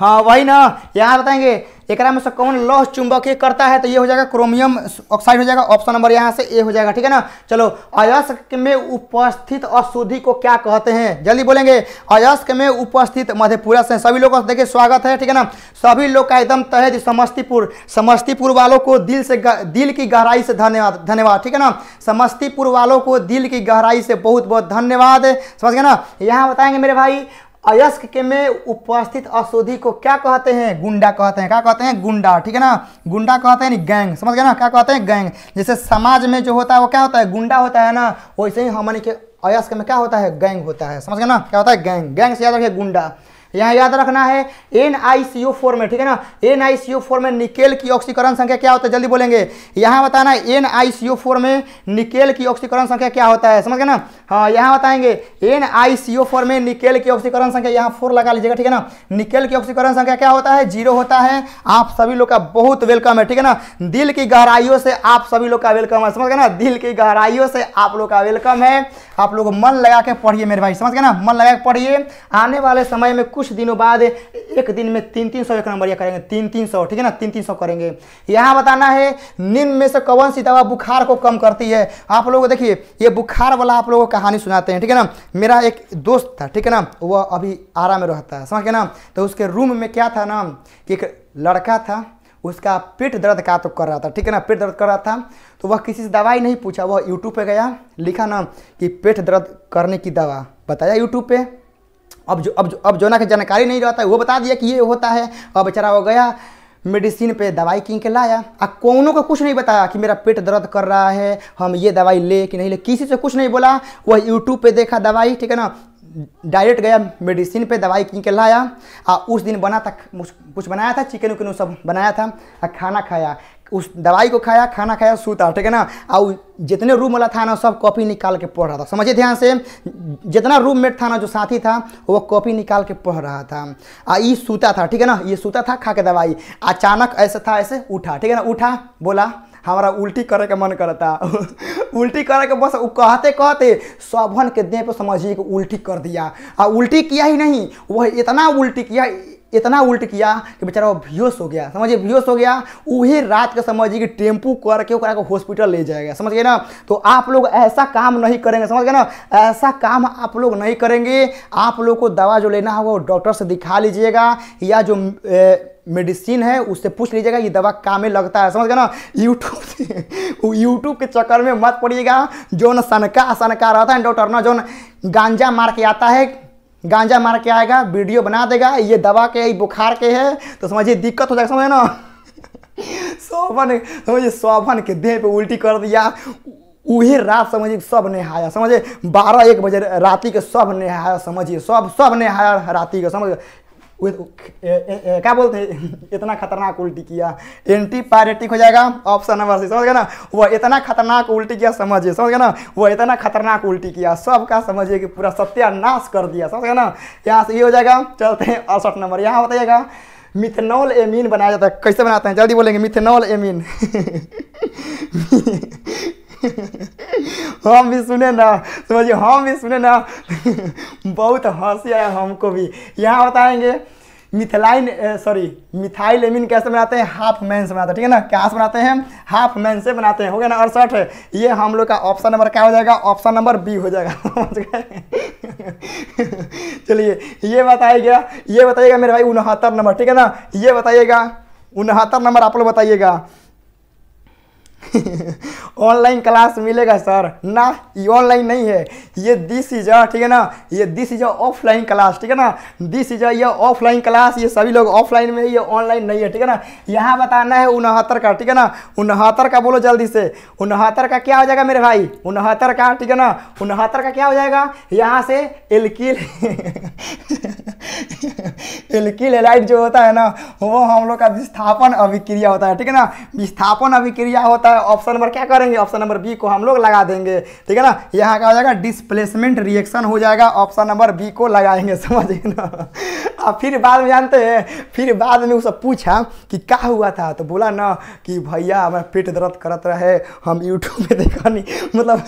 हाँ वही ना यहाँ बताएंगे एक में से कौन लौह चुंबकीय करता है तो ये हो जाएगा क्रोमियम ऑक्साइड हो जाएगा ऑप्शन नंबर यहाँ से ए हो जाएगा ठीक है ना चलो अयस्क में उपस्थित अशुद्धि को क्या कहते हैं जल्दी बोलेंगे अयस्क में उपस्थित मधेपुरा से सभी लोगों का देखिए स्वागत है ठीक है ना सभी लोग का एकदम तहे समस्तीपुर समस्तीपुर वालों को दिल से दिल की गहराई से धन्यवाद धन्यवाद ठीक है ना समस्तीपुर वालों को दिल की गहराई से बहुत बहुत धन्यवाद समझ गए ना यहाँ बताएंगे मेरे भाई अयस्क के में उपस्थित अशोधी को क्या कहते हैं गुंडा कहते हैं क्या कहते हैं गुंडा ठीक है ना गुंडा कहते हैं गैंग समझ गए ना क्या कहते हैं गैंग जैसे समाज में जो होता है वो क्या होता है गुंडा होता है ना वैसे ही हमने के अयस्क में क्या होता है गैंग होता है समझ गए ना क्या होता है गैंग गैंग से याद रखिए गुंडा यहाँ याद रखना है N I C O four में ठीक है ना N I C O four में निकेल की ऑक्सीकरण संख्या क्या होता है जल्दी बोलेंगे यहाँ बताना N I C O four में निकेल की ऑक्सीकरण संख्या क्या होता है समझ गए ना हाँ यहाँ बताएंगे N I C O four में निकेल की ऑक्सीकरण संख्या यहाँ फोर लगा लीजिएगा ठीक है ना निकेल की ऑक्सीकरण संख्या क्या होता है जीरो होता है आप सभी लोग का बहुत वेलकम है ठीक है ना दिल की गहराइयों से आप सभी लोग का वेलकम है समझ गए ना दिल की गहराइयों से आप लोग का वेलकम है आप लोग मन लगा के पढ़िए मेरे भाई समझ गए ना मन लगा के पढ़िए आने वाले समय में कुछ दिनों बाद एक दिन में तीन तीन सौ एक नंबर या करेंगे तीन तीन सौ ठीक है ना तीन तीन सौ करेंगे यहाँ बताना है निम्न में से कौन सी दवा बुखार को कम करती है आप लोग देखिए ये बुखार वाला आप लोगों को कहानी सुनाते हैं ठीक है ना मेरा एक दोस्त था ठीक है ना वह अभी आरा में रहता है समझ गए ना तो उसके रूम में क्या था ना कि एक लड़का था उसका पेट दर्द का तो कर रहा था ठीक है ना पेट दर्द कर रहा था तो वह किसी से दवाई नहीं पूछा वह यूट्यूब पे गया लिखा ना कि पेट दर्द करने की दवा बताया यूट्यूब पे अब जो अब जो अब जो ना कि जानकारी नहीं रहता है वो बता दिया कि ये होता है और बेचारा वो गया मेडिसिन पे दवाई किन के लाया आ कौनों को कुछ नहीं बताया कि मेरा पेट दर्द कर रहा है हम ये दवाई ले कि नहीं ले किसी से कुछ नहीं बोला वह यूट्यूब पे देखा दवाई ठीक है ना डायरेक्ट गया मेडिसिन पे दवाई कीन के लाया आ उस दिन बना था कुछ बनाया था चिकन उकन सब बनाया था आ खाना खाया उस दवाई को खाया खाना खाया सूता ठीक है ना और जितने रूम वाला था ना सब कॉपी निकाल के पढ़ रहा था समझिए ध्यान से जितना रूम मेट था ना जो साथी था वो कॉपी निकाल के पढ़ रहा था आ ये सूता था ठीक है ना ये सूता था खा के दवाई अचानक ऐसा था ऐसे उठा ठीक है ना उठा बोला हमारा उल्टी करे के मन करता उल्टी करे के बस कहते कहते सोभन के देह पर समझिए कि उल्टी कर दिया आ उल्टी किया ही नहीं वह इतना उल्टी किया इतना उल्ट किया कि बेचारा वो बेहोश हो गया समझिए बेहोश हो गया वही रात का समझिए कि टेम्पू करके ओकरा को हॉस्पिटल ले जाएगा समझ गए ना तो आप लोग ऐसा काम नहीं करेंगे समझ गए ना ऐसा काम आप लोग नहीं करेंगे आप लोग को दवा जो लेना है वो डॉक्टर से दिखा लीजिएगा या जो ए, मेडिसिन है उससे पूछ लीजिएगा ये दवा कामे लगता है समझ गए ना यूट्यूब से यूट्यूब के चक्कर में मत पड़िएगा जो ना सनका सनका रहता है डॉक्टर ना जो गांजा मार के आता है गांजा मार के आएगा वीडियो बना देगा ये दवा के ये बुखार के है तो समझिए दिक्कत हो जाएगा समझे ना सोभन समझिए सोभन के देह पे उल्टी कर दिया वही रात समझिए सब नहाया समझिए बारह एक बजे राति के सब नहाया समझिए सब सब नहाया राति के समझ क्या बोलते हैं इतना खतरनाक उल्टी किया एंटी पायरेटिक हो जाएगा ऑप्शन नंबर सी समझ गए ना वो इतना खतरनाक उल्टी किया समझिए समझ गए ना वो इतना खतरनाक उल्टी किया सबका समझिए कि पूरा सत्यानाश कर दिया समझ गए ना यहाँ से ये हो जाएगा चलते हैं अड़सठ नंबर यहाँ बताइएगा मिथेनॉल एमीन बनाया जाता है कैसे बनाते हैं जल्दी बोलेंगे मिथेनॉल एमीन हम भी सुने ना समझिए हम भी सुने ना बहुत हंसी आया हमको भी यहाँ बताएंगे मिथिलाइन सॉरी मिथाइल एमिन कैसे बनाते हैं हाफ मैन से बनाते हैं ठीक है ना क्या से बनाते हैं हाफ मैन से बनाते हैं हो गया ना अड़सठ ये हम लोग का ऑप्शन नंबर क्या हो जाएगा ऑप्शन नंबर बी हो जाएगा समझ गए चलिए ये बताइएगा ये बताइएगा मेरे भाई उनहत्तर नंबर ठीक है ना ये बताइएगा उनहत्तर नंबर आप लोग बताइएगा ऑनलाइन क्लास मिलेगा सर ना ये ऑनलाइन नहीं है ये दिस इज ठीक है ना ये दिस इज ऑफलाइन क्लास ठीक है ना दिस इज ये ऑफलाइन क्लास ये सभी लोग ऑफलाइन में ये ऑनलाइन नहीं है ठीक है ना यहाँ बताना है उनहत्तर का ठीक है ना उनहत्तर का बोलो जल्दी से उनहत्तर का क्या हो जाएगा मेरे भाई उनहत्तर का ठीक है ना उनहत्तर का क्या हो जाएगा यहाँ से एल्किल एल्किल एलाइट जो होता है ना वो हम लोग का विस्थापन अभिक्रिया होता है ठीक है ना विस्थापन अभिक्रिया होता है होता है ऑप्शन नंबर क्या करेंगे ऑप्शन नंबर बी को हम लोग लगा देंगे ठीक है ना यहाँ का हो जाएगा डिस्प्लेसमेंट रिएक्शन हो जाएगा ऑप्शन नंबर बी को लगाएंगे समझिए ना अब फिर बाद में जानते हैं फिर बाद में उसे पूछा कि क्या हुआ था तो बोला ना कि भैया हमारा पेट दर्द करत रहे हम यूट्यूब में देखा नहीं मतलब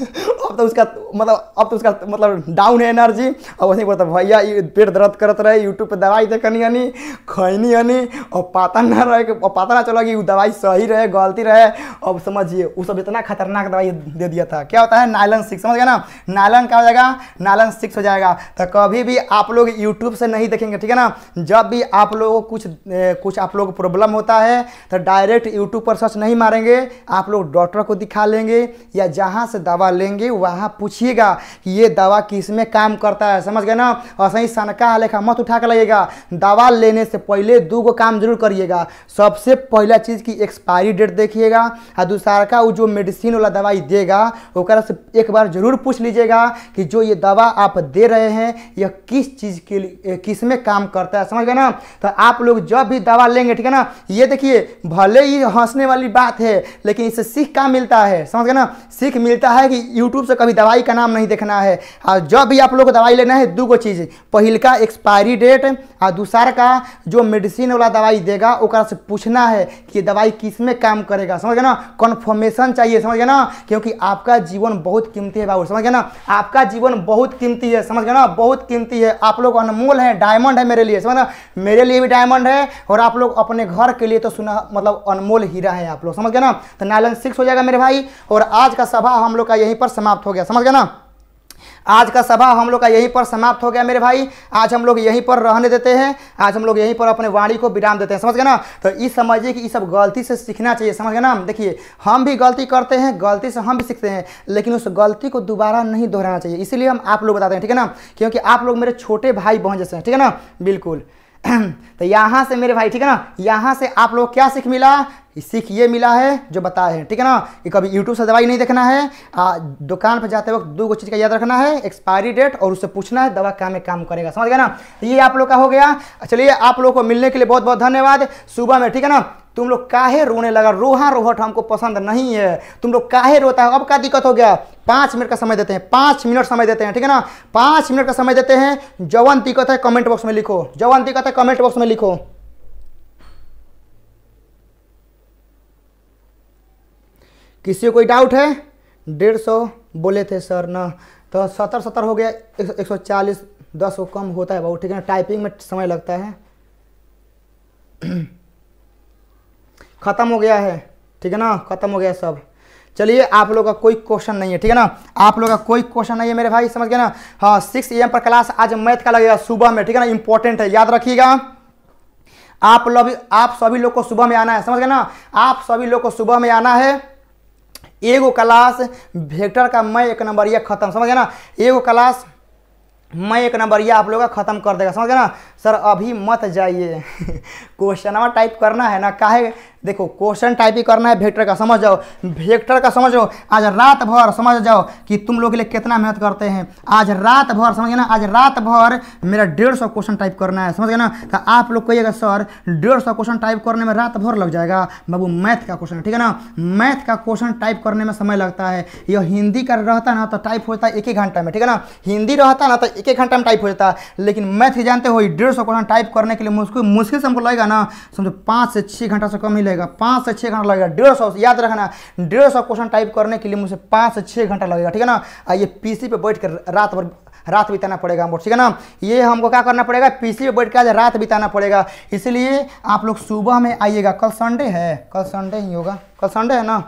अब तो उसका मतलब अब तो उसका मतलब डाउन है एनर्जी और वैसे बोलता भैया पेट दर्द करत रहे यूट्यूब पर दवाई देखनी हनी खैनी हनी और पता ना रहे पता ना चला कि दवाई सही रहे गलती रहे अब समझिए वो सब इतना खतरनाक दवाई दे दिया था क्या होता है नायलन सिक्स समझ गया ना नायलन क्या हो जाएगा नायलन सिक्स हो जाएगा तो कभी भी आप लोग यूट्यूब से नहीं देखेंगे ठीक है ना जब भी आप लोगों को कुछ ए, कुछ आप लोग प्रॉब्लम होता है तो डायरेक्ट यूट्यूब पर सर्च नहीं मारेंगे आप लोग डॉक्टर को दिखा लेंगे या जहाँ से दवा लेंगे वहाँ पूछिएगा कि ये दवा किस में काम करता है समझ गए ना और सही सनका लेखा मत उठा कर लगेगा दवा लेने से पहले दो काम जरूर करिएगा सबसे पहला चीज़ की एक्सपायरी डेट देखिएगा और का वो जो मेडिसिन वाला दवाई देगा ओकरा से एक बार ज़रूर पूछ लीजिएगा कि जो ये दवा आप दे रहे हैं यह किस चीज़ के लिए किस में काम करता है समझ गए ना तो आप लोग जब भी दवा लेंगे ठीक है ना ये देखिए भले ही हंसने वाली बात है लेकिन इससे सीख क्या मिलता है समझ गए ना सीख मिलता है कि यूट्यूब से कभी दवाई का नाम नहीं देखना है और जब भी आप लोग को दवाई लेना है दो गो चीज़ पहल का एक्सपायरी डेट और दूसर का जो मेडिसिन वाला दवाई देगा ओकरा से पूछना है कि दवाई किस में काम करेगा समझ गए ना कौन कन्फर्मेशन चाहिए समझ गया ना क्योंकि आपका जीवन बहुत कीमती है बाबू समझ गया ना आपका जीवन बहुत कीमती है समझ गया ना बहुत कीमती है आप लोग अनमोल हैं डायमंड है मेरे लिए समझ ना मेरे लिए भी डायमंड है और आप लोग अपने घर के लिए तो सुना मतलब अनमोल हीरा है आप लोग समझ गया ना तो नाइलन सिक्स हो जाएगा मेरे भाई और आज का सभा हम लोग का यहीं पर समाप्त हो गया समझ गया ना आज का सभा हम लोग का यहीं पर समाप्त हो गया मेरे भाई आज हम लोग यहीं पर रहने देते हैं आज हम लोग यहीं पर अपने वाणी को विराम देते हैं समझ गए ना तो ये समझिए कि ये सब गलती से सीखना चाहिए समझ गए ना देखिए हम भी गलती करते हैं गलती से हम भी सीखते हैं लेकिन उस गलती को दोबारा नहीं दोहराना चाहिए इसीलिए हम आप लोग बताते हैं ठीक है ना क्योंकि आप लोग मेरे छोटे भाई बहन जैसे हैं ठीक है ना बिल्कुल तो यहाँ से मेरे भाई ठीक है ना यहाँ से आप लोग क्या सीख मिला सीख ये मिला है जो बताए हैं ठीक है ना कि कभी यूट्यूब से दवाई नहीं देखना है आ, दुकान पर जाते वक्त दो चीज़ का याद रखना है एक्सपायरी डेट और उससे पूछना है दवा क्या में काम करेगा समझ गया ना तो ये आप लोग का हो गया चलिए आप लोग को मिलने के लिए बहुत बहुत धन्यवाद सुबह में ठीक है ना तुम लोग काहे रोने लगा रोहा रोहट हमको पसंद नहीं है तुम लोग काहे रोता है अब क्या दिक्कत हो गया पाँच मिनट का समय देते हैं पाँच मिनट समय देते हैं ठीक है ना पाँच मिनट का समय देते हैं जवन दिक्कत है कमेंट बॉक्स में लिखो जवन दिक्कत है कमेंट बॉक्स में लिखो किसी कोई डाउट है डेढ़ सौ बोले थे सर ना तो सत्तर सत्तर हो गया एक सौ चालीस दस कम होता है बहुत ठीक है ना टाइपिंग में समय लगता है ख़त्म हो गया है ठीक है ना खत्म हो गया सब चलिए आप लोग का कोई क्वेश्चन नहीं है ठीक है ना आप लोग का कोई क्वेश्चन नहीं है मेरे भाई समझ गए ना हाँ सिक्स ए पर क्लास आज मैथ का लगेगा सुबह में ठीक है ना इंपॉर्टेंट है याद रखिएगा आप लोग आप सभी लोग को सुबह में आना है समझ गए ना आप सभी लोग को सुबह में आना है एगो क्लास वेक्टर का मैं एक नंबर यह खत्म समझ गए ना एगो क्लास मैं एक नंबर यह आप लोग का खत्म कर देगा समझ गए ना सर अभी मत जाइए क्वेश्चनवा टाइप करना है ना काहे देखो क्वेश्चन टाइप ही करना है वेक्टर का समझ जाओ वेक्टर का समझो आज रात भर समझ जाओ कि तुम लोग के लिए कितना मेहनत करते हैं आज रात भर समझ गए ना आज रात भर मेरा डेढ़ सौ क्वेश्चन टाइप करना है समझ गए ना तो आप लोग कहिएगा सर डेढ़ सौ क्वेश्चन टाइप करने में रात भर लग जाएगा बाबू मैथ का क्वेश्चन ठीक है ना मैथ का क्वेश्चन टाइप करने में समय लगता है यह हिंदी का रहता ना तो टाइप होता है एक ही घंटा में ठीक है ना हिंदी रहता ना तो एक ही घंटा में टाइप हो जाता लेकिन मैथ जानते हो डेढ़ डेढ़ सौ क्वेश्चन टाइप करने के लिए मुश्किल मुश्किल से हमको लगेगा ना समझो पाँच से छः घंटा से कम ही लगेगा पाँच से छः घंटा लगेगा डेढ़ सौ याद रखना डेढ़ सौ क्वेश्चन टाइप करने के लिए मुझे पाँच से छः घंटा लगेगा ठीक है ना ये पीसी पे बैठ कर रात भर रात बिताना पड़ेगा हमको ठीक है ना ये हमको क्या करना पड़ेगा पीसी पे बैठ के आज रात बिताना पड़ेगा इसलिए आप लोग सुबह में आइएगा कल संडे है कल संडे ही होगा कल संडे है ना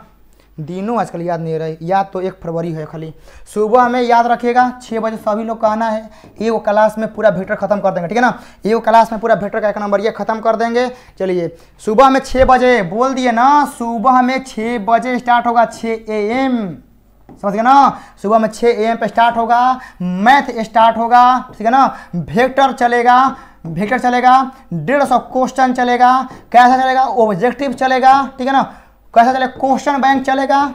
दिनों आजकल याद नहीं रहे याद तो एक फरवरी है खाली सुबह में याद रखिएगा छः बजे सभी लोग कहना है एगो क्लास में पूरा भेटर खत्म कर देंगे ठीक है ना एगो क्लास में पूरा भेटर का एक नंबर ये खत्म कर देंगे चलिए सुबह में छः बजे बोल दिए ना सुबह में छः बजे स्टार्ट होगा छः एम समझ गए ना सुबह में छः ए एम पे स्टार्ट होगा मैथ स्टार्ट होगा ठीक है ना भेक्टर चलेगा भेक्टर चलेगा डेढ़ सौ क्वेश्चन चलेगा कैसा चलेगा ऑब्जेक्टिव चलेगा ठीक है ना कैसा चलेगा क्वेश्चन बैंक चलेगा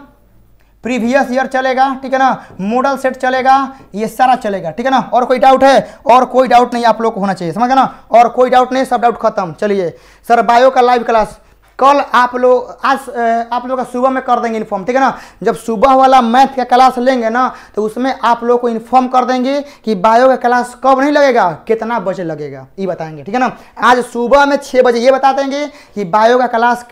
प्रीवियस ईयर चलेगा ठीक है ना मॉडल सेट चलेगा ये सारा चलेगा ठीक है ना और कोई डाउट है और कोई डाउट नहीं आप लोग को होना चाहिए समझ गए ना और कोई डाउट नहीं सब डाउट खत्म चलिए सर बायो का लाइव क्लास कल आप लोग आज आप लोग का सुबह में कर देंगे इन्फॉर्म ठीक है ना जब सुबह वाला मैथ का क्लास लेंगे ना तो उसमें आप लोग को इन्फॉर्म कर देंगे कि बायो का क्लास कब नहीं लगेगा कितना बजे लगेगा ये बताएंगे ठीक है ना आज सुबह में छः बजे ये बता देंगे कि बायो का क्लास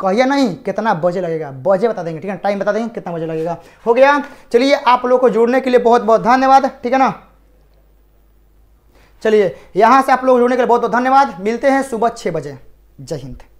कहिए नहीं कितना बजे लगेगा बजे बता देंगे ठीक है टाइम बता देंगे कितना बजे लगेगा हो गया चलिए आप लोग को जुड़ने के लिए बहुत बहुत धन्यवाद ठीक है ना चलिए यहाँ से आप लोग जुड़ने के लिए बहुत बहुत धन्यवाद मिलते हैं सुबह छः बजे जय हिंद